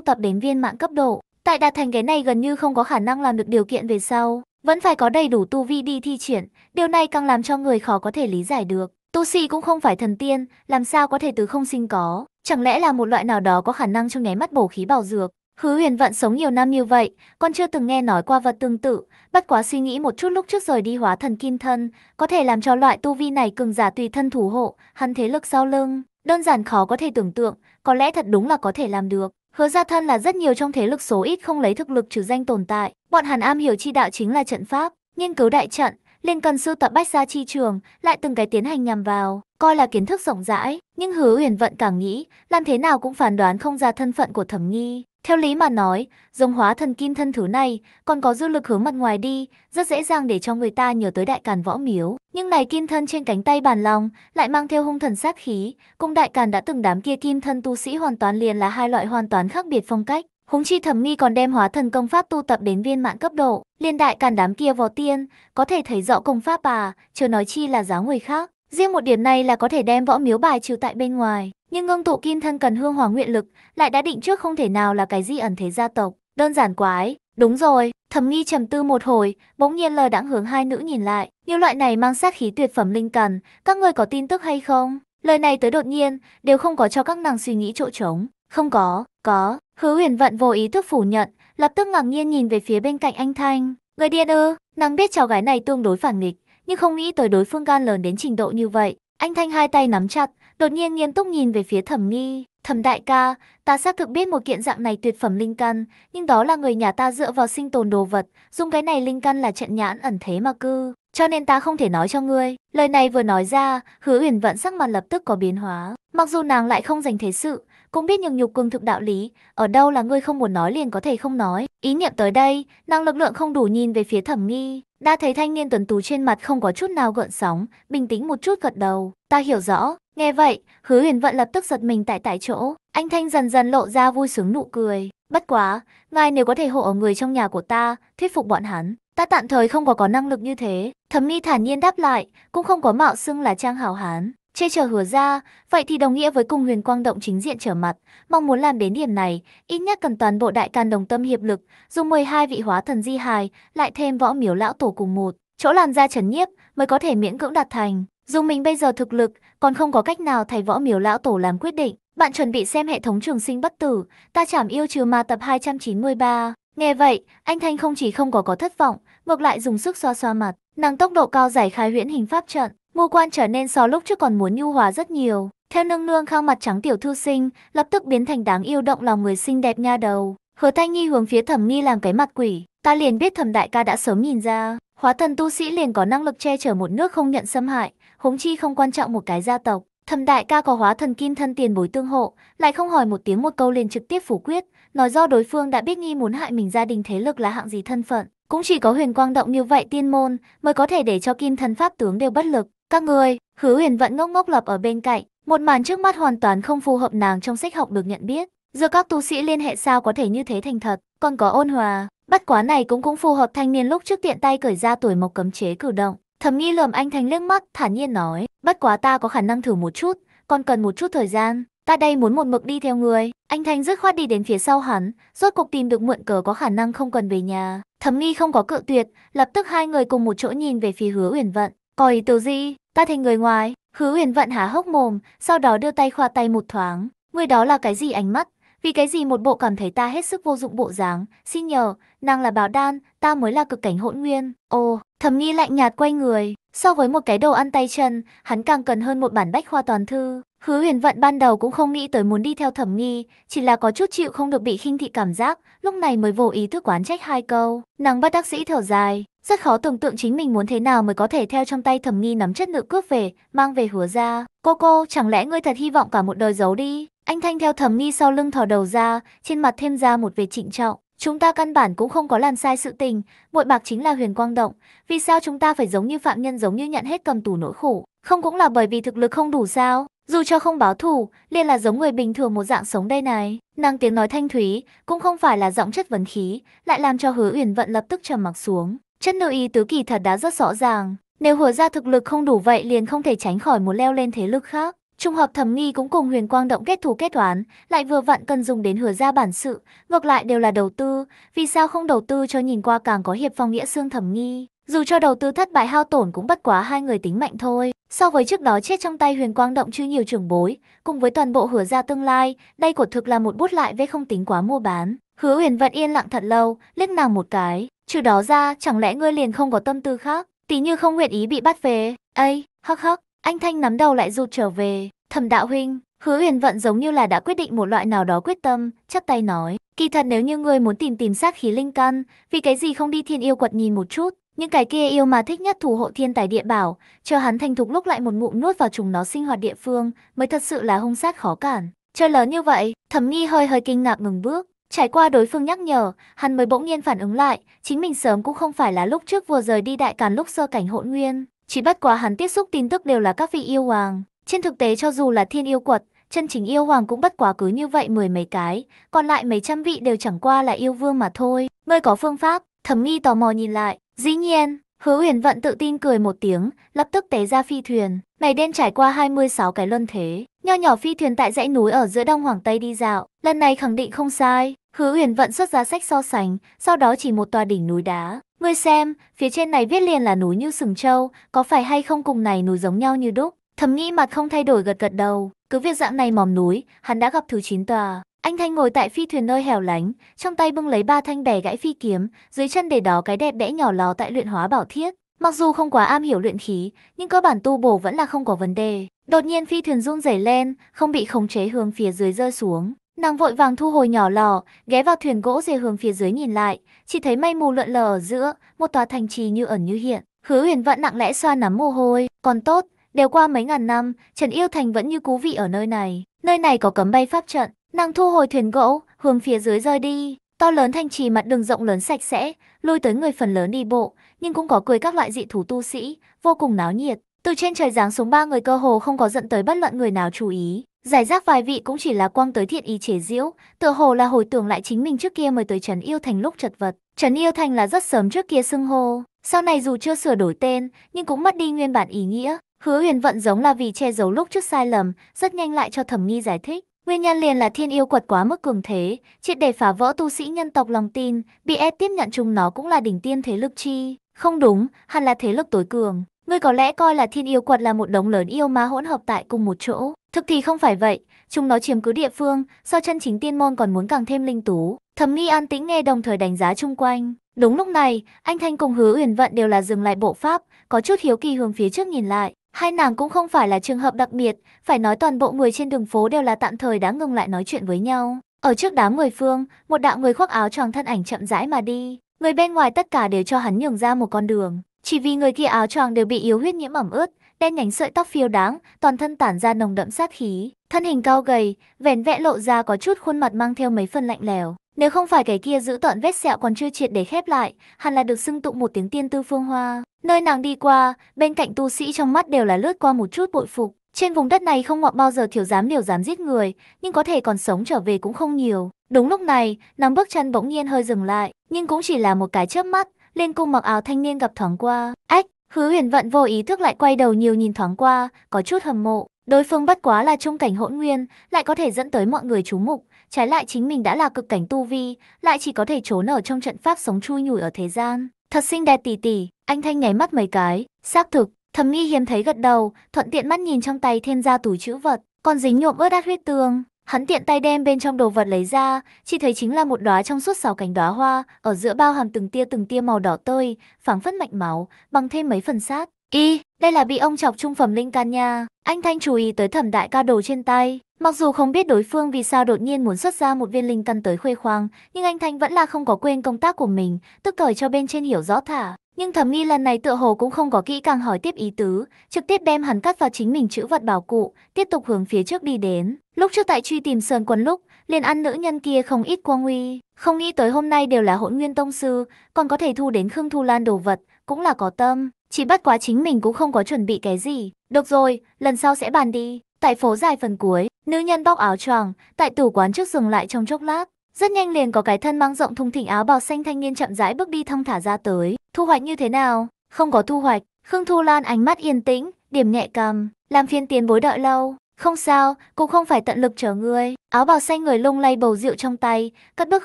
tập đến viên mạng cấp độ. Tại đạt thành cái này gần như không có khả năng làm được điều kiện về sau, vẫn phải có đầy đủ tu vi đi thi triển, điều này càng làm cho người khó có thể lý giải được. Tu sĩ cũng không phải thần tiên, làm sao có thể từ không sinh có, chẳng lẽ là một loại nào đó có khả năng cho nháy mắt bổ khí bảo dược. Hứa huyền vận sống nhiều năm như vậy, con chưa từng nghe nói qua vật tương tự, bất quá suy nghĩ một chút lúc trước rời đi hóa thần kim thân, có thể làm cho loại tu vi này cường giả tùy thân thủ hộ, hắn thế lực sau lưng, đơn giản khó có thể tưởng tượng, có lẽ thật đúng là có thể làm được. Hứa gia thân là rất nhiều trong thế lực số ít không lấy thực lực trừ danh tồn tại, bọn hàn am hiểu chi đạo chính là trận pháp, nghiên cứu đại trận, liền cần sưu tập bách gia chi trường, lại từng cái tiến hành nhằm vào, coi là kiến thức rộng rãi, nhưng Hứa Uyển Vận càng nghĩ, làm thế nào cũng phán đoán không ra thân phận của Thẩm Nghi. Theo lý mà nói, giống hóa thần kim thân thứ này, còn có dư lực hướng mặt ngoài đi, rất dễ dàng để cho người ta nhớ tới đại càn võ miếu. Nhưng này kim thân trên cánh tay bàn lòng, lại mang theo hung thần sát khí, cùng đại càn đã từng đám kia kim thân tu sĩ hoàn toàn liền là hai loại hoàn toàn khác biệt phong cách húng chi thẩm nghi còn đem hóa thần công pháp tu tập đến viên mạng cấp độ, liên đại càn đám kia vò tiên, có thể thấy rõ công pháp bà, chưa nói chi là giáo người khác. Riêng một điểm này là có thể đem võ miếu bài trừ tại bên ngoài, nhưng ngưng tụ kim thân cần hương hỏa nguyện lực, lại đã định trước không thể nào là cái gì ẩn thế gia tộc, đơn giản quái. Đúng rồi, thẩm nghi trầm tư một hồi, bỗng nhiên lờ đãng hướng hai nữ nhìn lại, như loại này mang sát khí tuyệt phẩm linh cần, các người có tin tức hay không? Lời này tới đột nhiên, đều không có cho các nàng suy nghĩ chỗ trống. Không có, có, Hứa huyền vận vô ý thức phủ nhận, lập tức ngạc nhiên nhìn về phía bên cạnh anh Thanh. Người điên ư, nàng biết cháu gái này tương đối phản nghịch, nhưng không nghĩ tới đối phương gan lớn đến trình độ như vậy. Anh Thanh hai tay nắm chặt, đột nhiên nghiêm túc nhìn về phía thẩm nghi. Thẩm đại ca, ta xác thực biết một kiện dạng này tuyệt phẩm linh căn, nhưng đó là người nhà ta dựa vào sinh tồn đồ vật, dùng cái này linh căn là trận nhãn ẩn thế mà cư. Cho nên ta không thể nói cho ngươi. Lời này vừa nói ra, hứa huyền vận sắc mặt lập tức có biến hóa. Mặc dù nàng lại không dành thế sự, cũng biết nhường nhục cường thực đạo lý, ở đâu là ngươi không muốn nói liền có thể không nói. Ý niệm tới đây, năng lực lượng không đủ nhìn về phía thẩm nghi, đã thấy thanh niên tuấn tú trên mặt không có chút nào gợn sóng, bình tĩnh một chút gật đầu. Ta hiểu rõ, nghe vậy, hứa huyền vận lập tức giật mình tại tại chỗ, anh Thanh dần dần lộ ra vui sướng nụ cười. Bất quá, ngài nếu có thể hộ ở người trong nhà của ta, thuyết phục bọn hắn, ta tạm thời không có có năng lực như thế. Thẩm nghi thản nhiên đáp lại, cũng không có mạo xưng là trang hào hán. Chê chờ hứa ra, vậy thì đồng nghĩa với cùng huyền quang động chính diện trở mặt. Mong muốn làm đến điểm này, ít nhất cần toàn bộ đại can đồng tâm hiệp lực, dùng 12 vị hóa thần di hài, lại thêm võ miếu lão tổ cùng một. Chỗ làn ra chấn nhiếp mới có thể miễn cưỡng đạt thành. Dù mình bây giờ thực lực, còn không có cách nào thay võ miếu lão tổ làm quyết định. Bạn chuẩn bị xem hệ thống trường sinh bất tử, ta chảm yêu trừ ma tập 293. Nghe vậy, anh Thanh không chỉ không có có thất vọng, ngược lại dùng sức xoa xoa mặt. năng tốc độ cao giải khai huyễn hình pháp trận, ngô quan trở nên so lúc trước còn muốn nhu hòa rất nhiều. Theo nương nương khao mặt trắng tiểu thư sinh, lập tức biến thành đáng yêu động lòng người xinh đẹp nha đầu. Hứa Thanh Nhi hướng phía Thẩm Nghi làm cái mặt quỷ, ta liền biết Thẩm đại ca đã sớm nhìn ra, hóa thần tu sĩ liền có năng lực che chở một nước không nhận xâm hại, huống chi không quan trọng một cái gia tộc. Thẩm đại ca có hóa thần kim thân tiền bối tương hộ, lại không hỏi một tiếng một câu liền trực tiếp phủ quyết, nói do đối phương đã biết nghi muốn hại mình gia đình thế lực là hạng gì thân phận, cũng chỉ có huyền quang động như vậy tiên môn mới có thể để cho kim thần pháp tướng đều bất lực. Các người, Hứa Huyền vẫn ngốc ngốc lập ở bên cạnh, một màn trước mắt hoàn toàn không phù hợp nàng trong sách học được nhận biết. Giữa các tu sĩ liên hệ sao có thể như thế thành thật, còn có ôn hòa, bắt quá này cũng cũng phù hợp thanh niên lúc trước tiện tay cởi ra tuổi mộc cấm chế cử động. Thầm nghi lườm anh thành liếc mắt, thản nhiên nói, bất quá ta có khả năng thử một chút, còn cần một chút thời gian, ta đây muốn một mực đi theo người. Anh thành dứt khoát đi đến phía sau hắn, rốt cuộc tìm được mượn cờ có khả năng không cần về nhà. Thẩm nghi không có cự tuyệt, lập tức hai người cùng một chỗ nhìn về phía hứa uyển vận. Có ý từ gì? Ta thành người ngoài, hứa huyền vận há hốc mồm, sau đó đưa tay khoa tay một thoáng. Người đó là cái gì ánh mắt? Vì cái gì một bộ cảm thấy ta hết sức vô dụng bộ dáng, xin nhờ, nàng là bảo đan, ta mới là cực cảnh hỗn nguyên. Ồ, thầm nghi lạnh nhạt quay người, so với một cái đồ ăn tay chân, hắn càng cần hơn một bản bách khoa toàn thư. Hứa huyền vận ban đầu cũng không nghĩ tới muốn đi theo thẩm nghi, chỉ là có chút chịu không được bị khinh thị cảm giác, lúc này mới vô ý thức quán trách hai câu. Nàng bắt đắc sĩ thở dài, rất khó tưởng tượng chính mình muốn thế nào mới có thể theo trong tay thẩm nghi nắm chất nữ cướp về, mang về hứa ra. Cô cô, chẳng lẽ ngươi thật hy vọng cả một đời giấu đi? Anh Thanh theo thẩm nghi sau lưng thò đầu ra, trên mặt thêm ra một vẻ trịnh trọng. Chúng ta căn bản cũng không có làm sai sự tình, bội bạc chính là huyền quang động. Vì sao chúng ta phải giống như phạm nhân giống như nhận hết cầm tù nỗi khổ? Không cũng là bởi vì thực lực không đủ sao? Dù cho không báo thù, liền là giống người bình thường một dạng sống đây này. Nàng tiếng nói thanh thúy, cũng không phải là giọng chất vấn khí, lại làm cho hứa uyển vận lập tức trầm mặc xuống. Chất nội ý tứ kỳ thật đã rất rõ ràng. Nếu hứa ra thực lực không đủ vậy liền không thể tránh khỏi một leo lên thế lực khác. Trung hợp thẩm nghi cũng cùng huyền quang động kết thù kết toán, lại vừa vặn cần dùng đến hứa ra bản sự, ngược lại đều là đầu tư, vì sao không đầu tư cho nhìn qua càng có hiệp phong nghĩa xương thẩm nghi. Dù cho đầu tư thất bại hao tổn cũng bất quá hai người tính mạnh thôi. So với trước đó chết trong tay huyền quang động chưa nhiều trưởng bối, cùng với toàn bộ hứa ra tương lai, đây quả thực là một bút lại với không tính quá mua bán. Hứa huyền vẫn yên lặng thật lâu, liếc nàng một cái. Trừ đó ra, chẳng lẽ ngươi liền không có tâm tư khác? Tí như không nguyện ý bị bắt về. Ây, hắc hắc, anh Thanh nắm đầu lại rụt trở về. Thẩm đạo huynh, hứa huyền vận giống như là đã quyết định một loại nào đó quyết tâm, chắp tay nói. Kỳ thật nếu như ngươi muốn tìm tìm sát khí linh căn, vì cái gì không đi thiên yêu quật nhìn một chút, những cái kia yêu mà thích nhất thủ hộ thiên tài địa bảo, cho hắn thành thục lúc lại một ngụm nuốt vào chúng nó sinh hoạt địa phương, mới thật sự là hung sát khó cản. Chơi lớn như vậy, thẩm nghi hơi hơi kinh ngạc ngừng bước. Trải qua đối phương nhắc nhở, hắn mới bỗng nhiên phản ứng lại, chính mình sớm cũng không phải là lúc trước vừa rời đi đại càn lúc sơ cảnh hỗn nguyên. Chỉ bất quá hắn tiếp xúc tin tức đều là các vị yêu hoàng. Trên thực tế cho dù là thiên yêu quật, chân chính yêu hoàng cũng bất quá cứ như vậy mười mấy cái, còn lại mấy trăm vị đều chẳng qua là yêu vương mà thôi. Ngươi có phương pháp, thẩm nghi tò mò nhìn lại, Dĩ nhiên, hứa uyển vận tự tin cười một tiếng, lập tức té ra phi thuyền, mày đen trải qua 26 cái luân thế, nho nhỏ phi thuyền tại dãy núi ở giữa Đông Hoàng Tây đi dạo, lần này khẳng định không sai. Hứa uyển vận xuất ra sách so sánh, sau đó chỉ một tòa đỉnh núi đá. Ngươi xem, phía trên này viết liền là núi như sừng trâu, có phải hay không cùng này núi giống nhau như đúc? Thầm nghĩ mặt không thay đổi gật gật đầu, cứ việc dạng này mòm núi, hắn đã gặp thứ 9 tòa. Anh Thanh ngồi tại phi thuyền nơi hẻo lánh, trong tay bưng lấy ba thanh bẻ gãy phi kiếm, dưới chân để đó cái đẹp bẽ nhỏ lò tại luyện hóa bảo thiết. Mặc dù không quá am hiểu luyện khí, nhưng cơ bản tu bổ vẫn là không có vấn đề. Đột nhiên phi thuyền rung rẩy lên, không bị khống chế hướng phía dưới rơi xuống. Nàng vội vàng thu hồi nhỏ lò, ghé vào thuyền gỗ dề hướng phía dưới nhìn lại, chỉ thấy mây mù lượn lờ ở giữa, một tòa thành trì như ẩn như hiện. Hứa Huyền vẫn nặng lẽ xoa nắm mồ hôi, còn tốt, đều qua mấy ngàn năm, Trần Yêu Thành vẫn như cú vị ở nơi này. Nơi này có cấm bay pháp trận, Nàng thu hồi thuyền gỗ, hướng phía dưới rơi đi. To lớn thanh trì mặt đường rộng lớn sạch sẽ, lôi tới người phần lớn đi bộ, nhưng cũng có cười các loại dị thú tu sĩ, vô cùng náo nhiệt. Từ trên trời giáng xuống ba người cơ hồ không có giận tới bất luận người nào chú ý. Giải rác vài vị cũng chỉ là quang tới thiện ý chế diễu tựa hồ là hồi tưởng lại chính mình trước kia mới tới trần Yêu Thành lúc chật vật. trần Yêu Thành là rất sớm trước kia xưng hô, sau này dù chưa sửa đổi tên, nhưng cũng mất đi nguyên bản ý nghĩa. Hứa huyền vận giống là vì che giấu lúc trước sai lầm, rất nhanh lại cho thẩm nghi giải thích. Nguyên nhân liền là thiên yêu quật quá mức cường thế, triệt để phá vỡ tu sĩ nhân tộc lòng tin, bị ép tiếp nhận chúng nó cũng là đỉnh tiên thế lực chi. Không đúng, hẳn là thế lực tối cường. Ngươi có lẽ coi là thiên yêu quật là một đống lớn yêu ma hỗn hợp tại cùng một chỗ. Thực thì không phải vậy, chúng nó chiếm cứ địa phương, so chân chính tiên môn còn muốn càng thêm linh tú. Thẩm nghi an tĩnh nghe đồng thời đánh giá chung quanh. Đúng lúc này, anh Thanh cùng hứa uyển vận đều là dừng lại bộ pháp, có chút hiếu kỳ hướng phía trước nhìn lại. Hai nàng cũng không phải là trường hợp đặc biệt, phải nói toàn bộ người trên đường phố đều là tạm thời đã ngừng lại nói chuyện với nhau. Ở trước đám người phương, một đạo người khoác áo choàng thân ảnh chậm rãi mà đi. Người bên ngoài tất cả đều cho hắn nhường ra một con đường. Chỉ vì người kia áo choàng đều bị yếu huyết nhiễm ẩm ướt, đen nhánh sợi tóc phiêu đáng, toàn thân tản ra nồng đậm sát khí. Thân hình cao gầy, vẻn vẽ lộ ra có chút khuôn mặt mang theo mấy phần lạnh lẽo. Nếu không phải cái kia giữ tận vết sẹo còn chưa triệt để khép lại, hẳn là được xưng tụng một tiếng tiên tư phương hoa. Nơi nàng đi qua, bên cạnh tu sĩ trong mắt đều là lướt qua một chút bội phục. Trên vùng đất này không ngọt bao giờ thiểu dám điều dám giết người, nhưng có thể còn sống trở về cũng không nhiều. Đúng lúc này, nàng bước chân bỗng nhiên hơi dừng lại, nhưng cũng chỉ là một cái chớp mắt, liên cung mặc áo thanh niên gặp thoáng qua. Ách, hứa huyền vận vô ý thức lại quay đầu nhiều nhìn thoáng qua, có chút hầm mộ. Đối phương bất quá là trung cảnh hỗn nguyên, lại có thể dẫn tới mọi người chú mục, Trái lại chính mình đã là cực cảnh tu vi, lại chỉ có thể trốn ở trong trận pháp sống chui nhủi ở thế gian. Thật xinh đẹp tỷ tỷ, anh Thanh nháy mắt mấy cái, xác thực, thầm nghi hiếm thấy gật đầu, thuận tiện mắt nhìn trong tay thiên gia túi chữ vật, còn dính nhuộm ướt át huyết tương. Hắn tiện tay đem bên trong đồ vật lấy ra, chỉ thấy chính là một đóa trong suốt sáu cánh đóa hoa, ở giữa bao hàm từng tia từng tia màu đỏ tươi, phảng phất mạch máu, bằng thêm mấy phần sát. Y, đây là bị ông chọc trung phẩm linh can nha. Anh Thanh chú ý tới thẩm đại ca đồ trên tay. Mặc dù không biết đối phương vì sao đột nhiên muốn xuất ra một viên linh căn tới khuê khoang, nhưng anh Thanh vẫn là không có quên công tác của mình, tức thời cho bên trên hiểu rõ thả. Nhưng thẩm nghi lần này tựa hồ cũng không có kỹ càng hỏi tiếp ý tứ, trực tiếp đem hắn cắt vào chính mình chữ vật bảo cụ, tiếp tục hướng phía trước đi đến. Lúc trước tại truy tìm Sơn Quân lúc, liền ăn nữ nhân kia không ít quang huy, không nghĩ tới hôm nay đều là hỗn nguyên tông sư, còn có thể thu đến Khương Thu Lan đồ vật, cũng là có tâm. Chỉ bất quá chính mình cũng không có chuẩn bị cái gì. Được rồi, lần sau sẽ bàn đi. Tại phố dài phần cuối, nữ nhân bóc áo choàng, tại tủ quán trước dừng lại trong chốc lát. Rất nhanh liền có cái thân mang rộng thùng thỉnh áo bào xanh thanh niên chậm rãi bước đi thong thả ra tới. Thu hoạch như thế nào? Không có thu hoạch. Khương Thu Lan ánh mắt yên tĩnh, điểm nhẹ cầm, làm phiên tiến bối đợi lâu. Không sao, cũng không phải tận lực chờ ngươi. Áo bào xanh người lung lay bầu rượu trong tay, cất bước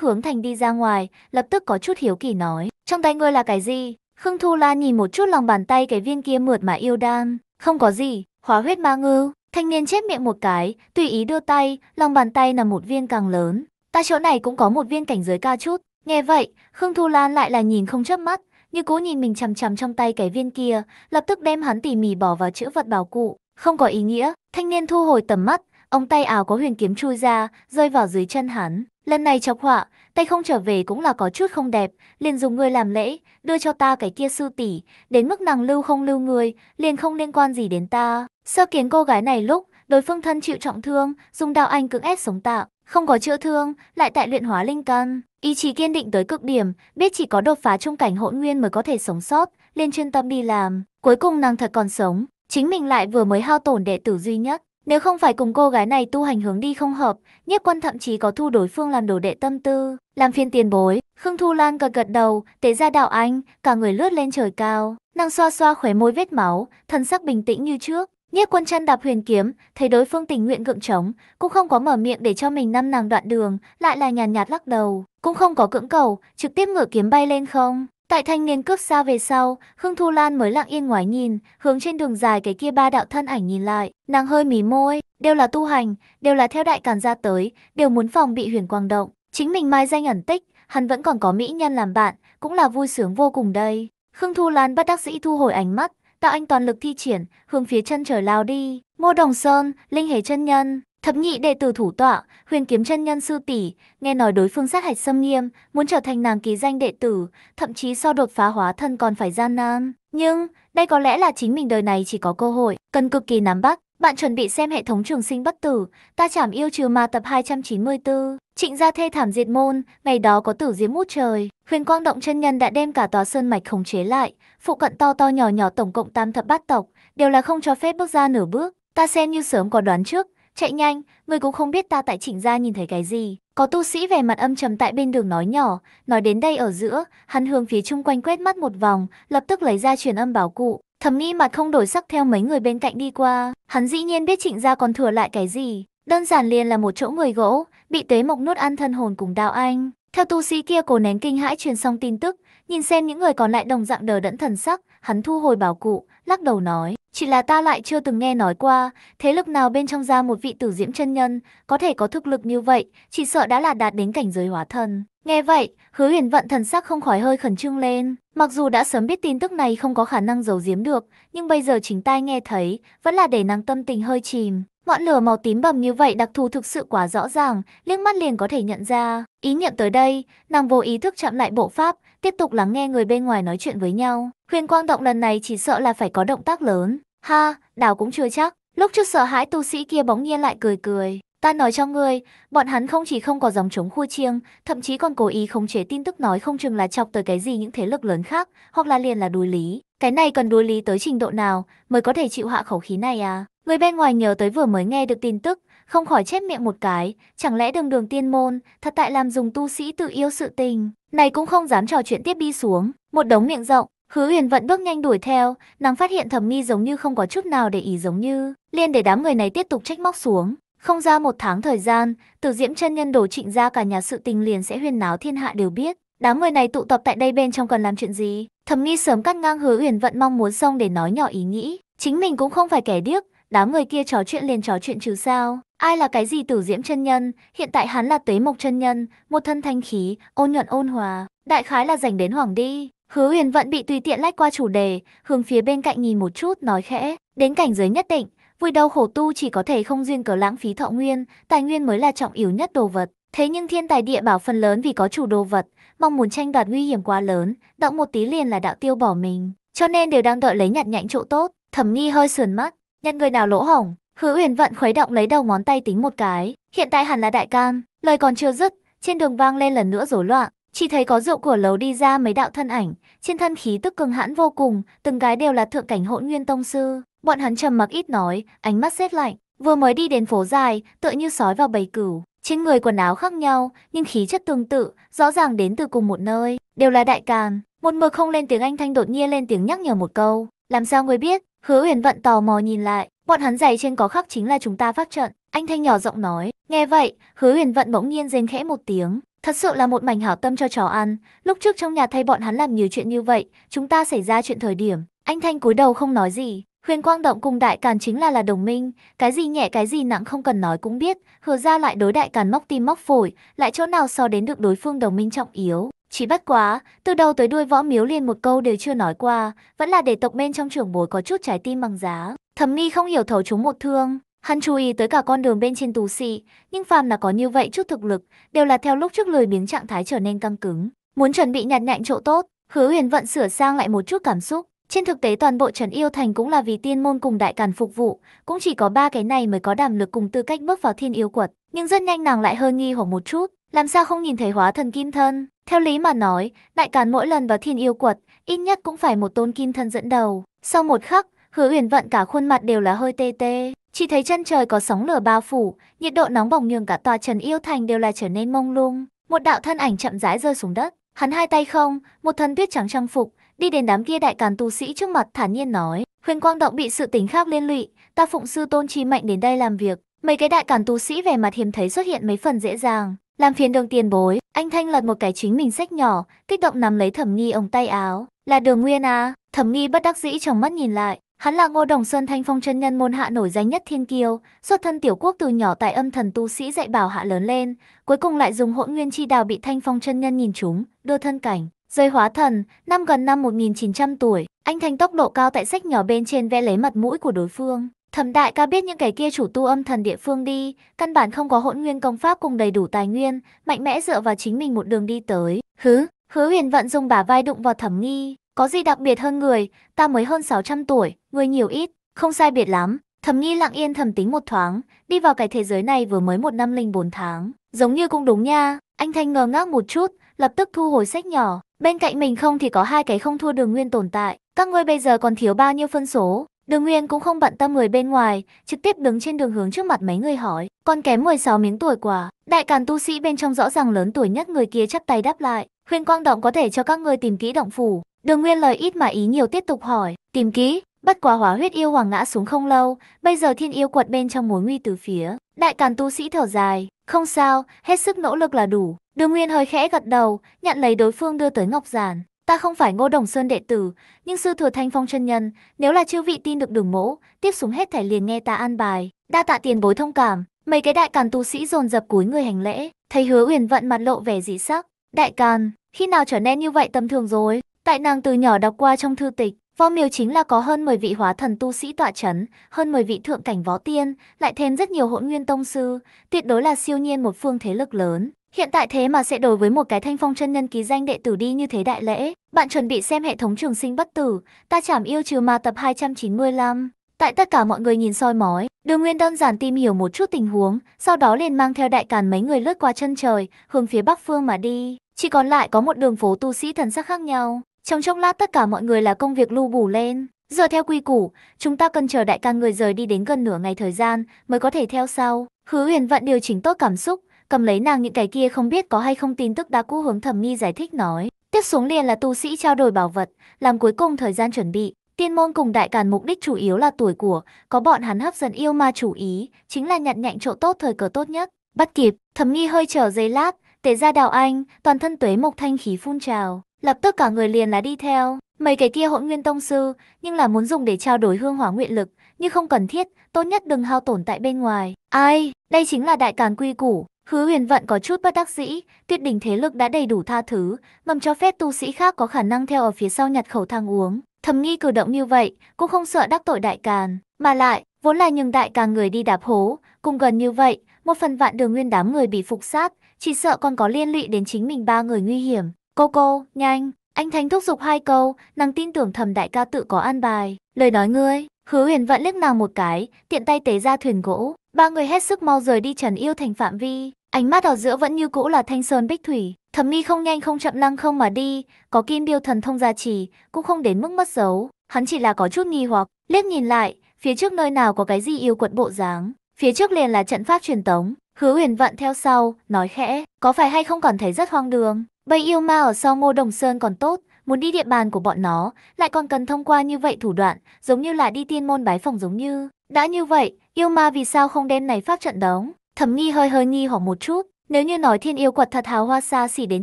hướng thành đi ra ngoài, lập tức có chút hiếu kỳ nói. Trong tay ngươi là cái gì? Khương Thu La nhìn một chút lòng bàn tay cái viên kia mượt mà yêu đan. Không có gì, hóa huyết ma ngư. Thanh niên chép miệng một cái, tùy ý đưa tay, lòng bàn tay là một viên càng lớn. Ta chỗ này cũng có một viên cảnh giới ca chút. Nghe vậy, Khương Thu Lan lại là nhìn không chớp mắt, như cố nhìn mình chằm chằm trong tay cái viên kia, lập tức đem hắn tỉ mỉ bỏ vào chữ vật bảo cụ. Không có ý nghĩa, thanh niên thu hồi tầm mắt, ông tay áo có huyền kiếm chui ra, rơi vào dưới chân hắn. Lần này chọc họa, tay không trở về cũng là có chút không đẹp, liền dùng ngươi làm lễ, đưa cho ta cái kia sư tỷ, đến mức nàng lưu không lưu ngươi, liền không liên quan gì đến ta. Sơ kiến cô gái này lúc, đối phương thân chịu trọng thương, dùng đạo anh cưỡng ép sống tạo, không có chữa thương, lại tại luyện hóa linh căn. Ý chí kiên định tới cực điểm, biết chỉ có đột phá trung cảnh hỗn nguyên mới có thể sống sót, liền chuyên tâm đi làm. Cuối cùng nàng thật còn sống, chính mình lại vừa mới hao tổn đệ tử duy nhất. Nếu không phải cùng cô gái này tu hành hướng đi không hợp, Nhiếp Quân thậm chí có thu đối phương làm đồ đệ tâm tư, làm phiên tiền bối. Khương Thu Lan gật gật đầu, tế ra đạo anh, cả người lướt lên trời cao, nàng xoa xoa khóe môi vết máu, thân sắc bình tĩnh như trước. Nhiếp Quân chăn đạp huyền kiếm, thấy đối phương tình nguyện gượng chống, cũng không có mở miệng để cho mình năm nàng đoạn đường, lại là nhàn nhạt, lắc đầu, cũng không có cưỡng cầu, trực tiếp ngựa kiếm bay lên không. Tại thanh niên cướp xa về sau, Khương Thu Lan mới lặng yên ngoái nhìn, hướng trên đường dài cái kia ba đạo thân ảnh nhìn lại, nàng hơi mí môi, đều là tu hành, đều là theo đại càn ra tới, đều muốn phòng bị huyền quang động, chính mình mai danh ẩn tích, hắn vẫn còn có mỹ nhân làm bạn, cũng là vui sướng vô cùng đây. Khương Thu Lan bất đắc dĩ thu hồi ánh mắt, tạo anh toàn lực thi triển, hướng phía chân trời lao đi. Ngô Đồng Sơn, Linh Hề Chân Nhân, Thập nhị đệ tử thủ tọa, huyền kiếm chân nhân sư tỷ, nghe nói đối phương sát hạch xâm nghiêm, muốn trở thành nàng ký danh đệ tử, thậm chí so đột phá hóa thân còn phải gian nan. Nhưng, đây có lẽ là chính mình đời này chỉ có cơ hội, cần cực kỳ nắm bắt. Bạn chuẩn bị xem hệ thống trường sinh bất tử, ta chảm yêu trừ ma tập 294. Trịnh gia thê thảm diệt môn, ngày đó có tử diễm út trời. Huyền quang động chân nhân đã đem cả tòa sơn mạch khống chế lại, phụ cận to to nhỏ nhỏ tổng cộng tam thập bát tộc, đều là không cho phép bước ra nửa bước. Ta xem như sớm có đoán trước, Chạy nhanh, người cũng không biết ta tại chỉnh Gia nhìn thấy cái gì. Có tu sĩ vẻ mặt âm trầm tại bên đường nói nhỏ, nói đến đây ở giữa, hắn hướng phía chung quanh quét mắt một vòng, lập tức lấy ra truyền âm bảo cụ. Thẩm nghĩ mặt không đổi sắc theo mấy người bên cạnh đi qua, hắn dĩ nhiên biết trịnh Gia còn thừa lại cái gì. Đơn giản liền là một chỗ người gỗ, bị tế mộc nuốt ăn thân hồn cùng đạo anh. Theo tu sĩ kia cố nén kinh hãi truyền xong tin tức, nhìn xem những người còn lại đồng dạng đờ đẫn thần sắc, hắn thu hồi bảo cụ, lắc đầu nói, chỉ là ta lại chưa từng nghe nói qua, thế lực nào bên trong ra một vị tử diễm chân nhân, có thể có thực lực như vậy, chỉ sợ đã là đạt đến cảnh giới hóa thân. Nghe vậy, hứa huyền vận thần sắc không khỏi hơi khẩn trương lên, mặc dù đã sớm biết tin tức này không có khả năng giấu giếm được, nhưng bây giờ chính tai nghe thấy, vẫn là để nàng tâm tình hơi chìm. Ngọn lửa màu tím bầm như vậy đặc thù thực sự quá rõ ràng, liếc mắt liền có thể nhận ra. Ý niệm tới đây, nàng vô ý thức chạm lại bộ pháp, tiếp tục lắng nghe người bên ngoài nói chuyện với nhau. Huyền quang động lần này chỉ sợ là phải có động tác lớn. Ha, đào cũng chưa chắc. Lúc trước sợ hãi tu sĩ kia bỗng nhiên lại cười cười. Ta nói cho ngươi, bọn hắn không chỉ không có dòng chống khua chiêng, thậm chí còn cố ý khống chế tin tức nói không chừng là chọc tới cái gì những thế lực lớn khác, hoặc là liền là đối lý. Cái này cần đối lý tới trình độ nào mới có thể chịu hạ khẩu khí này à? Người bên ngoài nhớ tới vừa mới nghe được tin tức, không khỏi chép miệng một cái, chẳng lẽ đường đường tiên môn, thật tại làm dùng tu sĩ tự yêu sự tình, này cũng không dám trò chuyện tiếp đi xuống, một đống miệng rộng, hứa huyền vận bước nhanh đuổi theo, nàng phát hiện thẩm nghi giống như không có chút nào để ý giống như, liền để đám người này tiếp tục trách móc xuống. Không ra một tháng thời gian, từ diễm chân nhân đổ trịnh ra cả nhà sự tình liền sẽ huyền náo thiên hạ đều biết. Đám người này tụ tập tại đây bên trong còn làm chuyện gì? Thẩm nghi sớm cắt ngang hứa huyền vận mong muốn xong để nói nhỏ ý nghĩ. Chính mình cũng không phải kẻ điếc, đám người kia trò chuyện liền trò chuyện chứ sao. Ai là cái gì tử diễm chân nhân, hiện tại hắn là tuế mộc chân nhân, một thân thanh khí, ôn nhuận ôn hòa, đại khái là dành đến hoàng đi. Hứa huyền vẫn bị tùy tiện lách qua chủ đề, hướng phía bên cạnh nhìn một chút nói khẽ, đến cảnh giới nhất định, vui đau khổ tu chỉ có thể không duyên cớ lãng phí thọ nguyên, tài nguyên mới là trọng yếu nhất đồ vật. Thế nhưng thiên tài địa bảo phần lớn vì có chủ đồ vật, mong muốn tranh đoạt nguy hiểm quá lớn, động một tí liền là đạo tiêu bỏ mình, cho nên đều đang đợi lấy nhặt nhạnh chỗ tốt, thẩm nghi hơi sườn mắt, nhân người nào lỗ hổng hứa uyển vận khuấy động lấy đầu ngón tay tính một cái hiện tại hẳn là đại can lời còn chưa dứt trên đường vang lên lần nữa rối loạn chỉ thấy có rượu của lầu đi ra mấy đạo thân ảnh trên thân khí tức cường hãn vô cùng từng cái đều là thượng cảnh hỗn nguyên tông sư bọn hắn trầm mặc ít nói ánh mắt rét lạnh vừa mới đi đến phố dài tựa như sói vào bầy cửu trên người quần áo khác nhau nhưng khí chất tương tự rõ ràng đến từ cùng một nơi đều là đại càn một mực không lên tiếng anh thanh đột nhiên lên tiếng nhắc nhở một câu làm sao người biết Hứa huyền vận tò mò nhìn lại, bọn hắn giày trên có khắc chính là chúng ta phát trận. Anh Thanh nhỏ giọng nói, nghe vậy, hứa huyền vận bỗng nhiên rên khẽ một tiếng. Thật sự là một mảnh hảo tâm cho chó ăn, lúc trước trong nhà thay bọn hắn làm nhiều chuyện như vậy, chúng ta xảy ra chuyện thời điểm. Anh Thanh cúi đầu không nói gì, huyền quang động cùng đại càn chính là là đồng minh, cái gì nhẹ cái gì nặng không cần nói cũng biết, hứa ra lại đối đại càn móc tim móc phổi, lại chỗ nào so đến được đối phương đồng minh trọng yếu. Chỉ bất quá, từ đầu tới đuôi võ miếu liền một câu đều chưa nói qua, vẫn là để tộc bên trong trưởng bối có chút trái tim bằng giá. Thẩm nghi không hiểu thấu chúng một thương, hắn chú ý tới cả con đường bên trên tù sĩ, nhưng phàm là có như vậy chút thực lực, đều là theo lúc trước lười biến trạng thái trở nên căng cứng. Muốn chuẩn bị nhặt nhạnh chỗ tốt, hứa huyền vận sửa sang lại một chút cảm xúc. Trên thực tế toàn bộ Trần Yêu Thành cũng là vì tiên môn cùng đại càn phục vụ, cũng chỉ có ba cái này mới có đảm lực cùng tư cách bước vào thiên yêu quật. Nhưng rất nhanh nàng lại hơi nghi hoặc một chút, làm sao không nhìn thấy hóa thần kim thân? Theo lý mà nói, đại càn mỗi lần vào thiên yêu quật, ít nhất cũng phải một tôn kim thân dẫn đầu. Sau một khắc, hứa uyển vận cả khuôn mặt đều là hơi tê tê. Chỉ thấy chân trời có sóng lửa bao phủ, nhiệt độ nóng bỏng nhường cả tòa trần yêu thành đều là trở nên mông lung. Một đạo thân ảnh chậm rãi rơi xuống đất. Hắn hai tay không, một thân tuyết trắng trang phục, đi đến đám kia đại càn tu sĩ trước mặt thản nhiên nói. Huyền quang động bị sự tính khác liên lụy, ta phụng sư tôn chi mệnh đến đây làm việc, Mấy cái đại cản tu sĩ về mặt hiếm thấy xuất hiện mấy phần dễ dàng, làm phiền đường tiền bối, anh Thanh lật một cái chính mình sách nhỏ, kích động nắm lấy thẩm nghi ống tay áo. Là đường nguyên à, thẩm nghi bất đắc dĩ trong mắt nhìn lại, Hắn là Ngô Đồng Sơn Thanh Phong chân nhân môn hạ nổi danh nhất thiên kiêu, xuất thân tiểu quốc từ nhỏ tại âm thần tu sĩ dạy bảo hạ lớn lên, cuối cùng lại dùng hỗn nguyên chi đào bị Thanh Phong chân nhân nhìn trúng, đưa thân cảnh, rơi hóa thần, năm gần năm 1900 tuổi, anh thành tốc độ cao tại sách nhỏ bên trên vẽ lấy mặt mũi của đối phương, Thẩm đại ca biết những kẻ kia chủ tu âm thần địa phương đi, căn bản không có hỗn nguyên công pháp cùng đầy đủ tài nguyên, mạnh mẽ dựa vào chính mình một đường đi tới. Hứ, hứa huyền vận dùng bả vai đụng vào thẩm nghi, có gì đặc biệt hơn người, ta mới hơn 600 tuổi, người nhiều ít, không sai biệt lắm. Thẩm nghi lặng yên thẩm tính một thoáng, đi vào cái thế giới này vừa mới một năm linh bốn tháng. Giống như cũng đúng nha, anh Thanh ngờ ngác một chút, lập tức thu hồi sách nhỏ. Bên cạnh mình không thì có hai cái không thua đường nguyên tồn tại. Các ngươi bây giờ còn thiếu bao nhiêu phân số? Đường Nguyên cũng không bận tâm người bên ngoài, trực tiếp đứng trên đường hướng trước mặt mấy người hỏi, con kém 16 miếng tuổi quả, đại càn tu sĩ bên trong rõ ràng lớn tuổi nhất người kia chắp tay đáp lại, khuyên quang động có thể cho các ngươi tìm kỹ động phủ. Đường Nguyên lời ít mà ý nhiều tiếp tục hỏi, tìm kỹ, bất quá hóa huyết yêu hoàng ngã xuống không lâu, bây giờ thiên yêu quật bên trong mối nguy từ phía, đại càn tu sĩ thở dài, không sao, hết sức nỗ lực là đủ. Đường Nguyên hơi khẽ gật đầu, nhận lấy đối phương đưa tới ngọc giản, Ta không phải Ngô Đồng Sơn đệ tử, nhưng sư thừa Thanh Phong chân nhân, nếu là chư vị tin được đường mẫu, tiếp xuống hết thảy liền nghe ta an bài, đa tạ tiền bối thông cảm. Mấy cái đại càn tu sĩ dồn dập cúi người hành lễ, thấy Hứa Uyển vận mặt lộ vẻ dị sắc, đại càn, khi nào trở nên như vậy tâm thường rồi? Tại nàng từ nhỏ đọc qua trong thư tịch, Võ Miếu chính là có hơn 10 vị hóa thần tu sĩ tọa chấn, hơn 10 vị thượng cảnh võ tiên, lại thêm rất nhiều hỗn nguyên tông sư, tuyệt đối là siêu nhiên một phương thế lực lớn. Hiện tại thế mà sẽ đối với một cái thanh phong chân nhân ký danh đệ tử đi như thế đại lễ. Bạn chuẩn bị xem hệ thống trường sinh bất tử, ta chảm yêu trừ ma tập 295. Tại tất cả mọi người nhìn soi mói, Đường Nguyên đơn giản tìm hiểu một chút tình huống, sau đó liền mang theo đại càn mấy người lướt qua chân trời, hướng phía bắc phương mà đi. Chỉ còn lại có một đường phố tu sĩ thần sắc khác nhau. Trong chốc lát tất cả mọi người là công việc lưu bù lên. Giờ theo quy củ, chúng ta cần chờ đại ca người rời đi đến gần nửa ngày thời gian mới có thể theo sau. Hứa huyền vận điều chỉnh tốt cảm xúc, cầm lấy nàng những cái kia không biết có hay không tin tức đã cũ hướng thẩm nghi giải thích nói. Tiếp xuống liền là tu sĩ trao đổi bảo vật, làm cuối cùng thời gian chuẩn bị. Tiên môn cùng đại càn mục đích chủ yếu là tuổi của, có bọn hắn hấp dẫn yêu ma chủ ý, chính là nhận nhạnh chỗ tốt thời cờ tốt nhất. Bắt kịp, thẩm nghi hơi chờ giây lát, tề ra đào anh, toàn thân tuế mộc thanh khí phun trào, lập tức cả người liền là đi theo. Mấy cái kia hỗn nguyên tông sư, nhưng là muốn dùng để trao đổi hương hỏa nguyện lực, nhưng không cần thiết, tốt nhất đừng hao tổn tại bên ngoài. Ai, đây chính là đại càn quy củ, Hứa huyền vận có chút bất đắc dĩ, tuyết đỉnh thế lực đã đầy đủ tha thứ, mầm cho phép tu sĩ khác có khả năng theo ở phía sau nhặt khẩu thang uống. Thầm nghi cử động như vậy, cũng không sợ đắc tội đại càn, mà lại, vốn là nhường đại càn người đi đạp hố, cùng gần như vậy, một phần vạn đường nguyên đám người bị phục sát, chỉ sợ còn có liên lụy đến chính mình ba người nguy hiểm. Cô cô, nhanh, anh Thánh thúc giục hai câu, nàng tin tưởng thầm đại ca tự có an bài. Lời nói ngươi, hứa huyền vận liếc nàng một cái, tiện tay tế ra thuyền gỗ. Ba người hết sức mau rời đi trần yêu thành phạm vi. Ánh mắt ở giữa vẫn như cũ là thanh sơn bích thủy, thẩm nghi không nhanh không chậm năng không mà đi, có kim điêu thần thông gia trì, cũng không đến mức mất dấu. Hắn chỉ là có chút nghi hoặc, liếc nhìn lại, phía trước nơi nào có cái gì yêu quật bộ dáng, phía trước liền là trận pháp truyền tống. Hứa huyền vận theo sau, nói khẽ, có phải hay không còn thấy rất hoang đường. bây yêu ma ở sau mô đồng sơn còn tốt, muốn đi địa bàn của bọn nó, lại còn cần thông qua như vậy thủ đoạn, giống như là đi tiên môn bái phòng giống như. Đã như vậy, yêu ma vì sao không đem này pháp trận đóng, Thẩm nghi hơi hơi nghi hoặc một chút, nếu như nói thiên yêu quật thật hào hoa xa xỉ đến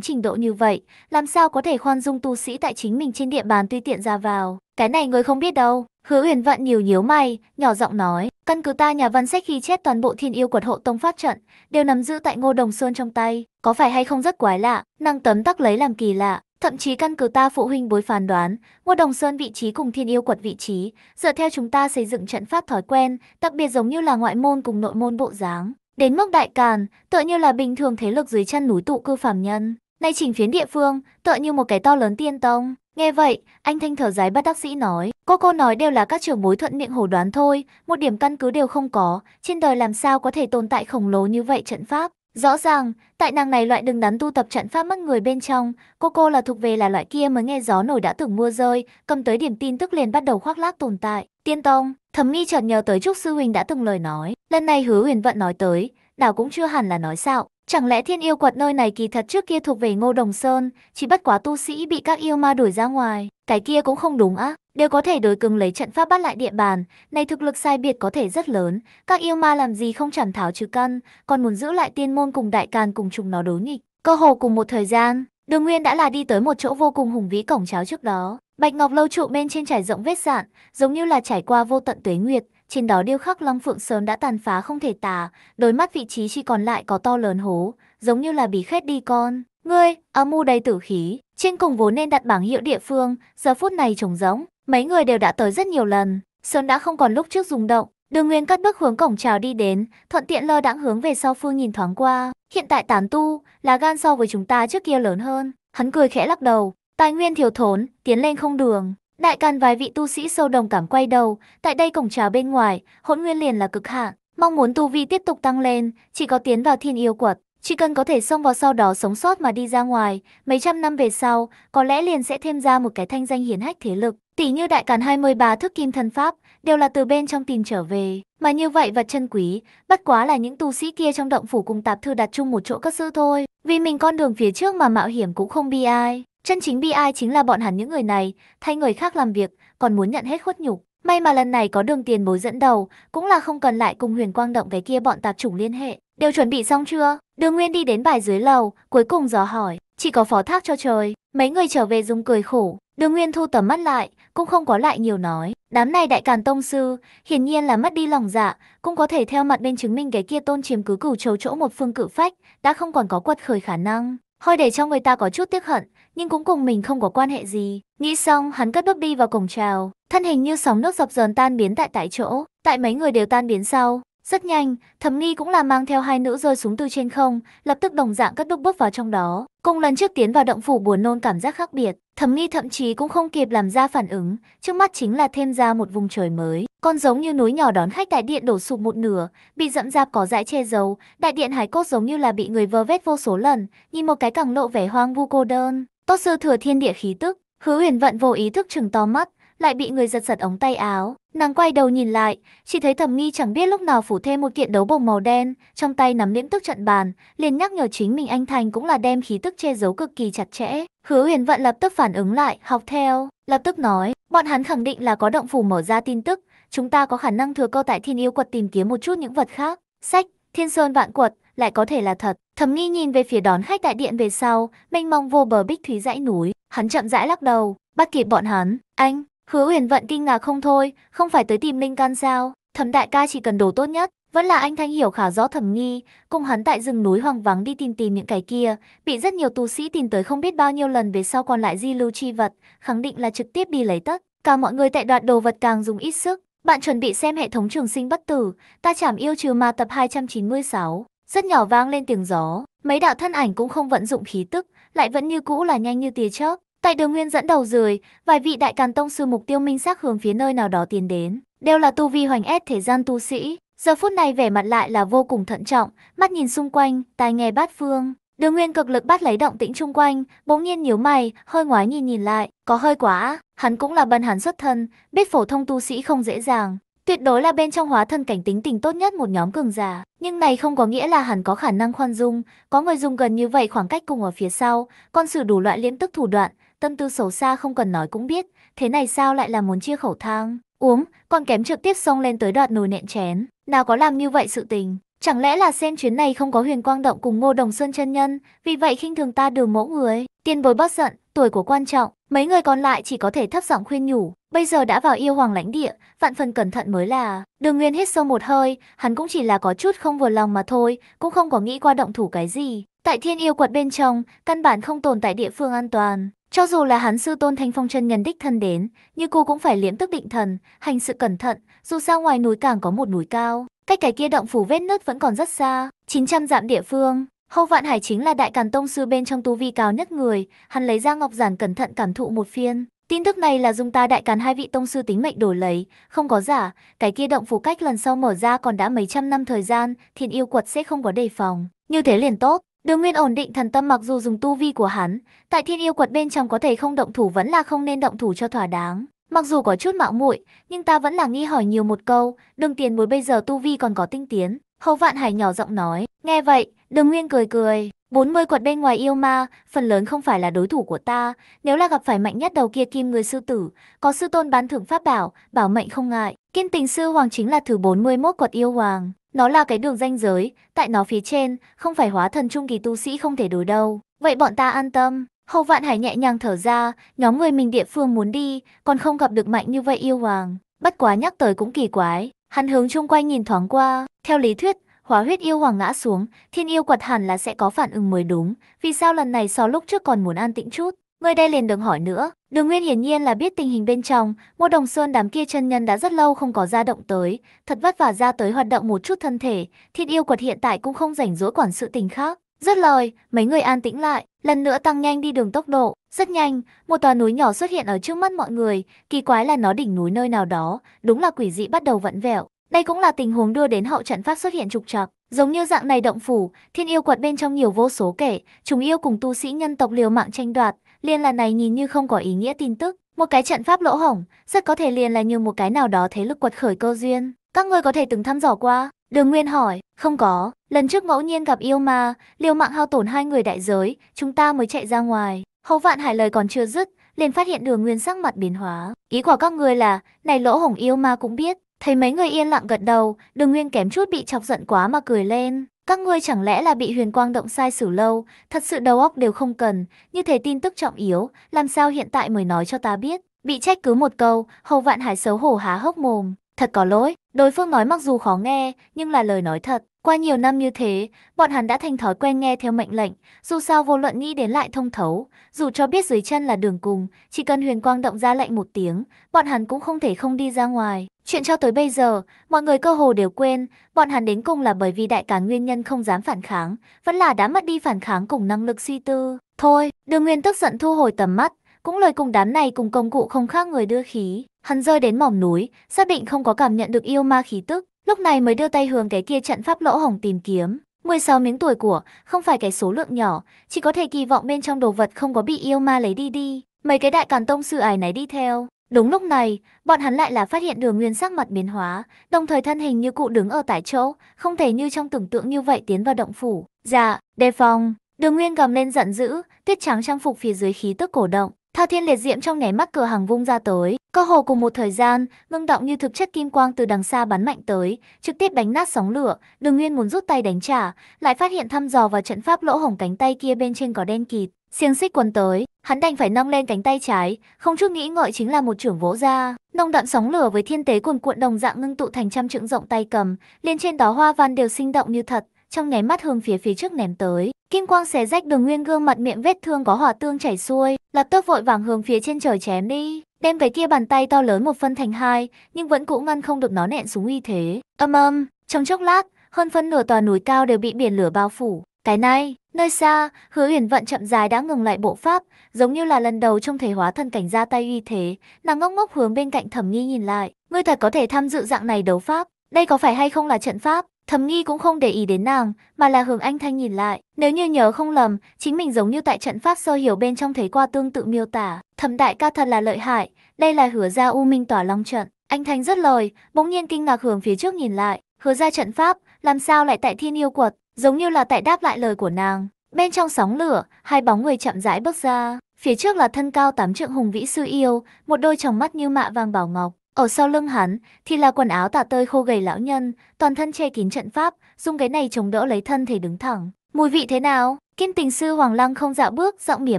trình độ như vậy, làm sao có thể khoan dung tu sĩ tại chính mình trên địa bàn tuy tiện ra vào. Cái này người không biết đâu. Hứa uyển vạn nhiều nhíu mày, nhỏ giọng nói, căn cứ ta nhà văn sách khi chết toàn bộ thiên yêu quật hộ tông phát trận, đều nắm giữ tại ngô đồng sơn trong tay, có phải hay không rất quái lạ, năng tấm tắc lấy làm kỳ lạ. Thậm chí căn cứ ta phụ huynh bối phán đoán, Ngô Đồng Sơn vị trí cùng Thiên Yêu Quật vị trí, dựa theo chúng ta xây dựng trận pháp thói quen, đặc biệt giống như là ngoại môn cùng nội môn bộ dáng, Đến mức đại càn, tựa như là bình thường thế lực dưới chân núi tụ cư phàm nhân, nay chỉnh phiến địa phương, tựa như một cái to lớn tiên tông. Nghe vậy, anh Thanh thở dài bắt đắc sĩ nói, cô cô nói đều là các trưởng bối thuận miệng hồ đoán thôi, một điểm căn cứ đều không có, trên đời làm sao có thể tồn tại khổng lồ như vậy trận pháp. Rõ ràng, tại nàng này loại đừng đắn tu tập trận pháp mất người bên trong, cô cô là thuộc về là loại kia mới nghe gió nổi đã tưởng mua rơi, cầm tới điểm tin tức liền bắt đầu khoác lác tồn tại. Tiên Tông, thẩm nghi chợt nhớ tới Trúc Sư Huynh đã từng lời nói, lần này hứa huyền vận nói tới, đảo cũng chưa hẳn là nói xạo. Chẳng lẽ thiên yêu quật nơi này kỳ thật trước kia thuộc về Ngô Đồng Sơn, chỉ bất quá tu sĩ bị các yêu ma đuổi ra ngoài, cái kia cũng không đúng á, đều có thể đối cứng lấy trận pháp bắt lại địa bàn, này thực lực sai biệt có thể rất lớn, các yêu ma làm gì không chẳng tháo trừ căn, còn muốn giữ lại tiên môn cùng đại càn cùng chúng nó đối nghịch. Cơ hồ cùng một thời gian, Đường Nguyên đã là đi tới một chỗ vô cùng hùng vĩ cổng cháo trước đó, Bạch ngọc lâu trụ bên trên trải rộng vết sạn, giống như là trải qua vô tận tuế nguyệt, trên đó điêu khắc long phượng sớm đã tàn phá không thể tả, đôi mắt vị trí chỉ còn lại có to lớn hố, giống như là bị khét đi con. Ngươi, âm mưu đầy tử khí, trên cùng vốn nên đặt bảng hiệu địa phương, giờ phút này trống rỗng, mấy người đều đã tới rất nhiều lần, sơn đã không còn lúc trước rung động. Đường Nguyên cất bước hướng cổng chào đi đến, thuận tiện lơ đãng hướng về sau phương nhìn thoáng qua. Hiện tại tán tu, là gan so với chúng ta trước kia lớn hơn. Hắn cười khẽ lắc đầu, Tài nguyên thiếu thốn, tiến lên không đường. Đại càn vài vị tu sĩ sâu đồng cảm quay đầu, tại đây cổng trào bên ngoài, hỗn nguyên liền là cực hạn. Mong muốn tu vi tiếp tục tăng lên, chỉ có tiến vào thiên yêu quật, chỉ cần có thể xông vào sau đó sống sót mà đi ra ngoài, mấy trăm năm về sau, có lẽ liền sẽ thêm ra một cái thanh danh hiển hách thế lực. Tỷ như đại càn 23 thức kim thần pháp, đều là từ bên trong tìm trở về. Mà như vậy vật chân quý, bất quá là những tu sĩ kia trong động phủ cùng tạp thư đặt chung một chỗ cất giữ thôi. Vì mình con đường phía trước mà mạo hiểm cũng không bi ai. Chân chính bi ai chính là bọn hắn những người này, thay người khác làm việc, còn muốn nhận hết khuất nhục. May mà lần này có đường tiền bối dẫn đầu, cũng là không cần lại cùng huyền quang động cái kia bọn tạp chủng liên hệ. Đều chuẩn bị xong chưa? Đường Nguyên đi đến bài dưới lầu, cuối cùng dò hỏi, chỉ có phó thác cho trời. Mấy người trở về dùng cười khổ, đường Nguyên thu tầm mắt lại, cũng không có lại nhiều nói. Đám này đại càn tông sư, hiển nhiên là mất đi lòng dạ, cũng có thể theo mặt bên chứng minh cái kia tôn chiếm cứ cửu châu chỗ một phương cự phách, đã không còn có quật khởi khả năng hơi để cho người ta có chút tiếc hận, nhưng cũng cùng mình không có quan hệ gì. Nghĩ xong, hắn cất bước đi vào cổng trào, thân hình như sóng nước dập dờn tan biến tại tại chỗ, tại mấy người đều tan biến sau, rất nhanh, thẩm nghi cũng là mang theo hai nữ rơi xuống từ trên không, lập tức đồng dạng cất bước bước vào trong đó. Cùng lần trước tiến vào động phủ buồn nôn cảm giác khác biệt, thẩm nghi thậm chí cũng không kịp làm ra phản ứng, trước mắt chính là thêm ra một vùng trời mới. Con giống như núi nhỏ đón khách đại điện đổ sụp một nửa, bị dẫm rạp có dãi che giấu, đại điện hải cốt giống như là bị người vơ vét vô số lần, nhìn một cái càng lộ vẻ hoang vu cô đơn. Tốt sư thừa thiên địa khí tức, hứa huyền vận vô ý thức chừng to mắt, lại bị người giật giật ống tay áo, Nàng quay đầu nhìn lại, chỉ thấy thẩm nghi chẳng biết lúc nào phủ thêm một kiện đấu bồng màu đen, trong tay nắm liễm tức trận bàn, liền nhắc nhở chính mình anh Thành cũng là đem khí tức che giấu cực kỳ chặt chẽ. Hứa huyền vận lập tức phản ứng lại, học theo, lập tức nói, bọn hắn khẳng định là có động phủ mở ra tin tức, chúng ta có khả năng thừa cơ tại thiên yêu quật tìm kiếm một chút những vật khác. Sách, thiên sơn vạn quật, lại có thể là thật. Thẩm nghi nhìn về phía đón khách tại điện về sau, mênh mông vô bờ bích thúy dãy núi, hắn chậm rãi lắc đầu, bắt kịp bọn hắn, anh. Hứa Huyền Vận kinh ngạc không thôi, không phải tới tìm linh Can sao? Thẩm đại ca chỉ cần đồ tốt nhất, vẫn là anh Thanh hiểu khả rõ thẩm nghi, cùng hắn tại rừng núi hoang vắng đi tìm tìm những cái kia, bị rất nhiều tu sĩ tìm tới không biết bao nhiêu lần về sau còn lại di lưu chi vật, khẳng định là trực tiếp đi lấy tất. Cả mọi người tại đoạt đồ vật càng dùng ít sức, bạn chuẩn bị xem hệ thống trường sinh bất tử, ta chảm yêu trừ ma tập 296, rất nhỏ vang lên tiếng gió, mấy đạo thân ảnh cũng không vận dụng khí tức, lại vẫn như cũ là nhanh như tia chớp, Tại đường nguyên dẫn đầu dưới, vài vị đại càn tông sư mục tiêu minh xác hướng phía nơi nào đó tiến đến, đều là tu vi hoành ép thế gian tu sĩ. Giờ phút này vẻ mặt lại là vô cùng thận trọng, mắt nhìn xung quanh, tai nghe bát phương. Đường Nguyên cực lực bắt lấy động tĩnh chung quanh, bỗng nhiên nhíu mày, hơi ngoái nhìn nhìn lại, có hơi quá, hắn cũng là bần hắn xuất thân, biết phổ thông tu sĩ không dễ dàng, tuyệt đối là bên trong hóa thân cảnh tính tình tốt nhất một nhóm cường giả, nhưng này không có nghĩa là hắn có khả năng khoan dung, có người dùng gần như vậy khoảng cách cùng ở phía sau, còn sử đủ loại liếm tức thủ đoạn, tâm tư xấu xa không cần nói cũng biết, thế này sao lại là muốn chia khẩu thang, uống, còn kém trực tiếp xông lên tới đoạt nồi nện chén, nào có làm như vậy sự tình. Chẳng lẽ là xem chuyến này không có huyền quang động cùng ngô đồng sơn chân nhân, vì vậy khinh thường ta đường mẫu người, tiền bối bất giận, tuổi của quan trọng, mấy người còn lại chỉ có thể thấp giọng khuyên nhủ, bây giờ đã vào yêu hoàng lãnh địa, vạn phần cẩn thận mới là. Đường Nguyên hít sâu một hơi, hắn cũng chỉ là có chút không vừa lòng mà thôi, cũng không có nghĩ qua động thủ cái gì. Tại thiên yêu quật bên trong, căn bản không tồn tại địa phương an toàn, cho dù là hắn sư tôn thanh phong chân nhân đích thân đến, như cô cũng phải liễm tức định thần, hành sự cẩn thận, dù sao ngoài núi càng có một núi cao, cách cái kia động phủ vết nứt vẫn còn rất xa, 900 dặm địa phương. Hâu Vạn Hải chính là đại càn tông sư bên trong tu vi cao nhất người, hắn lấy ra ngọc giản cẩn thận cảm thụ một phiên. Tin tức này là dùng ta đại càn hai vị tông sư tính mệnh đổi lấy, không có giả, cái kia động phủ cách lần sau mở ra còn đã mấy trăm năm thời gian, thiên yêu quật sẽ không có đề phòng. Như thế liền tốt, Đường Nguyên ổn định thần tâm mặc dù dùng tu vi của hắn, tại thiên yêu quật bên trong có thể không động thủ vẫn là không nên động thủ cho thỏa đáng. Mặc dù có chút mạo muội, nhưng ta vẫn là nghi hỏi nhiều một câu, đường tiền bối bây giờ tu vi còn có tinh tiến. Hầu vạn hải nhỏ giọng nói, nghe vậy, đường Nguyên cười cười. 40 quật bên ngoài yêu ma, phần lớn không phải là đối thủ của ta, nếu là gặp phải mạnh nhất đầu kia kim người sư tử, có sư tôn bán thưởng pháp bảo, bảo mệnh không ngại. Kiên tình sư hoàng chính là thứ 41 quật yêu hoàng. Nó là cái đường ranh giới, tại nó phía trên, không phải hóa thần trung kỳ tu sĩ không thể đối đâu. Vậy bọn ta an tâm. Hầu vạn hải nhẹ nhàng thở ra, nhóm người mình địa phương muốn đi, còn không gặp được mạnh như vậy yêu hoàng. Bất quá nhắc tới cũng kỳ quái, hắn hướng chung quanh nhìn thoáng qua. Theo lý thuyết, hóa huyết yêu hoàng ngã xuống, thiên yêu quật hẳn là sẽ có phản ứng mới đúng. Vì sao lần này so lúc trước còn muốn an tĩnh chút? Người đây liền đừng hỏi nữa, Đường Nguyên hiển nhiên là biết tình hình bên trong, Ngô Đồng Sơn đám kia chân nhân đã rất lâu không có ra động tới, thật vất vả ra tới hoạt động một chút thân thể, Thiên yêu quật hiện tại cũng không rảnh rỗi quản sự tình khác. Rất lời, mấy người an tĩnh lại, lần nữa tăng nhanh đi đường tốc độ, rất nhanh, một tòa núi nhỏ xuất hiện ở trước mắt mọi người, kỳ quái là nó đỉnh núi nơi nào đó, đúng là quỷ dị bắt đầu vận vẹo. Đây cũng là tình huống đưa đến hậu trận phát xuất hiện trục trặc, giống như dạng này động phủ, thiên yêu quật bên trong nhiều vô số kẻ, chúng yêu cùng tu sĩ nhân tộc liều mạng tranh đoạt, Liên là này nhìn như không có ý nghĩa tin tức, một cái trận pháp lỗ hổng, rất có thể liền là như một cái nào đó thế lực quật khởi cơ duyên. Các ngươi có thể từng thăm dò qua, Đường Nguyên hỏi, không có, lần trước ngẫu nhiên gặp yêu ma, liều mạng hao tổn hai người đại giới, chúng ta mới chạy ra ngoài. Hầu vạn hải lời còn chưa dứt, liền phát hiện đường Nguyên sắc mặt biến hóa. Ý của các ngươi là, này lỗ hổng yêu ma cũng biết. Thấy mấy người yên lặng gật đầu, đường Nguyên kém chút bị chọc giận quá mà cười lên. Các ngươi chẳng lẽ là bị huyền quang động sai xử lâu, thật sự đầu óc đều không cần, như thế tin tức trọng yếu, làm sao hiện tại mới nói cho ta biết. Bị trách cứ một câu, hầu vạn hải xấu hổ há hốc mồm, thật có lỗi, đối phương nói mặc dù khó nghe, nhưng là lời nói thật. Qua nhiều năm như thế, bọn hắn đã thành thói quen nghe theo mệnh lệnh, dù sao vô luận nghĩ đến lại thông thấu, dù cho biết dưới chân là đường cùng, chỉ cần huyền quang động ra lệnh một tiếng, bọn hắn cũng không thể không đi ra ngoài. Chuyện cho tới bây giờ, mọi người cơ hồ đều quên, bọn hắn đến cùng là bởi vì đại cán nguyên nhân không dám phản kháng, vẫn là đã mất đi phản kháng cùng năng lực suy tư. Thôi, đường nguyên tức giận thu hồi tầm mắt, cũng lời cùng đám này cùng công cụ không khác người đưa khí. Hắn rơi đến mỏm núi, xác định không có cảm nhận được yêu ma khí tức, lúc này mới đưa tay hướng cái kia trận pháp lỗ hổng tìm kiếm. 16 miếng tuổi của, không phải cái số lượng nhỏ, chỉ có thể kỳ vọng bên trong đồ vật không có bị yêu ma lấy đi đi. Mấy cái đại càn tông sư ải này đi theo. Đúng lúc này, bọn hắn lại là phát hiện đường nguyên sắc mặt biến hóa, đồng thời thân hình như cụ đứng ở tại chỗ, không thể như trong tưởng tượng như vậy tiến vào động phủ. Dạ, đề phòng, đường nguyên gầm lên giận dữ, tuyết trắng trang phục phía dưới khí tức cổ động, Thao thiên liệt diễm trong nháy mắt cửa hàng vung ra tới, cơ hồ cùng một thời gian, ngưng động như thực chất kim quang từ đằng xa bắn mạnh tới, trực tiếp đánh nát sóng lửa, đường nguyên muốn rút tay đánh trả, lại phát hiện thăm dò vào trận pháp lỗ hổng cánh tay kia bên trên có đen kịt, xiềng xích quần tới, hắn đành phải nâng lên cánh tay trái, không chút nghĩ ngợi chính là một trưởng vỗ ra, nông đậm sóng lửa với thiên tế cuồn cuộn đồng dạng ngưng tụ thành trăm trượng rộng tay cầm, liền trên đó hoa văn đều sinh động như thật, trong nháy mắt hướng phía phía trước ném tới. Kim quang xé rách đường nguyên gương mặt miệng vết thương có hỏa tương chảy xuôi, lập tức vội vàng hướng phía trên trời chém đi, đem cái kia bàn tay to lớn một phân thành hai, nhưng vẫn cũng ngăn không được nó nện xuống uy thế. Âm âm, trong chốc lát, hơn phân nửa tòa núi cao đều bị biển lửa bao phủ. Cái này, nơi xa, Hứa Uyển vận chậm dài đã ngừng lại bộ pháp, giống như là lần đầu trông thấy hóa thân cảnh ra tay uy thế, nàng ngốc ngốc hướng bên cạnh Thẩm Nghi nhìn lại, ngươi thật có thể tham dự dạng này đấu pháp, đây có phải hay không là trận pháp? Thẩm Nghi cũng không để ý đến nàng, mà là hướng Anh Thanh nhìn lại. Nếu như nhớ không lầm, chính mình giống như tại trận pháp sơ hiểu bên trong thấy qua tương tự miêu tả. Thẩm đại ca thật là lợi hại, đây là hứa ra U Minh tỏa long trận. Anh Thanh rất lời, bỗng nhiên kinh ngạc hướng phía trước nhìn lại. Hứa ra trận pháp, làm sao lại tại thiên yêu quật, giống như là tại đáp lại lời của nàng. Bên trong sóng lửa, hai bóng người chậm rãi bước ra. Phía trước là thân cao tám trượng hùng vĩ sư yêu, một đôi tròng mắt như mạ vàng bảo ngọc. Ở sau lưng hắn thì là quần áo tả tơi khô gầy lão nhân, toàn thân che kín trận pháp, dùng cái này chống đỡ lấy thân thể đứng thẳng. Mùi vị thế nào? Kim tình sư Hoàng Lăng không dạo bước, giọng mỉa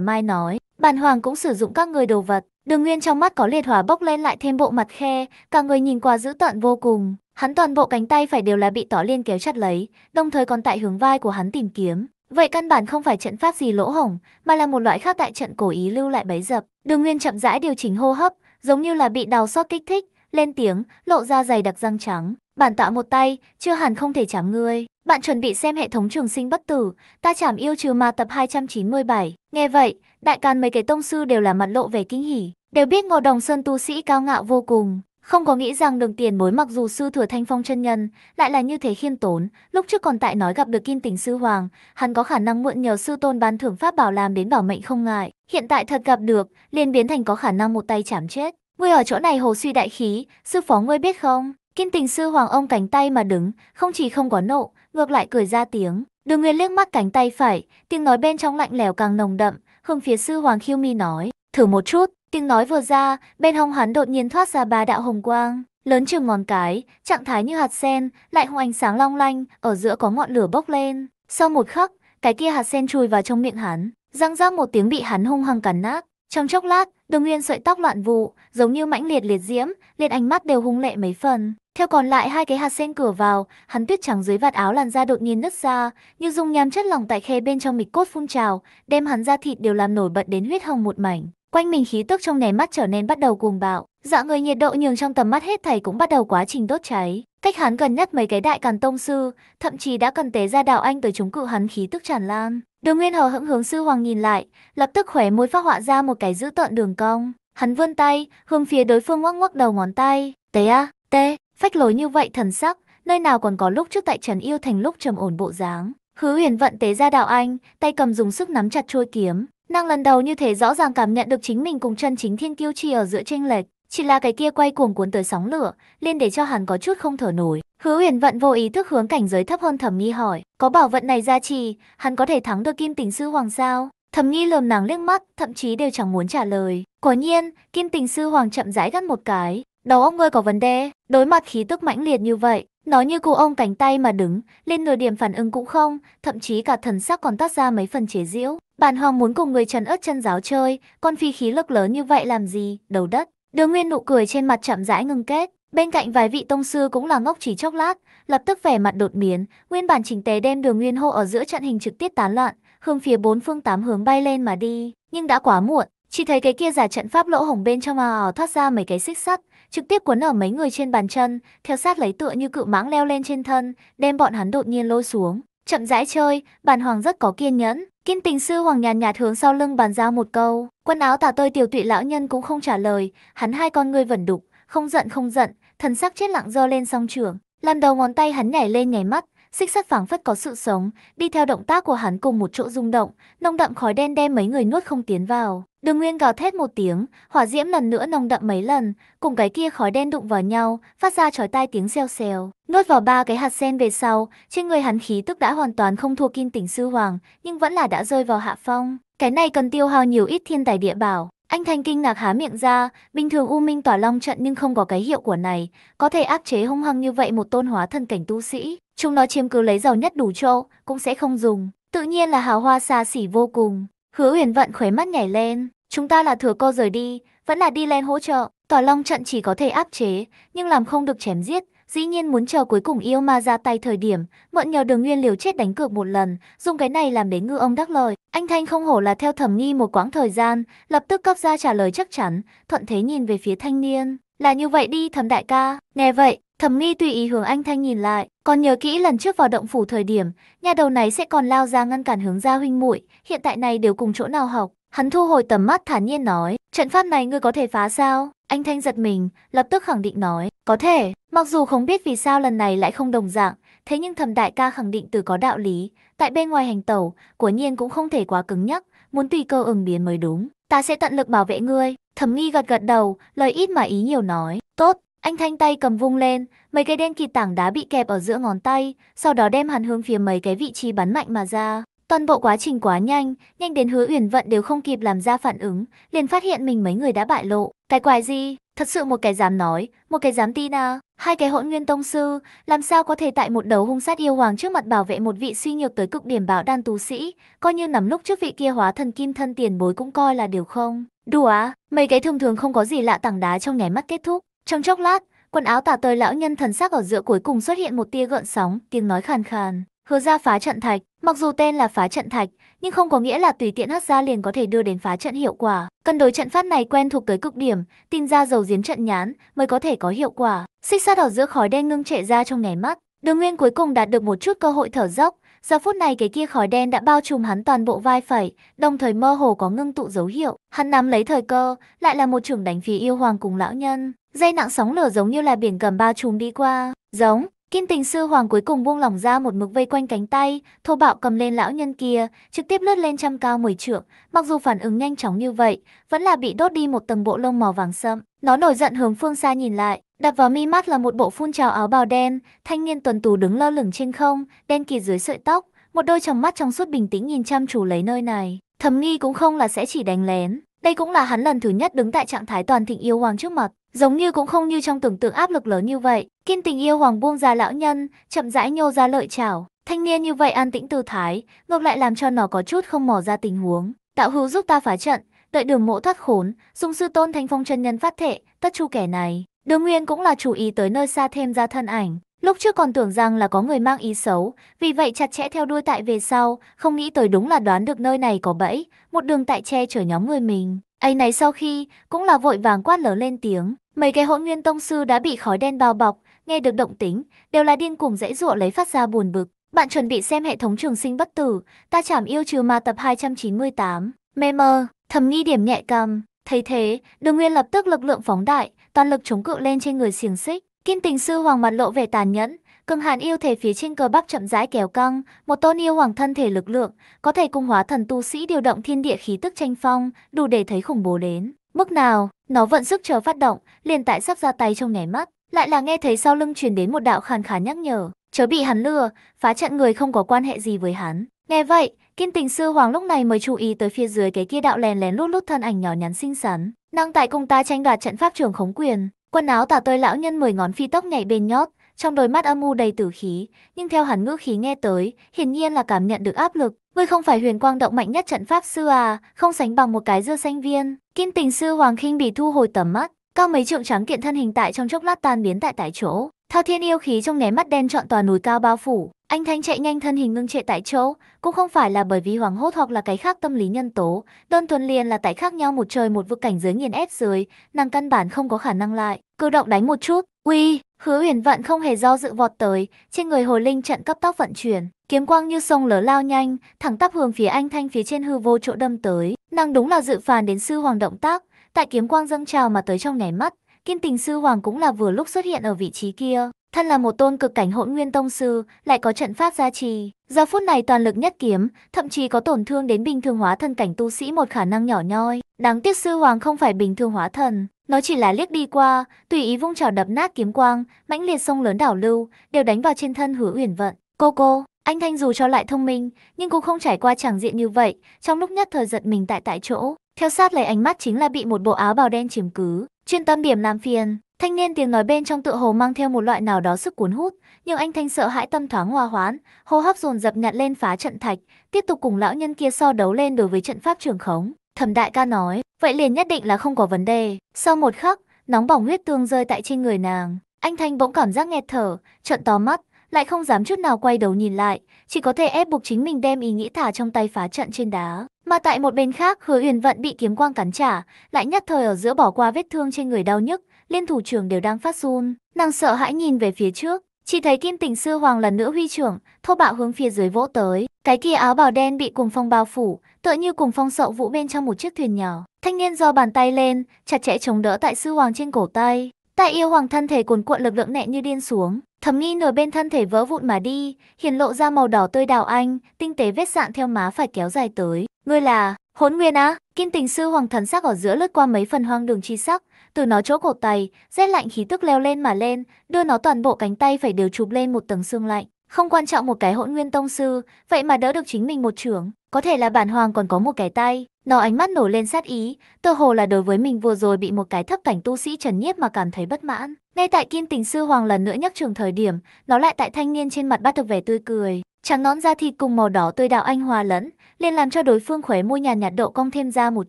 mai nói. Bàn hoàng cũng sử dụng các người đồ vật. Đường Nguyên trong mắt có liệt hỏa bốc lên lại thêm bộ mặt khe, cả người nhìn qua dữ tợn vô cùng. Hắn toàn bộ cánh tay phải đều là bị tỏ liên kéo chặt lấy, đồng thời còn tại hướng vai của hắn tìm kiếm. Vậy căn bản không phải trận pháp gì lỗ hổng, mà là một loại khác tại trận cổ ý lưu lại bấy dập. Đường Nguyên chậm rãi điều chỉnh hô hấp, giống như là bị đau xót kích thích, lên tiếng, lộ ra dày đặc răng trắng. Bản tạ một tay, chưa hẳn không thể chạm ngươi. Bạn chuẩn bị xem hệ thống trường sinh bất tử, ta chảm yêu trừ ma tập 297. Nghe vậy, đại càn mấy cái tông sư đều là mặt lộ về kinh hỉ, đều biết ngô đồng sơn tu sĩ cao ngạo vô cùng. Không có nghĩ rằng đường tiền bối mặc dù sư thừa thanh phong chân nhân, lại là như thế khiêm tốn, lúc trước còn tại nói gặp được kim tình sư hoàng, hắn có khả năng mượn nhờ sư tôn ban thưởng pháp bảo làm đến bảo mệnh không ngại, hiện tại thật gặp được, liền biến thành có khả năng một tay chảm chết. Ngươi ở chỗ này hồ suy đại khí, sư phó ngươi biết không? Kim tình sư hoàng ông cánh tay mà đứng, không chỉ không có nộ, ngược lại cười ra tiếng. Đường Nguyên liếc mắt cánh tay phải, tiếng nói bên trong lạnh lẽo càng nồng đậm, hướng phía sư hoàng khiêu mi nói, thử một chút, Tiếng nói vừa ra, bên hông hắn đột nhiên thoát ra ba đạo hồng quang, lớn chừng ngón cái, trạng thái như hạt sen, lại hung ánh sáng long lanh, ở giữa có ngọn lửa bốc lên. Sau một khắc, cái kia hạt sen chui vào trong miệng hắn, răng rác một tiếng bị hắn hung hăng cắn nát. Trong chốc lát, Đường Nguyên sợi tóc loạn vụ, giống như mãnh liệt liệt diễm, liệt ánh mắt đều hung lệ mấy phần. Theo còn lại hai cái hạt sen cửa vào, hắn tuyết trắng dưới vạt áo làn da đột nhiên nứt ra, như dung nham chất lỏng tại khe bên trong mịch cốt phun trào, đem hắn da thịt đều làm nổi bật đến huyết hồng một mảnh quanh mình khí tức trong nháy mắt trở nên bắt đầu cuồng bạo dạ người nhiệt độ nhường trong tầm mắt hết thảy cũng bắt đầu quá trình đốt cháy cách hắn gần nhất mấy cái đại càn tông sư thậm chí đã cần tế ra đạo anh tới chống cự hắn khí tức tràn lan đường nguyên hờ hững hướng sư hoàng nhìn lại lập tức khỏe môi phát họa ra một cái dữ tợn đường cong hắn vươn tay hướng phía đối phương ngoắc ngoắc đầu ngón tay tế a à, tê phách lối như vậy thần sắc nơi nào còn có lúc trước tại trần yêu thành lúc trầm ổn bộ dáng hứa huyền vận tế ra đạo anh tay cầm dùng sức nắm chặt trôi kiếm Nàng lần đầu như thế rõ ràng cảm nhận được chính mình cùng chân chính thiên kiêu chi ở giữa tranh lệch, chỉ là cái kia quay cuồng cuốn tới sóng lửa, liên để cho hắn có chút không thở nổi. Hứa uyển Vận vô ý thức hướng cảnh giới thấp hơn Thẩm Nghi hỏi, có bảo vận này gia trì, hắn có thể thắng được Kim Tình sư hoàng sao? Thẩm Nghi lườm nàng liếc mắt, thậm chí đều chẳng muốn trả lời. Quả nhiên, Kim Tình sư hoàng chậm rãi gắt một cái, đầu ông ngươi có vấn đề, đối mặt khí tức mãnh liệt như vậy, nó như cụ ông cánh tay mà đứng, lên nửa điểm phản ứng cũng không, thậm chí cả thần sắc còn toát ra mấy phần chế giễu. Bản hoàng muốn cùng người trần ớt chân giáo chơi, con phi khí lực lớn như vậy làm gì, đầu đất. Đường Nguyên nụ cười trên mặt chậm rãi ngừng kết. Bên cạnh vài vị tông sư cũng là ngốc chỉ chốc lát, lập tức vẻ mặt đột biến, nguyên bản chỉnh tế đem đường nguyên hô ở giữa trận hình trực tiếp tán loạn, hướng phía bốn phương tám hướng bay lên mà đi, nhưng đã quá muộn, chỉ thấy cái kia giả trận pháp lỗ hổng bên trong ào ào thoát ra mấy cái xích sắt, trực tiếp cuốn ở mấy người trên bàn chân, theo sát lấy tựa như cự mãng leo lên trên thân, đem bọn hắn đột nhiên lôi xuống, Chậm rãi chơi, bản hoàng rất có kiên nhẫn. Kim tình sư hoàng nhàn nhạt hướng sau lưng bàn giao một câu. Quần áo tả tơi tiểu tụy lão nhân cũng không trả lời, hắn hai con ngươi vẫn đục, không giận không giận, thần sắc chết lặng giơ lên song trưởng. Làm đầu ngón tay hắn nhảy lên nhảy mắt, xích sắt phảng phất có sự sống, đi theo động tác của hắn cùng một chỗ rung động, nông đậm khói đen đem mấy người nuốt không tiến vào. Đường Nguyên gào thét một tiếng, hỏa diễm lần nữa nồng đậm mấy lần, cùng cái kia khói đen đụng vào nhau, phát ra chói tai tiếng xèo xèo. Nuốt vào ba cái hạt sen về sau, trên người hắn khí tức đã hoàn toàn không thua kim tỉnh sư hoàng, nhưng vẫn là đã rơi vào hạ phong. Cái này cần tiêu hao nhiều ít thiên tài địa bảo. Anh Thanh kinh ngạc há miệng ra, bình thường U Minh tỏa long trận nhưng không có cái hiệu của này, có thể áp chế hung hăng như vậy một tôn hóa thân cảnh tu sĩ. Chúng nó chiếm cứ lấy giàu nhất đủ chỗ, cũng sẽ không dùng. Tự nhiên là hào hoa xa xỉ vô cùng. Hứa Uyển vận khóe mắt nhảy lên, Chúng ta là thừa co rời đi, vẫn là đi lên hỗ trợ. Tòa long trận chỉ có thể áp chế, nhưng làm không được chém giết. Dĩ nhiên muốn chờ cuối cùng yêu ma ra tay thời điểm, mượn nhờ đường nguyên liều chết đánh cược một lần, dùng cái này làm đến ngư ông đắc lời. Anh Thanh không hổ là theo thẩm nghi một quãng thời gian, lập tức cấp ra trả lời chắc chắn, thuận thế nhìn về phía thanh niên. Là như vậy đi thẩm đại ca, nghe vậy, Thẩm nghi tùy ý hướng anh Thanh nhìn lại, còn nhớ kỹ lần trước vào động phủ thời điểm, nhà đầu này sẽ còn lao ra ngăn cản hướng gia huynh muội hiện tại này đều cùng chỗ nào học, Hắn thu hồi tầm mắt thản nhiên nói, trận pháp này ngươi có thể phá sao? Anh Thanh giật mình, lập tức khẳng định nói, có thể, mặc dù không biết vì sao lần này lại không đồng dạng, thế nhưng thầm đại ca khẳng định từ có đạo lý, tại bên ngoài hành tẩu, của nhiên cũng không thể quá cứng nhắc, muốn tùy cơ ứng biến mới đúng, ta sẽ tận lực bảo vệ ngươi. thầm nghi gật gật đầu, lời ít mà ý nhiều nói, tốt, anh Thanh tay cầm vung lên, mấy cái đen kỳ tảng đá bị kẹp ở giữa ngón tay, sau đó đem hắn hướng phía mấy cái vị trí bắn mạnh mà ra. Toàn bộ quá trình quá nhanh, nhanh đến hứa uyển vận đều không kịp làm ra phản ứng, liền phát hiện mình mấy người đã bại lộ. Cái quái gì? Thật sự một cái dám nói, một cái dám tin à? Hai cái hỗn nguyên tông sư, làm sao có thể tại một đầu hung sát yêu hoàng trước mặt bảo vệ một vị suy nhược tới cực điểm bảo đan tú sĩ, coi như nằm lúc trước vị kia hóa thần kim thân tiền bối cũng coi là điều không. Đùa à? mấy cái thông thường không có gì lạ tảng đá trong nháy mắt kết thúc. Trong chốc lát, quần áo tả tơi lão nhân thần sắc ở giữa cuối cùng xuất hiện một tia gợn sóng, tiếng nói khàn khàn. Hứa ra phá trận thạch, mặc dù tên là phá trận thạch, nhưng không có nghĩa là tùy tiện hất ra liền có thể đưa đến phá trận hiệu quả. cần đối trận pháp này quen thuộc tới cực điểm, tin ra dầu giếm trận nhán mới có thể có hiệu quả. Xích sát ở giữa khói đen ngưng trệ ra trong ngày mắt, Đường Nguyên cuối cùng đạt được một chút cơ hội thở dốc, giờ phút này cái kia khói đen đã bao trùm hắn toàn bộ vai phải, đồng thời mơ hồ có ngưng tụ dấu hiệu. Hắn nắm lấy thời cơ, lại là một chưởng đánh phía yêu hoàng cùng lão nhân. Dây nặng sóng lửa giống như là biển cầm bao trùm đi qua, giống Kim tình sư hoàng cuối cùng buông lỏng ra một mực vây quanh cánh tay, thô bạo cầm lên lão nhân kia, trực tiếp lướt lên trăm cao mười trượng. Mặc dù phản ứng nhanh chóng như vậy, vẫn là bị đốt đi một tầng bộ lông màu vàng sẫm. Nó nổi giận hướng phương xa nhìn lại, đập vào mi mắt là một bộ phun trào áo bào đen, thanh niên tuần tù đứng lơ lửng trên không, đen kỳ dưới sợi tóc, một đôi tròng mắt trong suốt bình tĩnh nhìn chăm chú lấy nơi này. Thầm nghi cũng không là sẽ chỉ đánh lén, đây cũng là hắn lần thứ nhất đứng tại trạng thái toàn thịnh yêu hoàng trước mặt, giống như cũng không như trong tưởng tượng áp lực lớn như vậy. Kiên tình yêu hoàng buông ra lão nhân, chậm rãi nhô ra lợi chảo. Thanh niên như vậy an tĩnh tư thái, ngược lại làm cho nó có chút không mò ra tình huống. Tạo hữu giúp ta phá trận, đợi đường mộ thoát khốn, dùng sư tôn thanh phong chân nhân phát thệ, tất chu kẻ này. Đường Nguyên cũng là chú ý tới nơi xa thêm ra thân ảnh. Lúc trước còn tưởng rằng là có người mang ý xấu, vì vậy chặt chẽ theo đuôi tại về sau, không nghĩ tới đúng là đoán được nơi này có bẫy, một đường tại che chở nhóm người mình. Ấy này sau khi, cũng là vội vàng quát lớn lên tiếng, mấy cái hỗn nguyên tông sư đã bị khói đen bao bọc, nghe được động tính, đều là điên cuồng dãy dụa lấy phát ra buồn bực. Bạn chuẩn bị xem hệ thống trường sinh bất tử, ta chảm yêu trừ ma tập 298. Mê mơ, thầm nghi điểm nhẹ cầm, thấy thế, đường nguyên lập tức lực lượng phóng đại, toàn lực chống cự lên trên người xiềng xích. Kiên tình sư hoàng mặt lộ vẻ tàn nhẫn, Cường hàn yêu thể phía trên cờ bắc chậm rãi kéo căng, một tôn yêu hoàng thân thể lực lượng, có thể cùng hóa thần tu sĩ điều động thiên địa khí tức tranh phong, đủ để thấy khủng bố đến. Mức nào, nó vận sức chờ phát động, liền tại sắp ra tay trong nháy mắt, lại là nghe thấy sau lưng truyền đến một đạo khàn khàn nhắc nhở, chớ bị hắn lừa, phá trận người không có quan hệ gì với hắn. Nghe vậy, Kiên Tình sư hoàng lúc này mới chú ý tới phía dưới cái kia đạo lèn lén lút lút thân ảnh nhỏ nhắn xinh xắn, năng tại cùng ta tranh đoạt trận pháp trưởng khống quyền, quần áo tả tơi lão nhân mười ngón phi tóc nhảy bên nhót, trong đôi mắt âm u đầy tử khí, nhưng theo hắn ngữ khí nghe tới, hiển nhiên là cảm nhận được áp lực. Ngươi không phải huyền quang động mạnh nhất trận pháp sư à, không sánh bằng một cái dưa xanh viên. Kim tình sư Hoàng Kinh bị thu hồi tầm mắt, cao mấy trượng trắng kiện thân hình tại trong chốc lát tan biến tại tại chỗ. Thao thiên yêu khí trong nháy mắt đen trọn toàn núi cao bao phủ, anh Thanh chạy nhanh thân hình ngưng trệ tại chỗ, cũng không phải là bởi vì hoảng hốt hoặc là cái khác tâm lý nhân tố, đơn thuần liền là tại khác nhau một trời một vực cảnh giới nghiền ép dưới, nàng căn bản không có khả năng lại, cử động đánh một chút, Uy, hứa huyền vận không hề do dự vọt tới, trên người hồ linh trận cấp tóc vận chuyển, kiếm quang như sông lở lao nhanh, thẳng tắp hướng phía anh thanh phía trên hư vô chỗ đâm tới. Nàng đúng là dự phàn đến sư hoàng động tác, tại kiếm quang dâng trào mà tới trong nháy mắt, kiên Tình sư hoàng cũng là vừa lúc xuất hiện ở vị trí kia. Thân là một tôn cực cảnh hỗn nguyên tông sư, lại có trận pháp gia trì, giờ phút này toàn lực nhất kiếm, thậm chí có tổn thương đến bình thường hóa thân cảnh tu sĩ một khả năng nhỏ nhoi. Đáng tiếc sư hoàng không phải bình thường hóa thần, nó chỉ là liếc đi qua, tùy ý vung trào đập nát kiếm quang, mãnh liệt sông lớn đảo lưu, đều đánh vào trên thân hứa uyển vận. Cô cô, anh Thanh dù cho lại thông minh, nhưng cũng không trải qua chẳng diện như vậy, trong lúc nhất thời giật mình tại tại chỗ. Theo sát lấy ánh mắt chính là bị một bộ áo bào đen chiếm cứ, chuyên tâm điểm làm phiền. Thanh niên tiếng nói bên trong tự hồ mang theo một loại nào đó sức cuốn hút, nhưng anh Thanh sợ hãi tâm thoáng hoa hoán, hô hấp dồn dập nhặt lên phá trận thạch, tiếp tục cùng lão nhân kia so đấu lên đối với trận pháp trường khống. Thẩm đại ca nói, vậy liền nhất định là không có vấn đề. Sau một khắc, nóng bỏng huyết tương rơi tại trên người nàng. Anh Thanh bỗng cảm giác nghẹt thở, trợn to mắt, lại không dám chút nào quay đầu nhìn lại, chỉ có thể ép buộc chính mình đem ý nghĩ thả trong tay phá trận trên đá. Mà tại một bên khác, Hứa Uyển Vận bị kiếm quang cắn trả, lại nhất thời ở giữa bỏ qua vết thương trên người đau nhức, liên thủ trưởng đều đang phát run. Nàng sợ hãi nhìn về phía trước, chỉ thấy Kim Tỉnh Sư Hoàng lần nữa huy trưởng, thô bạo hướng phía dưới vỗ tới. Cái kia áo bào đen bị cùng phong bao phủ, tựa như cùng phong sậu vũ bên trong một chiếc thuyền nhỏ. Thanh niên do bàn tay lên, chặt chẽ chống đỡ tại sư hoàng trên cổ tay. Tại yêu hoàng thân thể cuồn cuộn lực lượng nẹ như điên xuống, thầm nghi nửa bên thân thể vỡ vụn mà đi, hiển lộ ra màu đỏ tươi đào anh, tinh tế vết sạn theo má phải kéo dài tới. Ngươi là, hỗn nguyên á, kiên tình sư hoàng thần sắc ở giữa lướt qua mấy phần hoang đường chi sắc, từ nó chỗ cổ tay, rét lạnh khí tức leo lên mà lên, đưa nó toàn bộ cánh tay phải đều chụp lên một tầng xương lạnh. Không quan trọng một cái hỗn nguyên tông sư, vậy mà đỡ được chính mình một trưởng, có thể là bản hoàng còn có một cái tay. Nó ánh mắt nổi lên sát ý, tơ hồ là đối với mình vừa rồi bị một cái thấp cảnh tu sĩ trần nhiếp mà cảm thấy bất mãn. Ngay tại kim tình sư hoàng lần nữa nhắc trường thời điểm, nó lại tại thanh niên trên mặt bắt được vẻ tươi cười. Trắng nón da thịt cùng màu đỏ tươi đạo anh hòa lẫn, liền làm cho đối phương khóe môi nhàn nhạt độ cong thêm ra một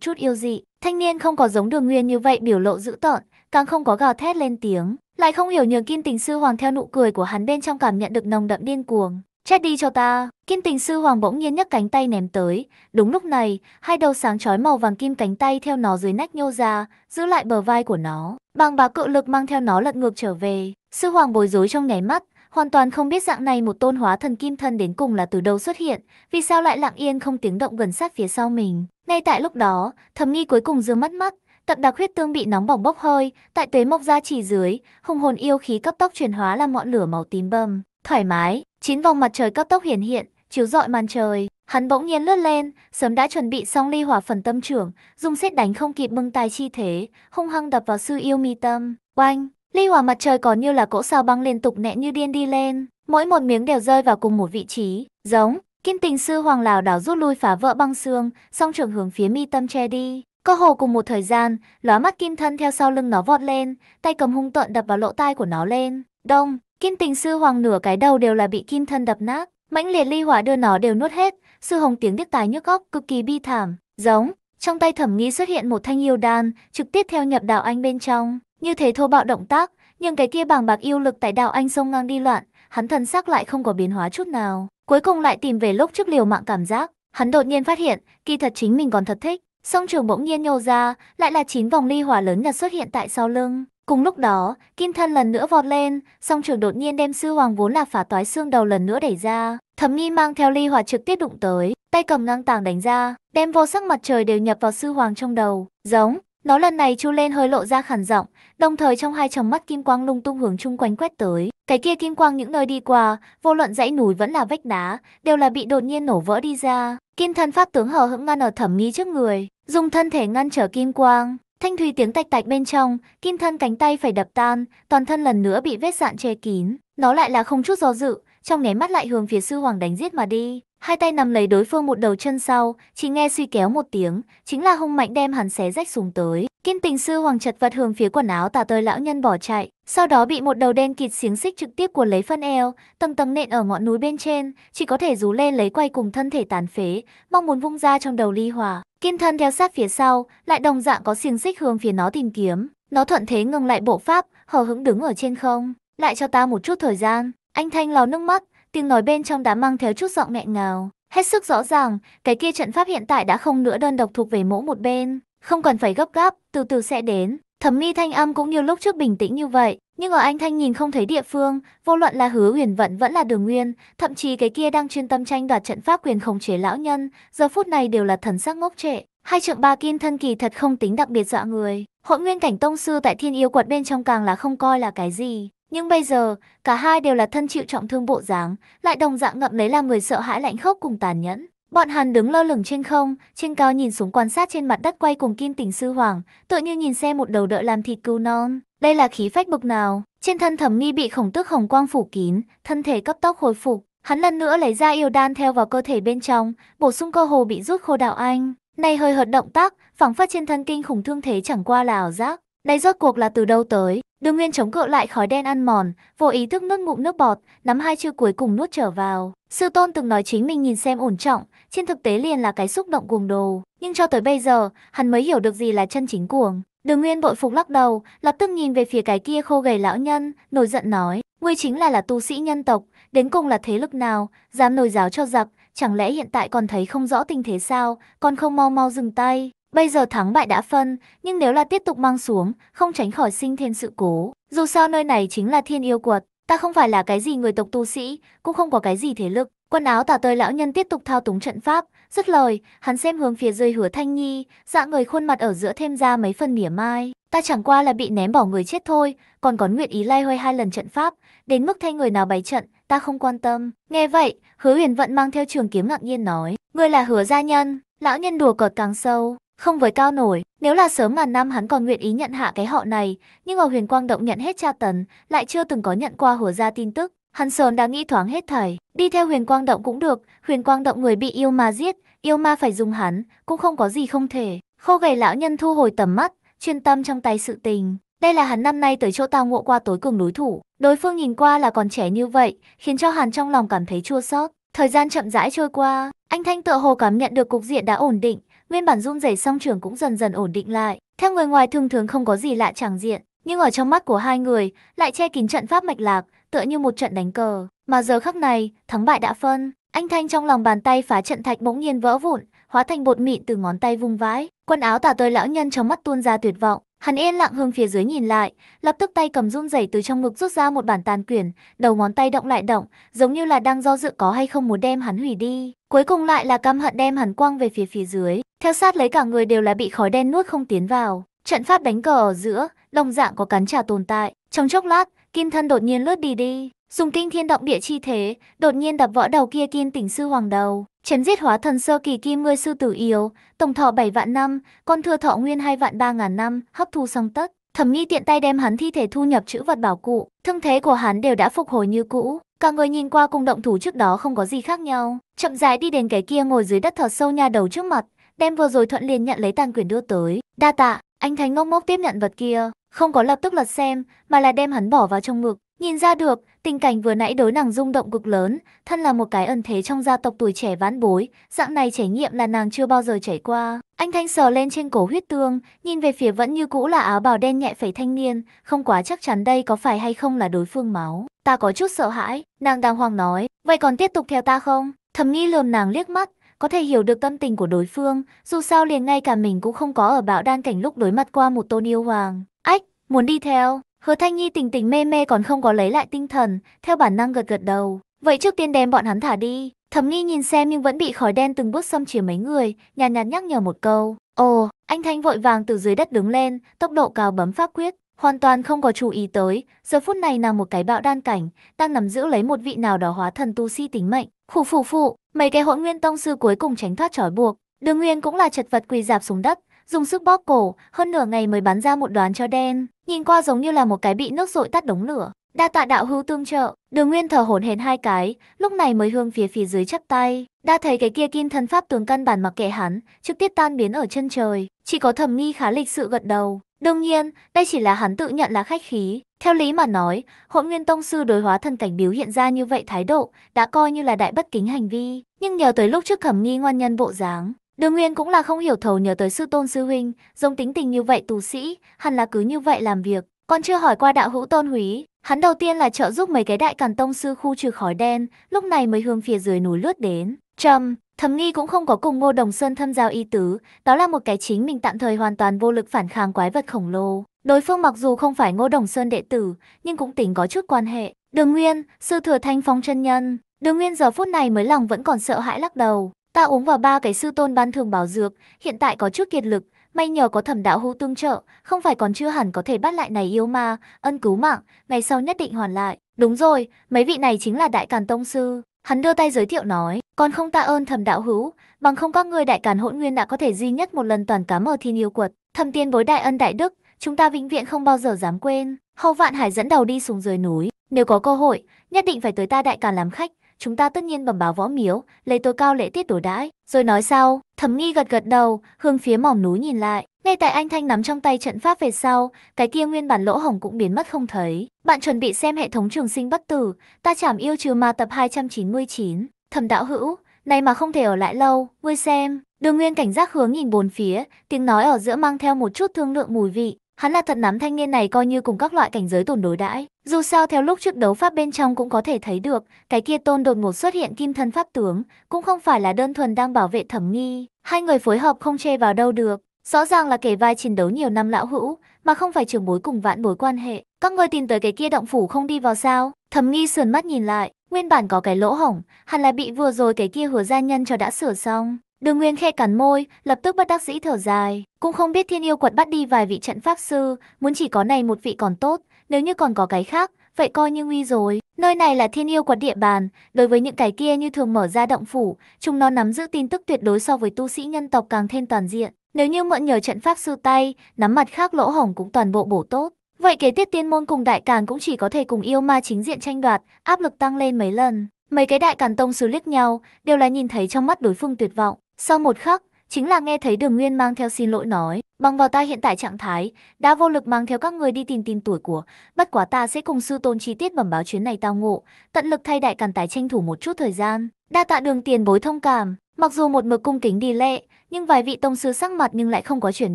chút yêu dị. Thanh niên không có giống đường nguyên như vậy biểu lộ dữ tợn, càng không có gào thét lên tiếng. Lại không hiểu nhường kim tình sư hoàng theo nụ cười của hắn bên trong cảm nhận được nồng đậm điên cuồng. Chết đi cho ta! Kim tình sư hoàng bỗng nhiên nhấc cánh tay ném tới. Đúng lúc này, hai đầu sáng chói màu vàng kim cánh tay theo nó dưới nách nhô ra, giữ lại bờ vai của nó. Bằng bá cự lực mang theo nó lật ngược trở về. Sư hoàng bối rối trong nháy mắt, hoàn toàn không biết dạng này một tôn hóa thần kim thân đến cùng là từ đâu xuất hiện, vì sao lại lặng yên không tiếng động gần sát phía sau mình. Ngay tại lúc đó, thầm nghi cuối cùng dương mắt mắt, tập đặc huyết tương bị nóng bỏng bốc hơi, tại tuế mộc ra chỉ dưới, hùng hồn yêu khí cấp tốc chuyển hóa làm ngọn lửa màu tím bầm. Thoải mái, Chín vòng mặt trời cấp tốc hiển hiện, chiếu rọi màn trời. Hắn bỗng nhiên lướt lên, sớm đã chuẩn bị xong ly hỏa phần tâm trưởng, dùng xét đánh không kịp bưng tài chi thế, hung hăng đập vào sư yêu mi tâm. Oanh! Ly hỏa mặt trời còn như là cỗ sao băng liên tục nẹ như điên đi lên, mỗi một miếng đều rơi vào cùng một vị trí, giống. Kim tình sư hoàng lào đảo rút lui phá vỡ băng xương, song trưởng hướng phía mi tâm che đi. Cơ hồ cùng một thời gian, lóa mắt kim thân theo sau lưng nó vọt lên, tay cầm hung tuận đập vào lỗ tai của nó lên. Đông, Kim tình sư hoàng nửa cái đầu đều là bị kim thân đập nát, mãnh liệt ly hỏa đưa nó đều nuốt hết, sư hồng tiếng điếc tài nhức óc cực kỳ bi thảm, giống, trong tay thẩm nghi xuất hiện một thanh yêu đan, trực tiếp theo nhập đạo anh bên trong, như thế thô bạo động tác, nhưng cái kia bàng bạc yêu lực tại đạo anh sông ngang đi loạn, hắn thần sắc lại không có biến hóa chút nào, cuối cùng lại tìm về lúc trước liều mạng cảm giác, hắn đột nhiên phát hiện, kỳ thật chính mình còn thật thích, song trường bỗng nhiên nhô ra, lại là chín vòng ly hỏa lớn nhật xuất hiện tại sau lưng, Cùng lúc đó, kim thân lần nữa vọt lên, song trường đột nhiên đem sư hoàng vốn là phá toái xương đầu lần nữa đẩy ra. Thẩm nghi mang theo ly hỏa trực tiếp đụng tới, tay cầm ngang tàng đánh ra, đem vô sắc mặt trời đều nhập vào sư hoàng trong đầu. Giống, nó lần này chu lên hơi lộ ra khản giọng, đồng thời trong hai tròng mắt kim quang lung tung hướng chung quanh quét tới. Cái kia kim quang những nơi đi qua, vô luận dãy núi vẫn là vách đá, đều là bị đột nhiên nổ vỡ đi ra. Kim thân pháp tướng hờ hững ngăn ở thẩm nghi trước người, dùng thân thể ngăn trở kim quang, Thanh thủy tiếng tạch tạch bên trong, kim thân cánh tay phải đập tan, toàn thân lần nữa bị vết sạn che kín. Nó lại là không chút do dự, trong nháy mắt lại hướng phía sư hoàng đánh giết mà đi. Hai tay nằm lấy đối phương một đầu chân sau, chỉ nghe suy kéo một tiếng, chính là hung mạnh đem hắn xé rách xuống tới. Kim tình sư hoàng chật vật hướng phía quần áo tả tơi lão nhân bỏ chạy, sau đó bị một đầu đen kịt xiếng xích trực tiếp cuốn lấy phân eo, tầng tầng nện ở ngọn núi bên trên, chỉ có thể rú lên lấy quay cùng thân thể tàn phế, mong muốn vung ra trong đầu ly hòa. kiên thân theo sát phía sau, lại đồng dạng có xiềng xích hướng phía nó tìm kiếm. Nó thuận thế ngừng lại bộ pháp, hờ hững đứng ở trên không. Lại cho ta một chút thời gian. Anh Thanh lò nước mắt, tiếng nói bên trong đã mang theo chút giọng mẹ ngào. Hết sức rõ ràng, cái kia trận pháp hiện tại đã không nữa đơn độc thuộc về mỗi một bên, không cần phải gấp gáp, từ từ sẽ đến. Thẩm Mi thanh âm cũng như lúc trước bình tĩnh như vậy, nhưng ở anh Thanh nhìn không thấy địa phương, vô luận là hứa uyển vận vẫn là đường nguyên, thậm chí cái kia đang chuyên tâm tranh đoạt trận pháp quyền khống chế lão nhân, giờ phút này đều là thần sắc ngốc trệ. Hai trượng ba kim thân kỳ thật không tính đặc biệt dọa người, hội nguyên cảnh tông sư tại thiên yêu quật bên trong càng là không coi là cái gì. Nhưng bây giờ, cả hai đều là thân chịu trọng thương bộ dáng, lại đồng dạng ngậm lấy làm người sợ hãi lạnh khốc cùng tàn nhẫn. Bọn hắn đứng lơ lửng trên không, trên cao nhìn xuống quan sát trên mặt đất quay cùng kim tỉnh sư hoàng, tựa như nhìn xem một đầu đợi làm thịt cừu non. Đây là khí phách bực nào? Trên thân thẩm nghi bị khổng tước hồng quang phủ kín, thân thể cấp tốc hồi phục. Hắn lần nữa lấy ra yêu đan theo vào cơ thể bên trong, bổ sung cơ hồ bị rút khô đạo anh. Này hơi hợt động tác, phảng phát trên thân kinh khủng thương thế chẳng qua là ảo giác. Đây rốt cuộc là từ đâu tới? Đường Nguyên chống cự lại khói đen ăn mòn, vô ý thức nuốt ngụm nước bọt, nắm hai chữ cuối cùng nuốt trở vào. Sư tôn từng nói chính mình nhìn xem ổn trọng, trên thực tế liền là cái xúc động cuồng đồ. Nhưng cho tới bây giờ, hắn mới hiểu được gì là chân chính cuồng. Đường Nguyên bội phục lắc đầu, lập tức nhìn về phía cái kia khô gầy lão nhân, nổi giận nói. Ngươi chính là là tu sĩ nhân tộc, đến cùng là thế lực nào, dám nổi giáo cho giặc, chẳng lẽ hiện tại còn thấy không rõ tình thế sao, còn không mau mau dừng tay. Bây giờ thắng bại đã phân, nhưng nếu là tiếp tục mang xuống, không tránh khỏi sinh thêm sự cố. Dù sao nơi này chính là thiên yêu quật, ta không phải là cái gì người tộc tu sĩ, cũng không có cái gì thế lực. Quần áo tả tơi lão nhân tiếp tục thao túng trận pháp, dứt lời, hắn xem hướng phía dưới hứa thanh nhi, dạ người khuôn mặt ở giữa thêm ra mấy phần mỉa mai. Ta chẳng qua là bị ném bỏ người chết thôi, còn có nguyện ý lai hoay hai lần trận pháp, đến mức thay người nào bày trận, ta không quan tâm. Nghe vậy, hứa huyền vận mang theo trường kiếm ngạc nhiên nói, ngươi là hứa gia nhân, lão nhân đùa cợt càng sâu, không với cao nổi, nếu là sớm ngàn năm hắn còn nguyện ý nhận hạ cái họ này, nhưng ở huyền quang động nhận hết tra tấn, lại chưa từng có nhận qua hùa ra tin tức. Hắn sớm đã nghĩ thoáng hết thảy, đi theo huyền quang động cũng được, huyền quang động người bị yêu ma giết, yêu ma phải dùng hắn, cũng không có gì không thể. Khô gầy lão nhân thu hồi tầm mắt, chuyên tâm trong tay sự tình. Đây là hắn năm nay tới chỗ tao ngộ qua tối cường đối thủ, đối phương nhìn qua là còn trẻ như vậy, khiến cho hắn trong lòng cảm thấy chua xót. Thời gian chậm rãi trôi qua, anh Thanh tựa hồ cảm nhận được cục diện đã ổn định, nguyên bản run rẩy song trưởng cũng dần dần ổn định lại. Theo người ngoài thường thường không có gì lạ chẳng diện, nhưng ở trong mắt của hai người lại che kín trận pháp mạch lạc, tựa như một trận đánh cờ. Mà giờ khắc này, thắng bại đã phân. Anh Thanh trong lòng bàn tay phá trận thạch bỗng nhiên vỡ vụn, hóa thành bột mịn từ ngón tay vung vãi. Quần áo tả tơi lão nhân trong mắt tuôn ra tuyệt vọng. Hắn yên lặng hướng phía dưới nhìn lại, lập tức tay cầm run rẩy từ trong ngực rút ra một bản tàn quyển, đầu ngón tay động lại động, giống như là đang do dự có hay không muốn đem hắn hủy đi. Cuối cùng lại là căm hận đem hắn quăng về phía phía dưới. Theo sát lấy cả người đều là bị khói đen nuốt không tiến vào. Trận pháp đánh cờ ở giữa, đồng dạng có cắn trả tồn tại. Trong chốc lát, kim thân đột nhiên lướt đi đi. Dùng kinh thiên động địa chi thế, đột nhiên đập võ đầu kia kim tỉnh sư hoàng đầu. Chém giết hóa thần sơ kỳ kim ngươi sư tử yếu, tổng thọ 7 vạn năm, con thừa thọ nguyên hai vạn ba ngàn năm, hấp thu xong tất. Thẩm nghi tiện tay đem hắn thi thể thu nhập chữ vật bảo cụ, thương thế của hắn đều đã phục hồi như cũ. Cả người nhìn qua cùng động thủ trước đó không có gì khác nhau. Chậm rãi đi đến cái kia ngồi dưới đất thở sâu nhà đầu trước mặt, đem vừa rồi thuận liền nhận lấy tàn quyển đưa tới. Đa tạ, anh Thánh ngốc ngốc tiếp nhận vật kia, không có lập tức lật xem, mà là đem hắn bỏ vào trong ngực. Nhìn ra được, tình cảnh vừa nãy đối nàng rung động cực lớn, thân là một cái ẩn thế trong gia tộc tuổi trẻ vãn bối, dạng này trải nghiệm là nàng chưa bao giờ trải qua. Anh Thanh sờ lên trên cổ huyết tương, nhìn về phía vẫn như cũ là áo bào đen nhẹ phẩy thanh niên, không quá chắc chắn đây có phải hay không là đối phương máu. Ta có chút sợ hãi, nàng đang hoang nói, vậy còn tiếp tục theo ta không? Thầm nghi lườm nàng liếc mắt, có thể hiểu được tâm tình của đối phương, dù sao liền ngay cả mình cũng không có ở bão đan cảnh lúc đối mặt qua một tôn yêu hoàng. Ách, muốn đi theo. Hứa Thanh Nhi tình tình mê mê còn không có lấy lại tinh thần, theo bản năng gật gật đầu. Vậy trước tiên đem bọn hắn thả đi. Thẩm Nghi nhìn xem nhưng vẫn bị khói đen từng bước xâm chiếm mấy người, nhàn nhạt nhắc nhở một câu. Ồ, anh Thanh vội vàng từ dưới đất đứng lên, tốc độ cao bấm pháp quyết, hoàn toàn không có chú ý tới, giờ phút này là một cái bạo đan cảnh, đang nắm giữ lấy một vị nào đó hóa thần tu si tính mệnh. Khủ phủ phụ, Mấy cái hỗn nguyên tông sư cuối cùng tránh thoát trói buộc, đường nguyên cũng là chật vật quỳ dạp xuống đất, dùng sức bóp cổ, hơn nửa ngày mới bắn ra một đoán cho đen, nhìn qua giống như là một cái bị nước dội tắt đống lửa. Đa tạ đạo hưu tương trợ, đường nguyên thở hổn hển hai cái, lúc này mới hướng phía phía dưới chắp tay. Đa thấy cái kia kim thân pháp tướng căn bản mặc kệ hắn, trực tiếp tan biến ở chân trời, chỉ có thẩm nghi khá lịch sự gật đầu. Đương nhiên, đây chỉ là hắn tự nhận là khách khí, theo lý mà nói, hỗn nguyên tông sư đối hóa thân cảnh biểu hiện ra như vậy thái độ, đã coi như là đại bất kính hành vi. Nhưng nhờ tới lúc trước khẩm nghi ngoan nhân bộ dáng, đường nguyên cũng là không hiểu thầu nhờ tới sư tôn sư huynh, giống tính tình như vậy tù sĩ, hẳn là cứ như vậy làm việc. Còn chưa hỏi qua đạo hữu tôn húy, hắn đầu tiên là trợ giúp mấy cái đại càn tông sư khu trừ khói đen, lúc này mới hướng phía dưới núi lướt đến. Trầm, thẩm nghi cũng không có cùng ngô đồng sơn thâm giao y tứ, đó là một cái chính mình tạm thời hoàn toàn vô lực phản kháng quái vật khổng lồ. Đối phương mặc dù không phải Ngô Đồng Sơn đệ tử, nhưng cũng tính có chút quan hệ. Đường Nguyên, sư thừa Thanh Phong chân nhân. Đường Nguyên giờ phút này mới lòng vẫn còn sợ hãi lắc đầu. Ta uống vào ba cái sư tôn ban thường bảo dược, hiện tại có chút kiệt lực, may nhờ có thẩm đạo hữu tương trợ, không phải còn chưa hẳn có thể bắt lại này yêu ma, ân cứu mạng, ngày sau nhất định hoàn lại. Đúng rồi, mấy vị này chính là Đại Càn Tông Sư. Hắn đưa tay giới thiệu nói, còn không ta ơn thẩm đạo hữu, bằng không các ngươi Đại Càn hỗn nguyên đã có thể duy nhất một lần toàn cám ở thiên yêu quật. Thẩm tiên bối đại ân đại đức, chúng ta vĩnh viễn không bao giờ dám quên. Hầu Vạn Hải dẫn đầu đi xuống dưới núi, nếu có cơ hội, nhất định phải tới ta đại càn làm khách, chúng ta tất nhiên bẩm báo võ miếu, lấy tối cao lễ tiết đối đãi, rồi nói sau. Thẩm Nghi gật gật đầu, hướng phía mỏm núi nhìn lại, ngay tại anh Thanh nắm trong tay trận pháp về sau, cái kia nguyên bản lỗ hổng cũng biến mất không thấy. Bạn chuẩn bị xem hệ thống trường sinh bất tử, ta chảm yêu trừ ma tập 299. Thẩm Đạo Hữu, này mà không thể ở lại lâu, vui xem. Đường Nguyên cảnh giác hướng nhìn bốn phía, tiếng nói ở giữa mang theo một chút thương lượng mùi vị, Hắn là thật nắm thanh niên này coi như cùng các loại cảnh giới tồn đối đãi. Dù sao theo lúc trước đấu pháp bên trong cũng có thể thấy được, cái kia tôn đột ngột xuất hiện kim thân pháp tướng, cũng không phải là đơn thuần đang bảo vệ thẩm nghi. Hai người phối hợp không chê vào đâu được. Rõ ràng là kể vai chiến đấu nhiều năm lão hữu, mà không phải trường bối cùng vãn bối quan hệ. Các người tìm tới cái kia động phủ không đi vào sao? Thẩm nghi sườn mắt nhìn lại, nguyên bản có cái lỗ hổng, hẳn là bị vừa rồi cái kia hứa gia nhân cho đã sửa xong. Đường Nguyên khe cắn môi, lập tức bất đắc dĩ thở dài, cũng không biết Thiên Yêu Quật bắt đi vài vị trận pháp sư, muốn chỉ có này một vị còn tốt, nếu như còn có cái khác, vậy coi như nguy rồi. Nơi này là Thiên Yêu Quật địa bàn, đối với những cái kia như thường mở ra động phủ, chúng nó nắm giữ tin tức tuyệt đối so với tu sĩ nhân tộc càng thêm toàn diện. Nếu như mượn nhờ trận pháp sư tay, nắm mặt khác lỗ hổng cũng toàn bộ bổ tốt. Vậy kế tiếp tiên môn cùng đại càn cũng chỉ có thể cùng yêu ma chính diện tranh đoạt, áp lực tăng lên mấy lần. Mấy cái đại càn tông sứ liếc nhau, đều là nhìn thấy trong mắt đối phương tuyệt vọng. Sau một khắc, chính là nghe thấy Đường Nguyên mang theo xin lỗi nói, bằng vào ta hiện tại trạng thái, đã vô lực mang theo các người đi tìm tin tuổi của, bất quá ta sẽ cùng sư tôn chi tiết bẩm báo chuyến này tao ngộ, tận lực thay đại càn tài tranh thủ một chút thời gian. Đa tạ Đường tiền bối thông cảm, mặc dù một mực cung kính đi lệ, nhưng vài vị tông sư sắc mặt nhưng lại không có chuyển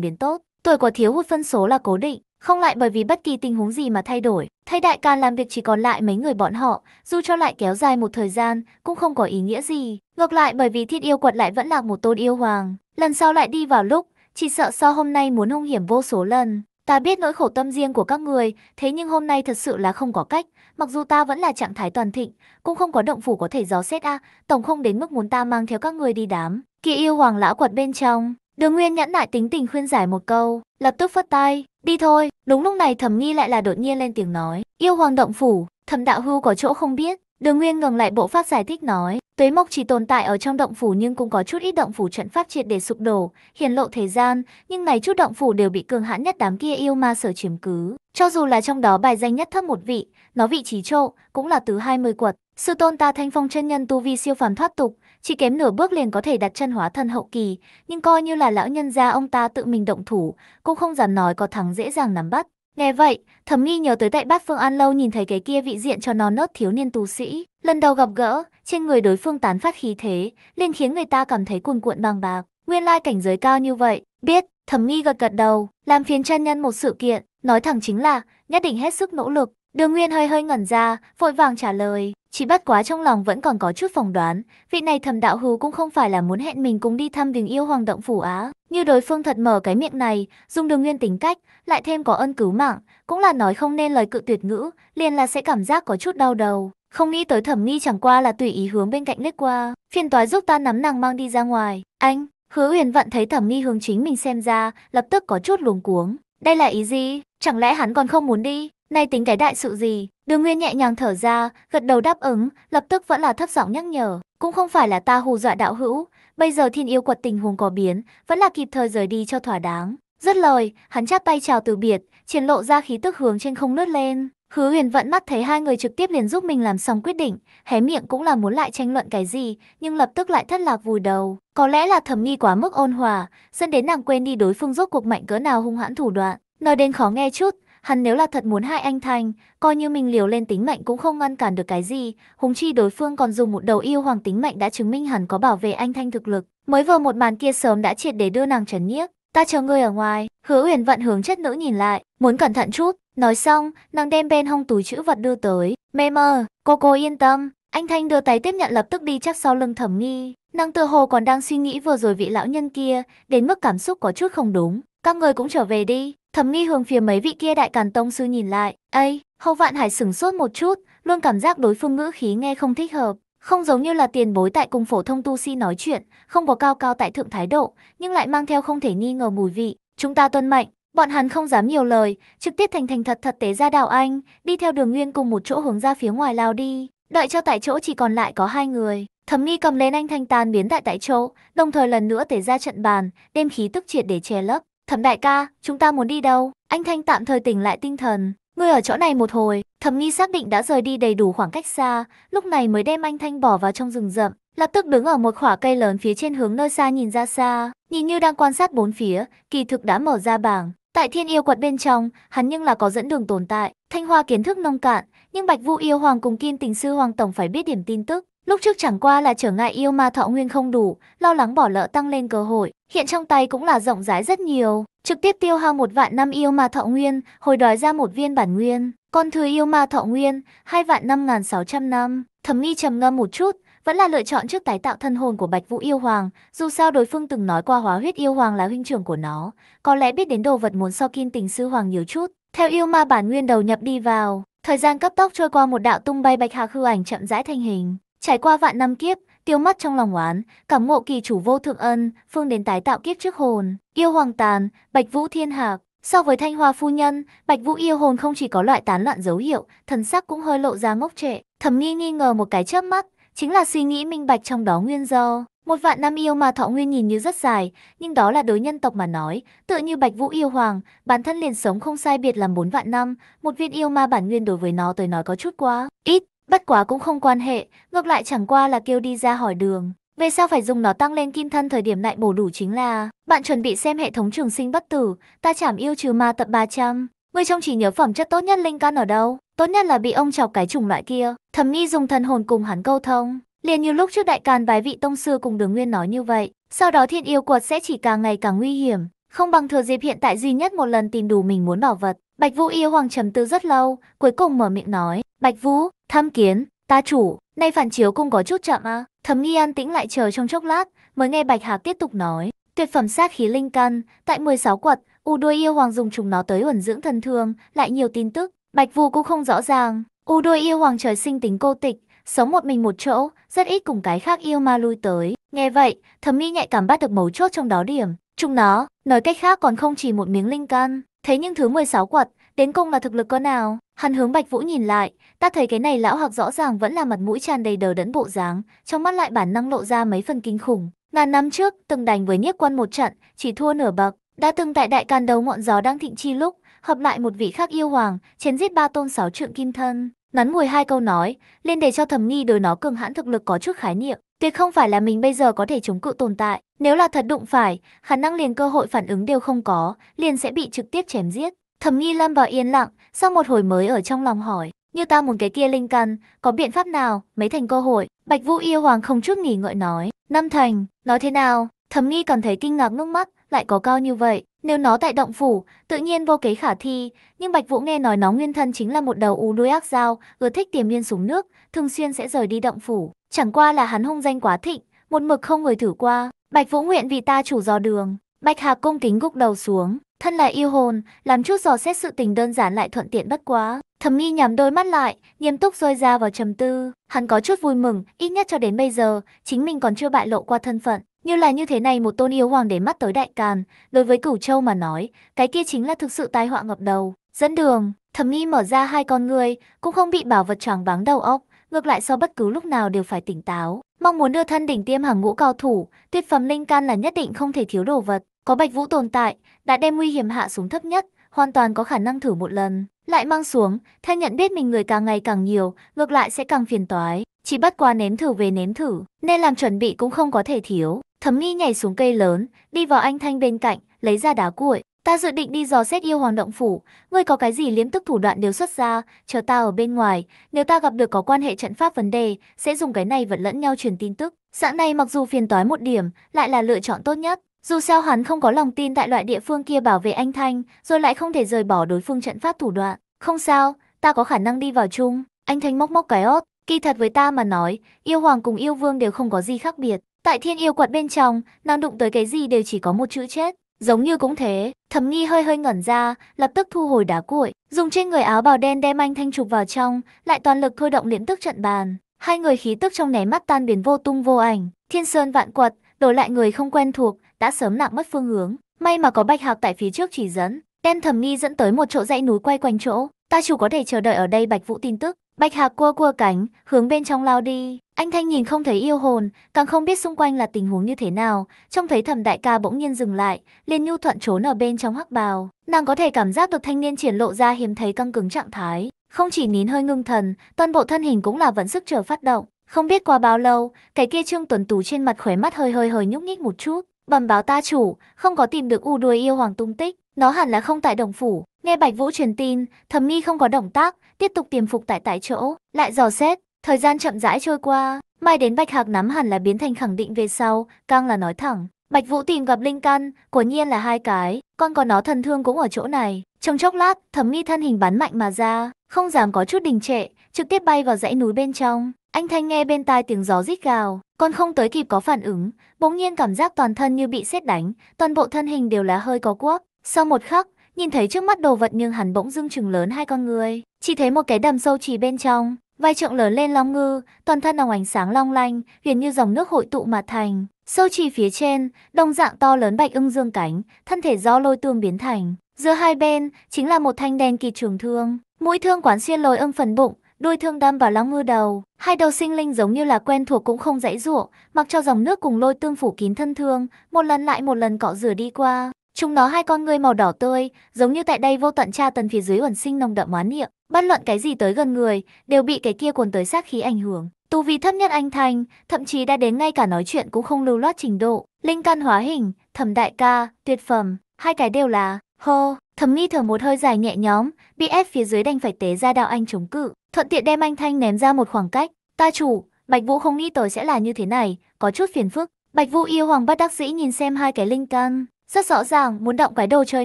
biến tốt. Tuổi của thiếu hụt phân số là cố định, không lại bởi vì bất kỳ tình huống gì mà thay đổi, thay đại ca làm việc chỉ còn lại mấy người bọn họ, dù cho lại kéo dài một thời gian, cũng không có ý nghĩa gì. Ngược lại bởi vì thiết yêu quật lại vẫn là một tôn yêu hoàng, lần sau lại đi vào lúc, chỉ sợ so hôm nay muốn hung hiểm vô số lần. Ta biết nỗi khổ tâm riêng của các người, thế nhưng hôm nay thật sự là không có cách, mặc dù ta vẫn là trạng thái toàn thịnh, cũng không có động phủ có thể gió xét a, tổng không đến mức muốn ta mang theo các người đi đám. Kỳ yêu hoàng lão quật bên trong, Đường Nguyên nhẫn nại tính tình khuyên giải một câu, lập tức phất tay, Đi thôi, đúng lúc này thẩm nghi lại là đột nhiên lên tiếng nói. Yêu hoàng động phủ, thẩm đạo hưu có chỗ không biết. Đường Nguyên ngừng lại bộ pháp giải thích nói, Tuế Mộc chỉ tồn tại ở trong động phủ nhưng cũng có chút ít động phủ trận pháp triệt để sụp đổ, hiển lộ thời gian, nhưng này chút động phủ đều bị cường hãn nhất đám kia yêu ma sở chiếm cứ. Cho dù là trong đó bài danh nhất thấp một vị, nó vị trí trộ, cũng là từ 20 quật. Sư tôn ta thanh phong chân nhân tu vi siêu phàm thoát tục, chỉ kém nửa bước liền có thể đặt chân hóa thân hậu kỳ, nhưng coi như là lão nhân gia ông ta tự mình động thủ, cũng không dám nói có thắng dễ dàng nắm bắt. Nghe vậy, thầm nghi nhớ tới tại bát phương an lâu nhìn thấy cái kia vị diện cho nó nớt thiếu niên tù sĩ. Lần đầu gặp gỡ, trên người đối phương tán phát khí thế, liền khiến người ta cảm thấy cuồn cuộn bàng bạc. Nguyên lai cảnh giới cao như vậy, biết, thầm nghi gật gật đầu, làm phiền chân nhân một sự kiện, nói thẳng chính là, nhất định hết sức nỗ lực, Đường Nguyên hơi hơi ngẩn ra, vội vàng trả lời, chỉ bắt quá trong lòng vẫn còn có chút phỏng đoán, vị này thầm đạo hù cũng không phải là muốn hẹn mình cùng đi thăm bình yêu hoàng động phủ á. Như đối phương thật mở cái miệng này, dùng đường nguyên tính cách, lại thêm có ân cứu mạng, cũng là nói không nên lời cự tuyệt ngữ, liền là sẽ cảm giác có chút đau đầu. Không nghĩ tới thẩm nghi chẳng qua là tùy ý hướng bên cạnh lết qua, phiền toái giúp ta nắm nàng mang đi ra ngoài. Anh, hứa huyền Vận thấy thẩm nghi hướng chính mình xem ra, lập tức có chút luống cuống. Đây là ý gì? Chẳng lẽ hắn còn không muốn đi? nay tính cái đại sự gì? Đường Nguyên nhẹ nhàng thở ra, gật đầu đáp ứng, lập tức vẫn là thấp giọng nhắc nhở. Cũng không phải là ta hù dọa đạo hữu, bây giờ thiên yêu quật tình huống có biến, vẫn là kịp thời rời đi cho thỏa đáng. Rất lời, hắn chắp tay chào từ biệt, triển lộ ra khí tức hướng trên không lướt lên. Hứa huyền vẫn mắt thấy hai người trực tiếp liền giúp mình làm xong quyết định, hé miệng cũng là muốn lại tranh luận cái gì, nhưng lập tức lại thất lạc vùi đầu. Có lẽ là thẩm nghi quá mức ôn hòa, dẫn đến nàng quên đi đối phương rốt cuộc mạnh cỡ nào hung hãn thủ đoạn. Nói đến khó nghe chút, Hắn nếu là thật muốn hại anh Thanh, coi như mình liều lên tính mệnh cũng không ngăn cản được cái gì, huống chi đối phương còn dùng một đầu yêu hoàng tính mệnh đã chứng minh hắn có bảo vệ anh Thanh thực lực. Mới vừa một màn kia sớm đã triệt để đưa nàng trấn nhiếc. ta chờ ngươi ở ngoài, hứa uyển vận hướng chất nữ nhìn lại, muốn cẩn thận chút. Nói xong, nàng đem bên hông túi chữ vật đưa tới, mê mờ, cô cô yên tâm, anh Thanh đưa tay tiếp nhận lập tức đi chắc sau lưng thẩm nghi. Nàng tự hồ còn đang suy nghĩ vừa rồi vị lão nhân kia, đến mức cảm xúc có chút không đúng. Các người cũng trở về đi, Thẩm nghi hướng phía mấy vị kia đại càn tông sư nhìn lại. ấy, hầu vạn hải sửng sốt một chút, luôn cảm giác đối phương ngữ khí nghe không thích hợp. Không giống như là tiền bối tại cùng phổ thông tu si nói chuyện, không có cao cao tại thượng thái độ, nhưng lại mang theo không thể nghi ngờ mùi vị. Chúng ta tuân mệnh, bọn hắn không dám nhiều lời, trực tiếp thành thành thật thật tế ra đào anh, đi theo đường nguyên cùng một chỗ hướng ra phía ngoài lao đi. Đợi cho tại chỗ chỉ còn lại có hai người, thẩm nghi cầm lên anh thanh tàn biến tại tại chỗ, đồng thời lần nữa tế ra trận bàn, đem khí tức triệt để che lấp. Thẩm đại ca, chúng ta muốn đi đâu? Anh Thanh tạm thời tỉnh lại tinh thần. Ngươi ở chỗ này một hồi, thẩm nghi xác định đã rời đi đầy đủ khoảng cách xa, lúc này mới đem anh Thanh bỏ vào trong rừng rậm. Lập tức đứng ở một khỏa cây lớn phía trên hướng nơi xa nhìn ra xa, nhìn như đang quan sát bốn phía, kỳ thực đã mở ra bảng. Tại thiên yêu quật bên trong, hắn nhưng là có dẫn đường tồn tại, thanh hoa kiến thức nông cạn, nhưng Bạch Vũ yêu hoàng cùng Kim Tình sư hoàng tổng phải biết điểm tin tức, Lúc trước chẳng qua là trở ngại yêu ma thọ nguyên không đủ, lo lắng bỏ lỡ tăng lên cơ hội, hiện trong tay cũng là rộng rãi rất nhiều, trực tiếp tiêu hao một vạn năm yêu ma thọ nguyên, hồi đói ra một viên bản nguyên, còn thừa yêu ma thọ nguyên, hai vạn năm ngàn sáu trăm năm, thẩm nghi trầm ngâm một chút, vẫn là lựa chọn trước tái tạo thân hồn của Bạch Vũ yêu hoàng, dù sao đối phương từng nói qua hóa huyết yêu hoàng là huynh trưởng của nó, có lẽ biết đến đồ vật muốn so kim tình sư hoàng nhiều chút, theo yêu ma bản nguyên đầu nhập đi vào. Thời gian cấp tốc trôi qua một đạo tung bay bạch hạc hư ảnh chậm rãi thành hình, Trải qua vạn năm kiếp, tiêu mắt trong lòng oán, cảm ngộ kỳ chủ vô thượng ân, phương đến tái tạo kiếp trước hồn, yêu hoàng tàn, bạch vũ thiên hạc. So với thanh hoa phu nhân, bạch vũ yêu hồn không chỉ có loại tán loạn dấu hiệu, thần sắc cũng hơi lộ ra ngốc trệ, thầm nghi nghi ngờ một cái chớp mắt, chính là suy nghĩ minh bạch trong đó nguyên do. Một vạn năm yêu mà thọ nguyên nhìn như rất dài, nhưng đó là đối nhân tộc mà nói, tựa như Bạch Vũ yêu hoàng, bản thân liền sống không sai biệt làm bốn vạn năm, một viên yêu ma bản nguyên đối với nó tới nói có chút quá ít, Bất quá cũng không quan hệ, ngược lại chẳng qua là kêu đi ra hỏi đường. Về sao phải dùng nó tăng lên kim thân thời điểm lại bổ đủ chính là Bạn chuẩn bị xem hệ thống trường sinh bất tử, ta chảm yêu trừ ma tập 300 Người trong chỉ nhớ phẩm chất tốt nhất linh căn ở đâu Tốt nhất là bị ông chọc cái chủng loại kia Thầm nghi dùng thần hồn cùng hắn câu thông liền như lúc trước đại càn vài vị tông sư cùng đường nguyên nói như vậy Sau đó thiên yêu quật sẽ chỉ càng ngày càng nguy hiểm Không bằng thừa dịp hiện tại duy nhất một lần tìm đủ mình muốn bảo vật Bạch Vũ yêu hoàng trầm tư rất lâu Cuối cùng mở miệng nói Bạch Vũ, Tham kiến, ta chủ, nay phản chiếu cũng có chút chậm à. Thẩm nghi an tĩnh lại chờ trong chốc lát, mới nghe Bạch Hạc tiếp tục nói. Tuyệt phẩm sát khí linh căn, tại 16 quật, U đuôi yêu hoàng dùng chúng nó tới ẩn dưỡng thân thương, lại nhiều tin tức, Bạch Vu cũng không rõ ràng. U đuôi yêu hoàng trời sinh tính cô tịch, sống một mình một chỗ, rất ít cùng cái khác yêu ma lui tới. Nghe vậy, thẩm nghi nhạy cảm bắt được mấu chốt trong đó điểm. Chúng nó, nói cách khác còn không chỉ một miếng linh căn. Thế nhưng thứ 16 quật, đến cùng là thực lực con nào? Hắn hướng Bạch Vũ nhìn lại, ta thấy cái này lão hoặc rõ ràng vẫn là mặt mũi tràn đầy đờ đẫn bộ dáng, trong mắt lại bản năng lộ ra mấy phần kinh khủng. Ngàn năm trước, từng đánh với Niết Quan một trận, chỉ thua nửa bậc, đã từng tại đại can đầu ngọn gió đang thịnh chi lúc, hợp lại một vị khác yêu hoàng, chém giết ba tôn sáu trượng kim thân. Ngắn ngồi hai câu nói, liên để cho thầm nghi đối nó cường hãn thực lực có chút khái niệm, tuyệt không phải là mình bây giờ có thể chống cự tồn tại, nếu là thật đụng phải, khả năng liền cơ hội phản ứng đều không có, liền sẽ bị trực tiếp chém giết. Thẩm nghi lâm vào yên lặng, sau một hồi mới ở trong lòng hỏi, như ta muốn cái kia linh căn, có biện pháp nào, mấy thành cơ hội, Bạch Vũ yêu hoàng không chút nghỉ ngợi nói, năm thành, nói thế nào, thẩm nghi cảm thấy kinh ngạc ngước mắt, lại có cao như vậy, nếu nó tại động phủ, tự nhiên vô kế khả thi, nhưng Bạch Vũ nghe nói nó nguyên thân chính là một đầu u đuôi ác dao, ưa thích tiềm liên xuống nước, thường xuyên sẽ rời đi động phủ, chẳng qua là hắn hung danh quá thịnh, một mực không người thử qua, Bạch Vũ nguyện vì ta chủ dò đường, Bạch Hạc cung kính gục đầu xuống, Thân là yêu hồn, làm chút dò xét sự tình đơn giản lại thuận tiện bất quá. Thẩm nghi nhắm đôi mắt lại, nghiêm túc rơi ra vào trầm tư. Hắn có chút vui mừng, ít nhất cho đến bây giờ, chính mình còn chưa bại lộ qua thân phận. Như là như thế này một tôn yêu hoàng để mắt tới đại càn, đối với cửu châu mà nói, cái kia chính là thực sự tai họa ngập đầu. Dẫn đường, thẩm nghi mở ra hai con người, cũng không bị bảo vật choáng váng đầu óc, ngược lại so bất cứ lúc nào đều phải tỉnh táo. Mong muốn đưa thân đỉnh tiêm hàng ngũ cao thủ, tuyệt phẩm linh can là nhất định không thể thiếu đồ vật. Có Bạch Vũ tồn tại, đã đem nguy hiểm hạ xuống thấp nhất, hoàn toàn có khả năng thử một lần, lại mang xuống, thanh nhận biết mình người càng ngày càng nhiều, ngược lại sẽ càng phiền toái, chỉ bắt qua nếm thử về nếm thử, nên làm chuẩn bị cũng không có thể thiếu. Thẩm Nghi nhảy xuống cây lớn, đi vào anh Thanh bên cạnh, lấy ra đá cuội, "Ta dự định đi dò xét yêu hoàng động phủ, ngươi có cái gì liếm tức thủ đoạn đều xuất ra, chờ ta ở bên ngoài, nếu ta gặp được có quan hệ trận pháp vấn đề, sẽ dùng cái này vật lẫn nhau truyền tin tức." Dạng này mặc dù phiền toái một điểm, lại là lựa chọn tốt nhất. Dù sao hắn không có lòng tin tại loại địa phương kia bảo vệ anh Thanh, rồi lại không thể rời bỏ đối phương trận pháp thủ đoạn. Không sao, ta có khả năng đi vào chung. Anh Thanh móc móc cái ót. Kỳ thật với ta mà nói, yêu hoàng cùng yêu vương đều không có gì khác biệt. Tại thiên yêu quật bên trong, nàng đụng tới cái gì đều chỉ có một chữ chết. Giống như cũng thế, thẩm nghi hơi hơi ngẩn ra, lập tức thu hồi đá cuội, dùng trên người áo bào đen đem anh thanh chụp vào trong, lại toàn lực thôi động liễn tức trận bàn. Hai người khí tức trong nháy mắt tan biến vô tung vô ảnh, thiên sơn vạn quật, đổi lại người không quen thuộc, đã sớm lạc mất phương hướng. May mà có Bạch Hạc tại phía trước chỉ dẫn, đem thẩm nghi dẫn tới một chỗ dãy núi quay quanh chỗ. Ta chủ có thể chờ đợi ở đây Bạch Vũ tin tức. Bạch Hạc cua cua cánh, hướng bên trong lao đi. Anh Thanh nhìn không thấy yêu hồn, càng không biết xung quanh là tình huống như thế nào. Trông thấy thẩm đại ca bỗng nhiên dừng lại, liền nhu thuận trốn ở bên trong hắc bào. Nàng có thể cảm giác được thanh niên triển lộ ra hiếm thấy căng cứng trạng thái. Không chỉ nín hơi ngưng thần, toàn bộ thân hình cũng là vẫn sức chờ phát động. Không biết qua bao lâu, cái kia Trương Tuấn Tú trên mặt khóe mắt hơi hơi hơi nhúc nhích một chút, Bẩm báo ta chủ, không có tìm được u đuôi yêu hoàng tung tích, nó hẳn là không tại đồng phủ. Nghe Bạch Vũ truyền tin, thẩm nghi không có động tác, tiếp tục tiềm phục tại tại chỗ, lại dò xét, thời gian chậm rãi trôi qua, mai đến Bạch Hạc nắm hẳn là biến thành khẳng định về sau, càng là nói thẳng. Bạch Vũ tìm gặp Linh Căn, quả nhiên là hai cái, con có nó thần thương cũng ở chỗ này. Trong chốc lát, thẩm nghi thân hình bắn mạnh mà ra, không dám có chút đình trệ, trực tiếp bay vào dãy núi bên trong. Anh Thanh nghe bên tai tiếng gió rít gào, còn không tới kịp có phản ứng, bỗng nhiên cảm giác toàn thân như bị sét đánh, toàn bộ thân hình đều là hơi có cuốc. Sau một khắc, nhìn thấy trước mắt đồ vật nhưng hắn bỗng dưng chừng lớn hai con người, chỉ thấy một cái đầm sâu chỉ bên trong, vai trượng lớn lên long ngư, toàn thân nòng ánh sáng long lanh, huyền như dòng nước hội tụ mà thành. Sâu chỉ phía trên, đồng dạng to lớn bạch ưng dương cánh, thân thể do lôi tương biến thành. Giữa hai bên, chính là một thanh đen kỳ trường thương, mũi thương quán xuyên lồi ưng phần bụng, đôi thương đâm vào lão ngư đầu. Hai đầu sinh linh giống như là quen thuộc cũng không dãy ruộng, mặc cho dòng nước cùng lôi tương phủ kín thân thương, một lần lại một lần cọ rửa đi qua. Chúng nó hai con người màu đỏ tươi, giống như tại đây vô tận tra tần phía dưới ẩn sinh nồng đậm oán niệm, bất luận cái gì tới gần người, đều bị cái kia cuồn tới sát khí ảnh hưởng. Tu vi thấp nhất anh thanh, thậm chí đã đến ngay cả nói chuyện cũng không lưu loát trình độ. Linh căn hóa hình, thẩm đại ca, tuyệt phẩm, hai cái đều là hô. Thẩm nghi thở một hơi dài nhẹ nhóm, bị ép phía dưới đành phải tế ra đạo anh chống cự thuận tiện đem anh Thanh ném ra một khoảng cách. Ta chủ, Bạch Vũ không nghĩ tới sẽ là như thế này, có chút phiền phức. Bạch Vũ yêu hoàng bất đắc dĩ nhìn xem hai cái linh căn Rất rõ ràng muốn động cái đồ chơi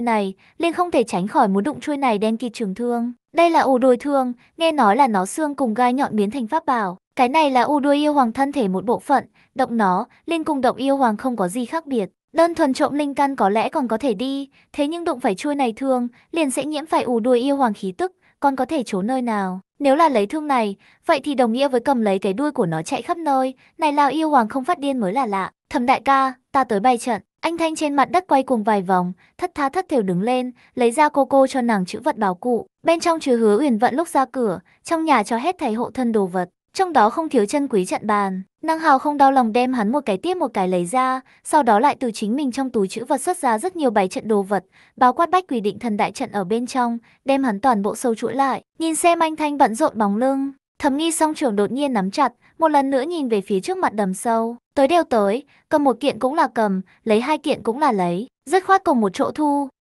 này, liền không thể tránh khỏi muốn đụng chui này đen kịt trường thương. Đây là u đuôi thương, nghe nói là nó xương cùng gai nhọn biến thành pháp bảo. Cái này là u đuôi yêu hoàng thân thể một bộ phận, động nó, liền cùng động yêu hoàng không có gì khác biệt. Đơn thuần trộm linh căn có lẽ còn có thể đi, thế nhưng đụng phải chui này thương, liền sẽ nhiễm phải u đuôi yêu hoàng khí tức, con có thể trốn nơi nào. Nếu là lấy thương này, vậy thì đồng nghĩa với cầm lấy cái đuôi của nó chạy khắp nơi. Này lao yêu hoàng không phát điên mới là lạ. Thầm đại ca, ta tới bay trận. Anh Thanh trên mặt đất quay cuồng vài vòng, thất tha thất thiểu đứng lên, lấy ra cô cô cho nàng chữ vật bảo cụ. Bên trong chứa hứa uyển vận lúc ra cửa, trong nhà cho hết thầy hộ thân đồ vật. Trong đó không thiếu chân quý trận bàn, Năng Hào không đau lòng đem hắn một cái tiếp một cái lấy ra, sau đó lại từ chính mình trong túi chữ vật xuất ra rất nhiều bài trận đồ vật, bao quát bách quỷ định thần đại trận ở bên trong, đem hắn toàn bộ sâu chuỗi lại. Nhìn xem anh Thanh bận rộn bóng lưng, thầm nghi song trưởng đột nhiên nắm chặt, một lần nữa nhìn về phía trước mặt đầm sâu. Tới đều tới, cầm một kiện cũng là cầm, lấy hai kiện cũng là lấy, rất khoát cùng một chỗ thu.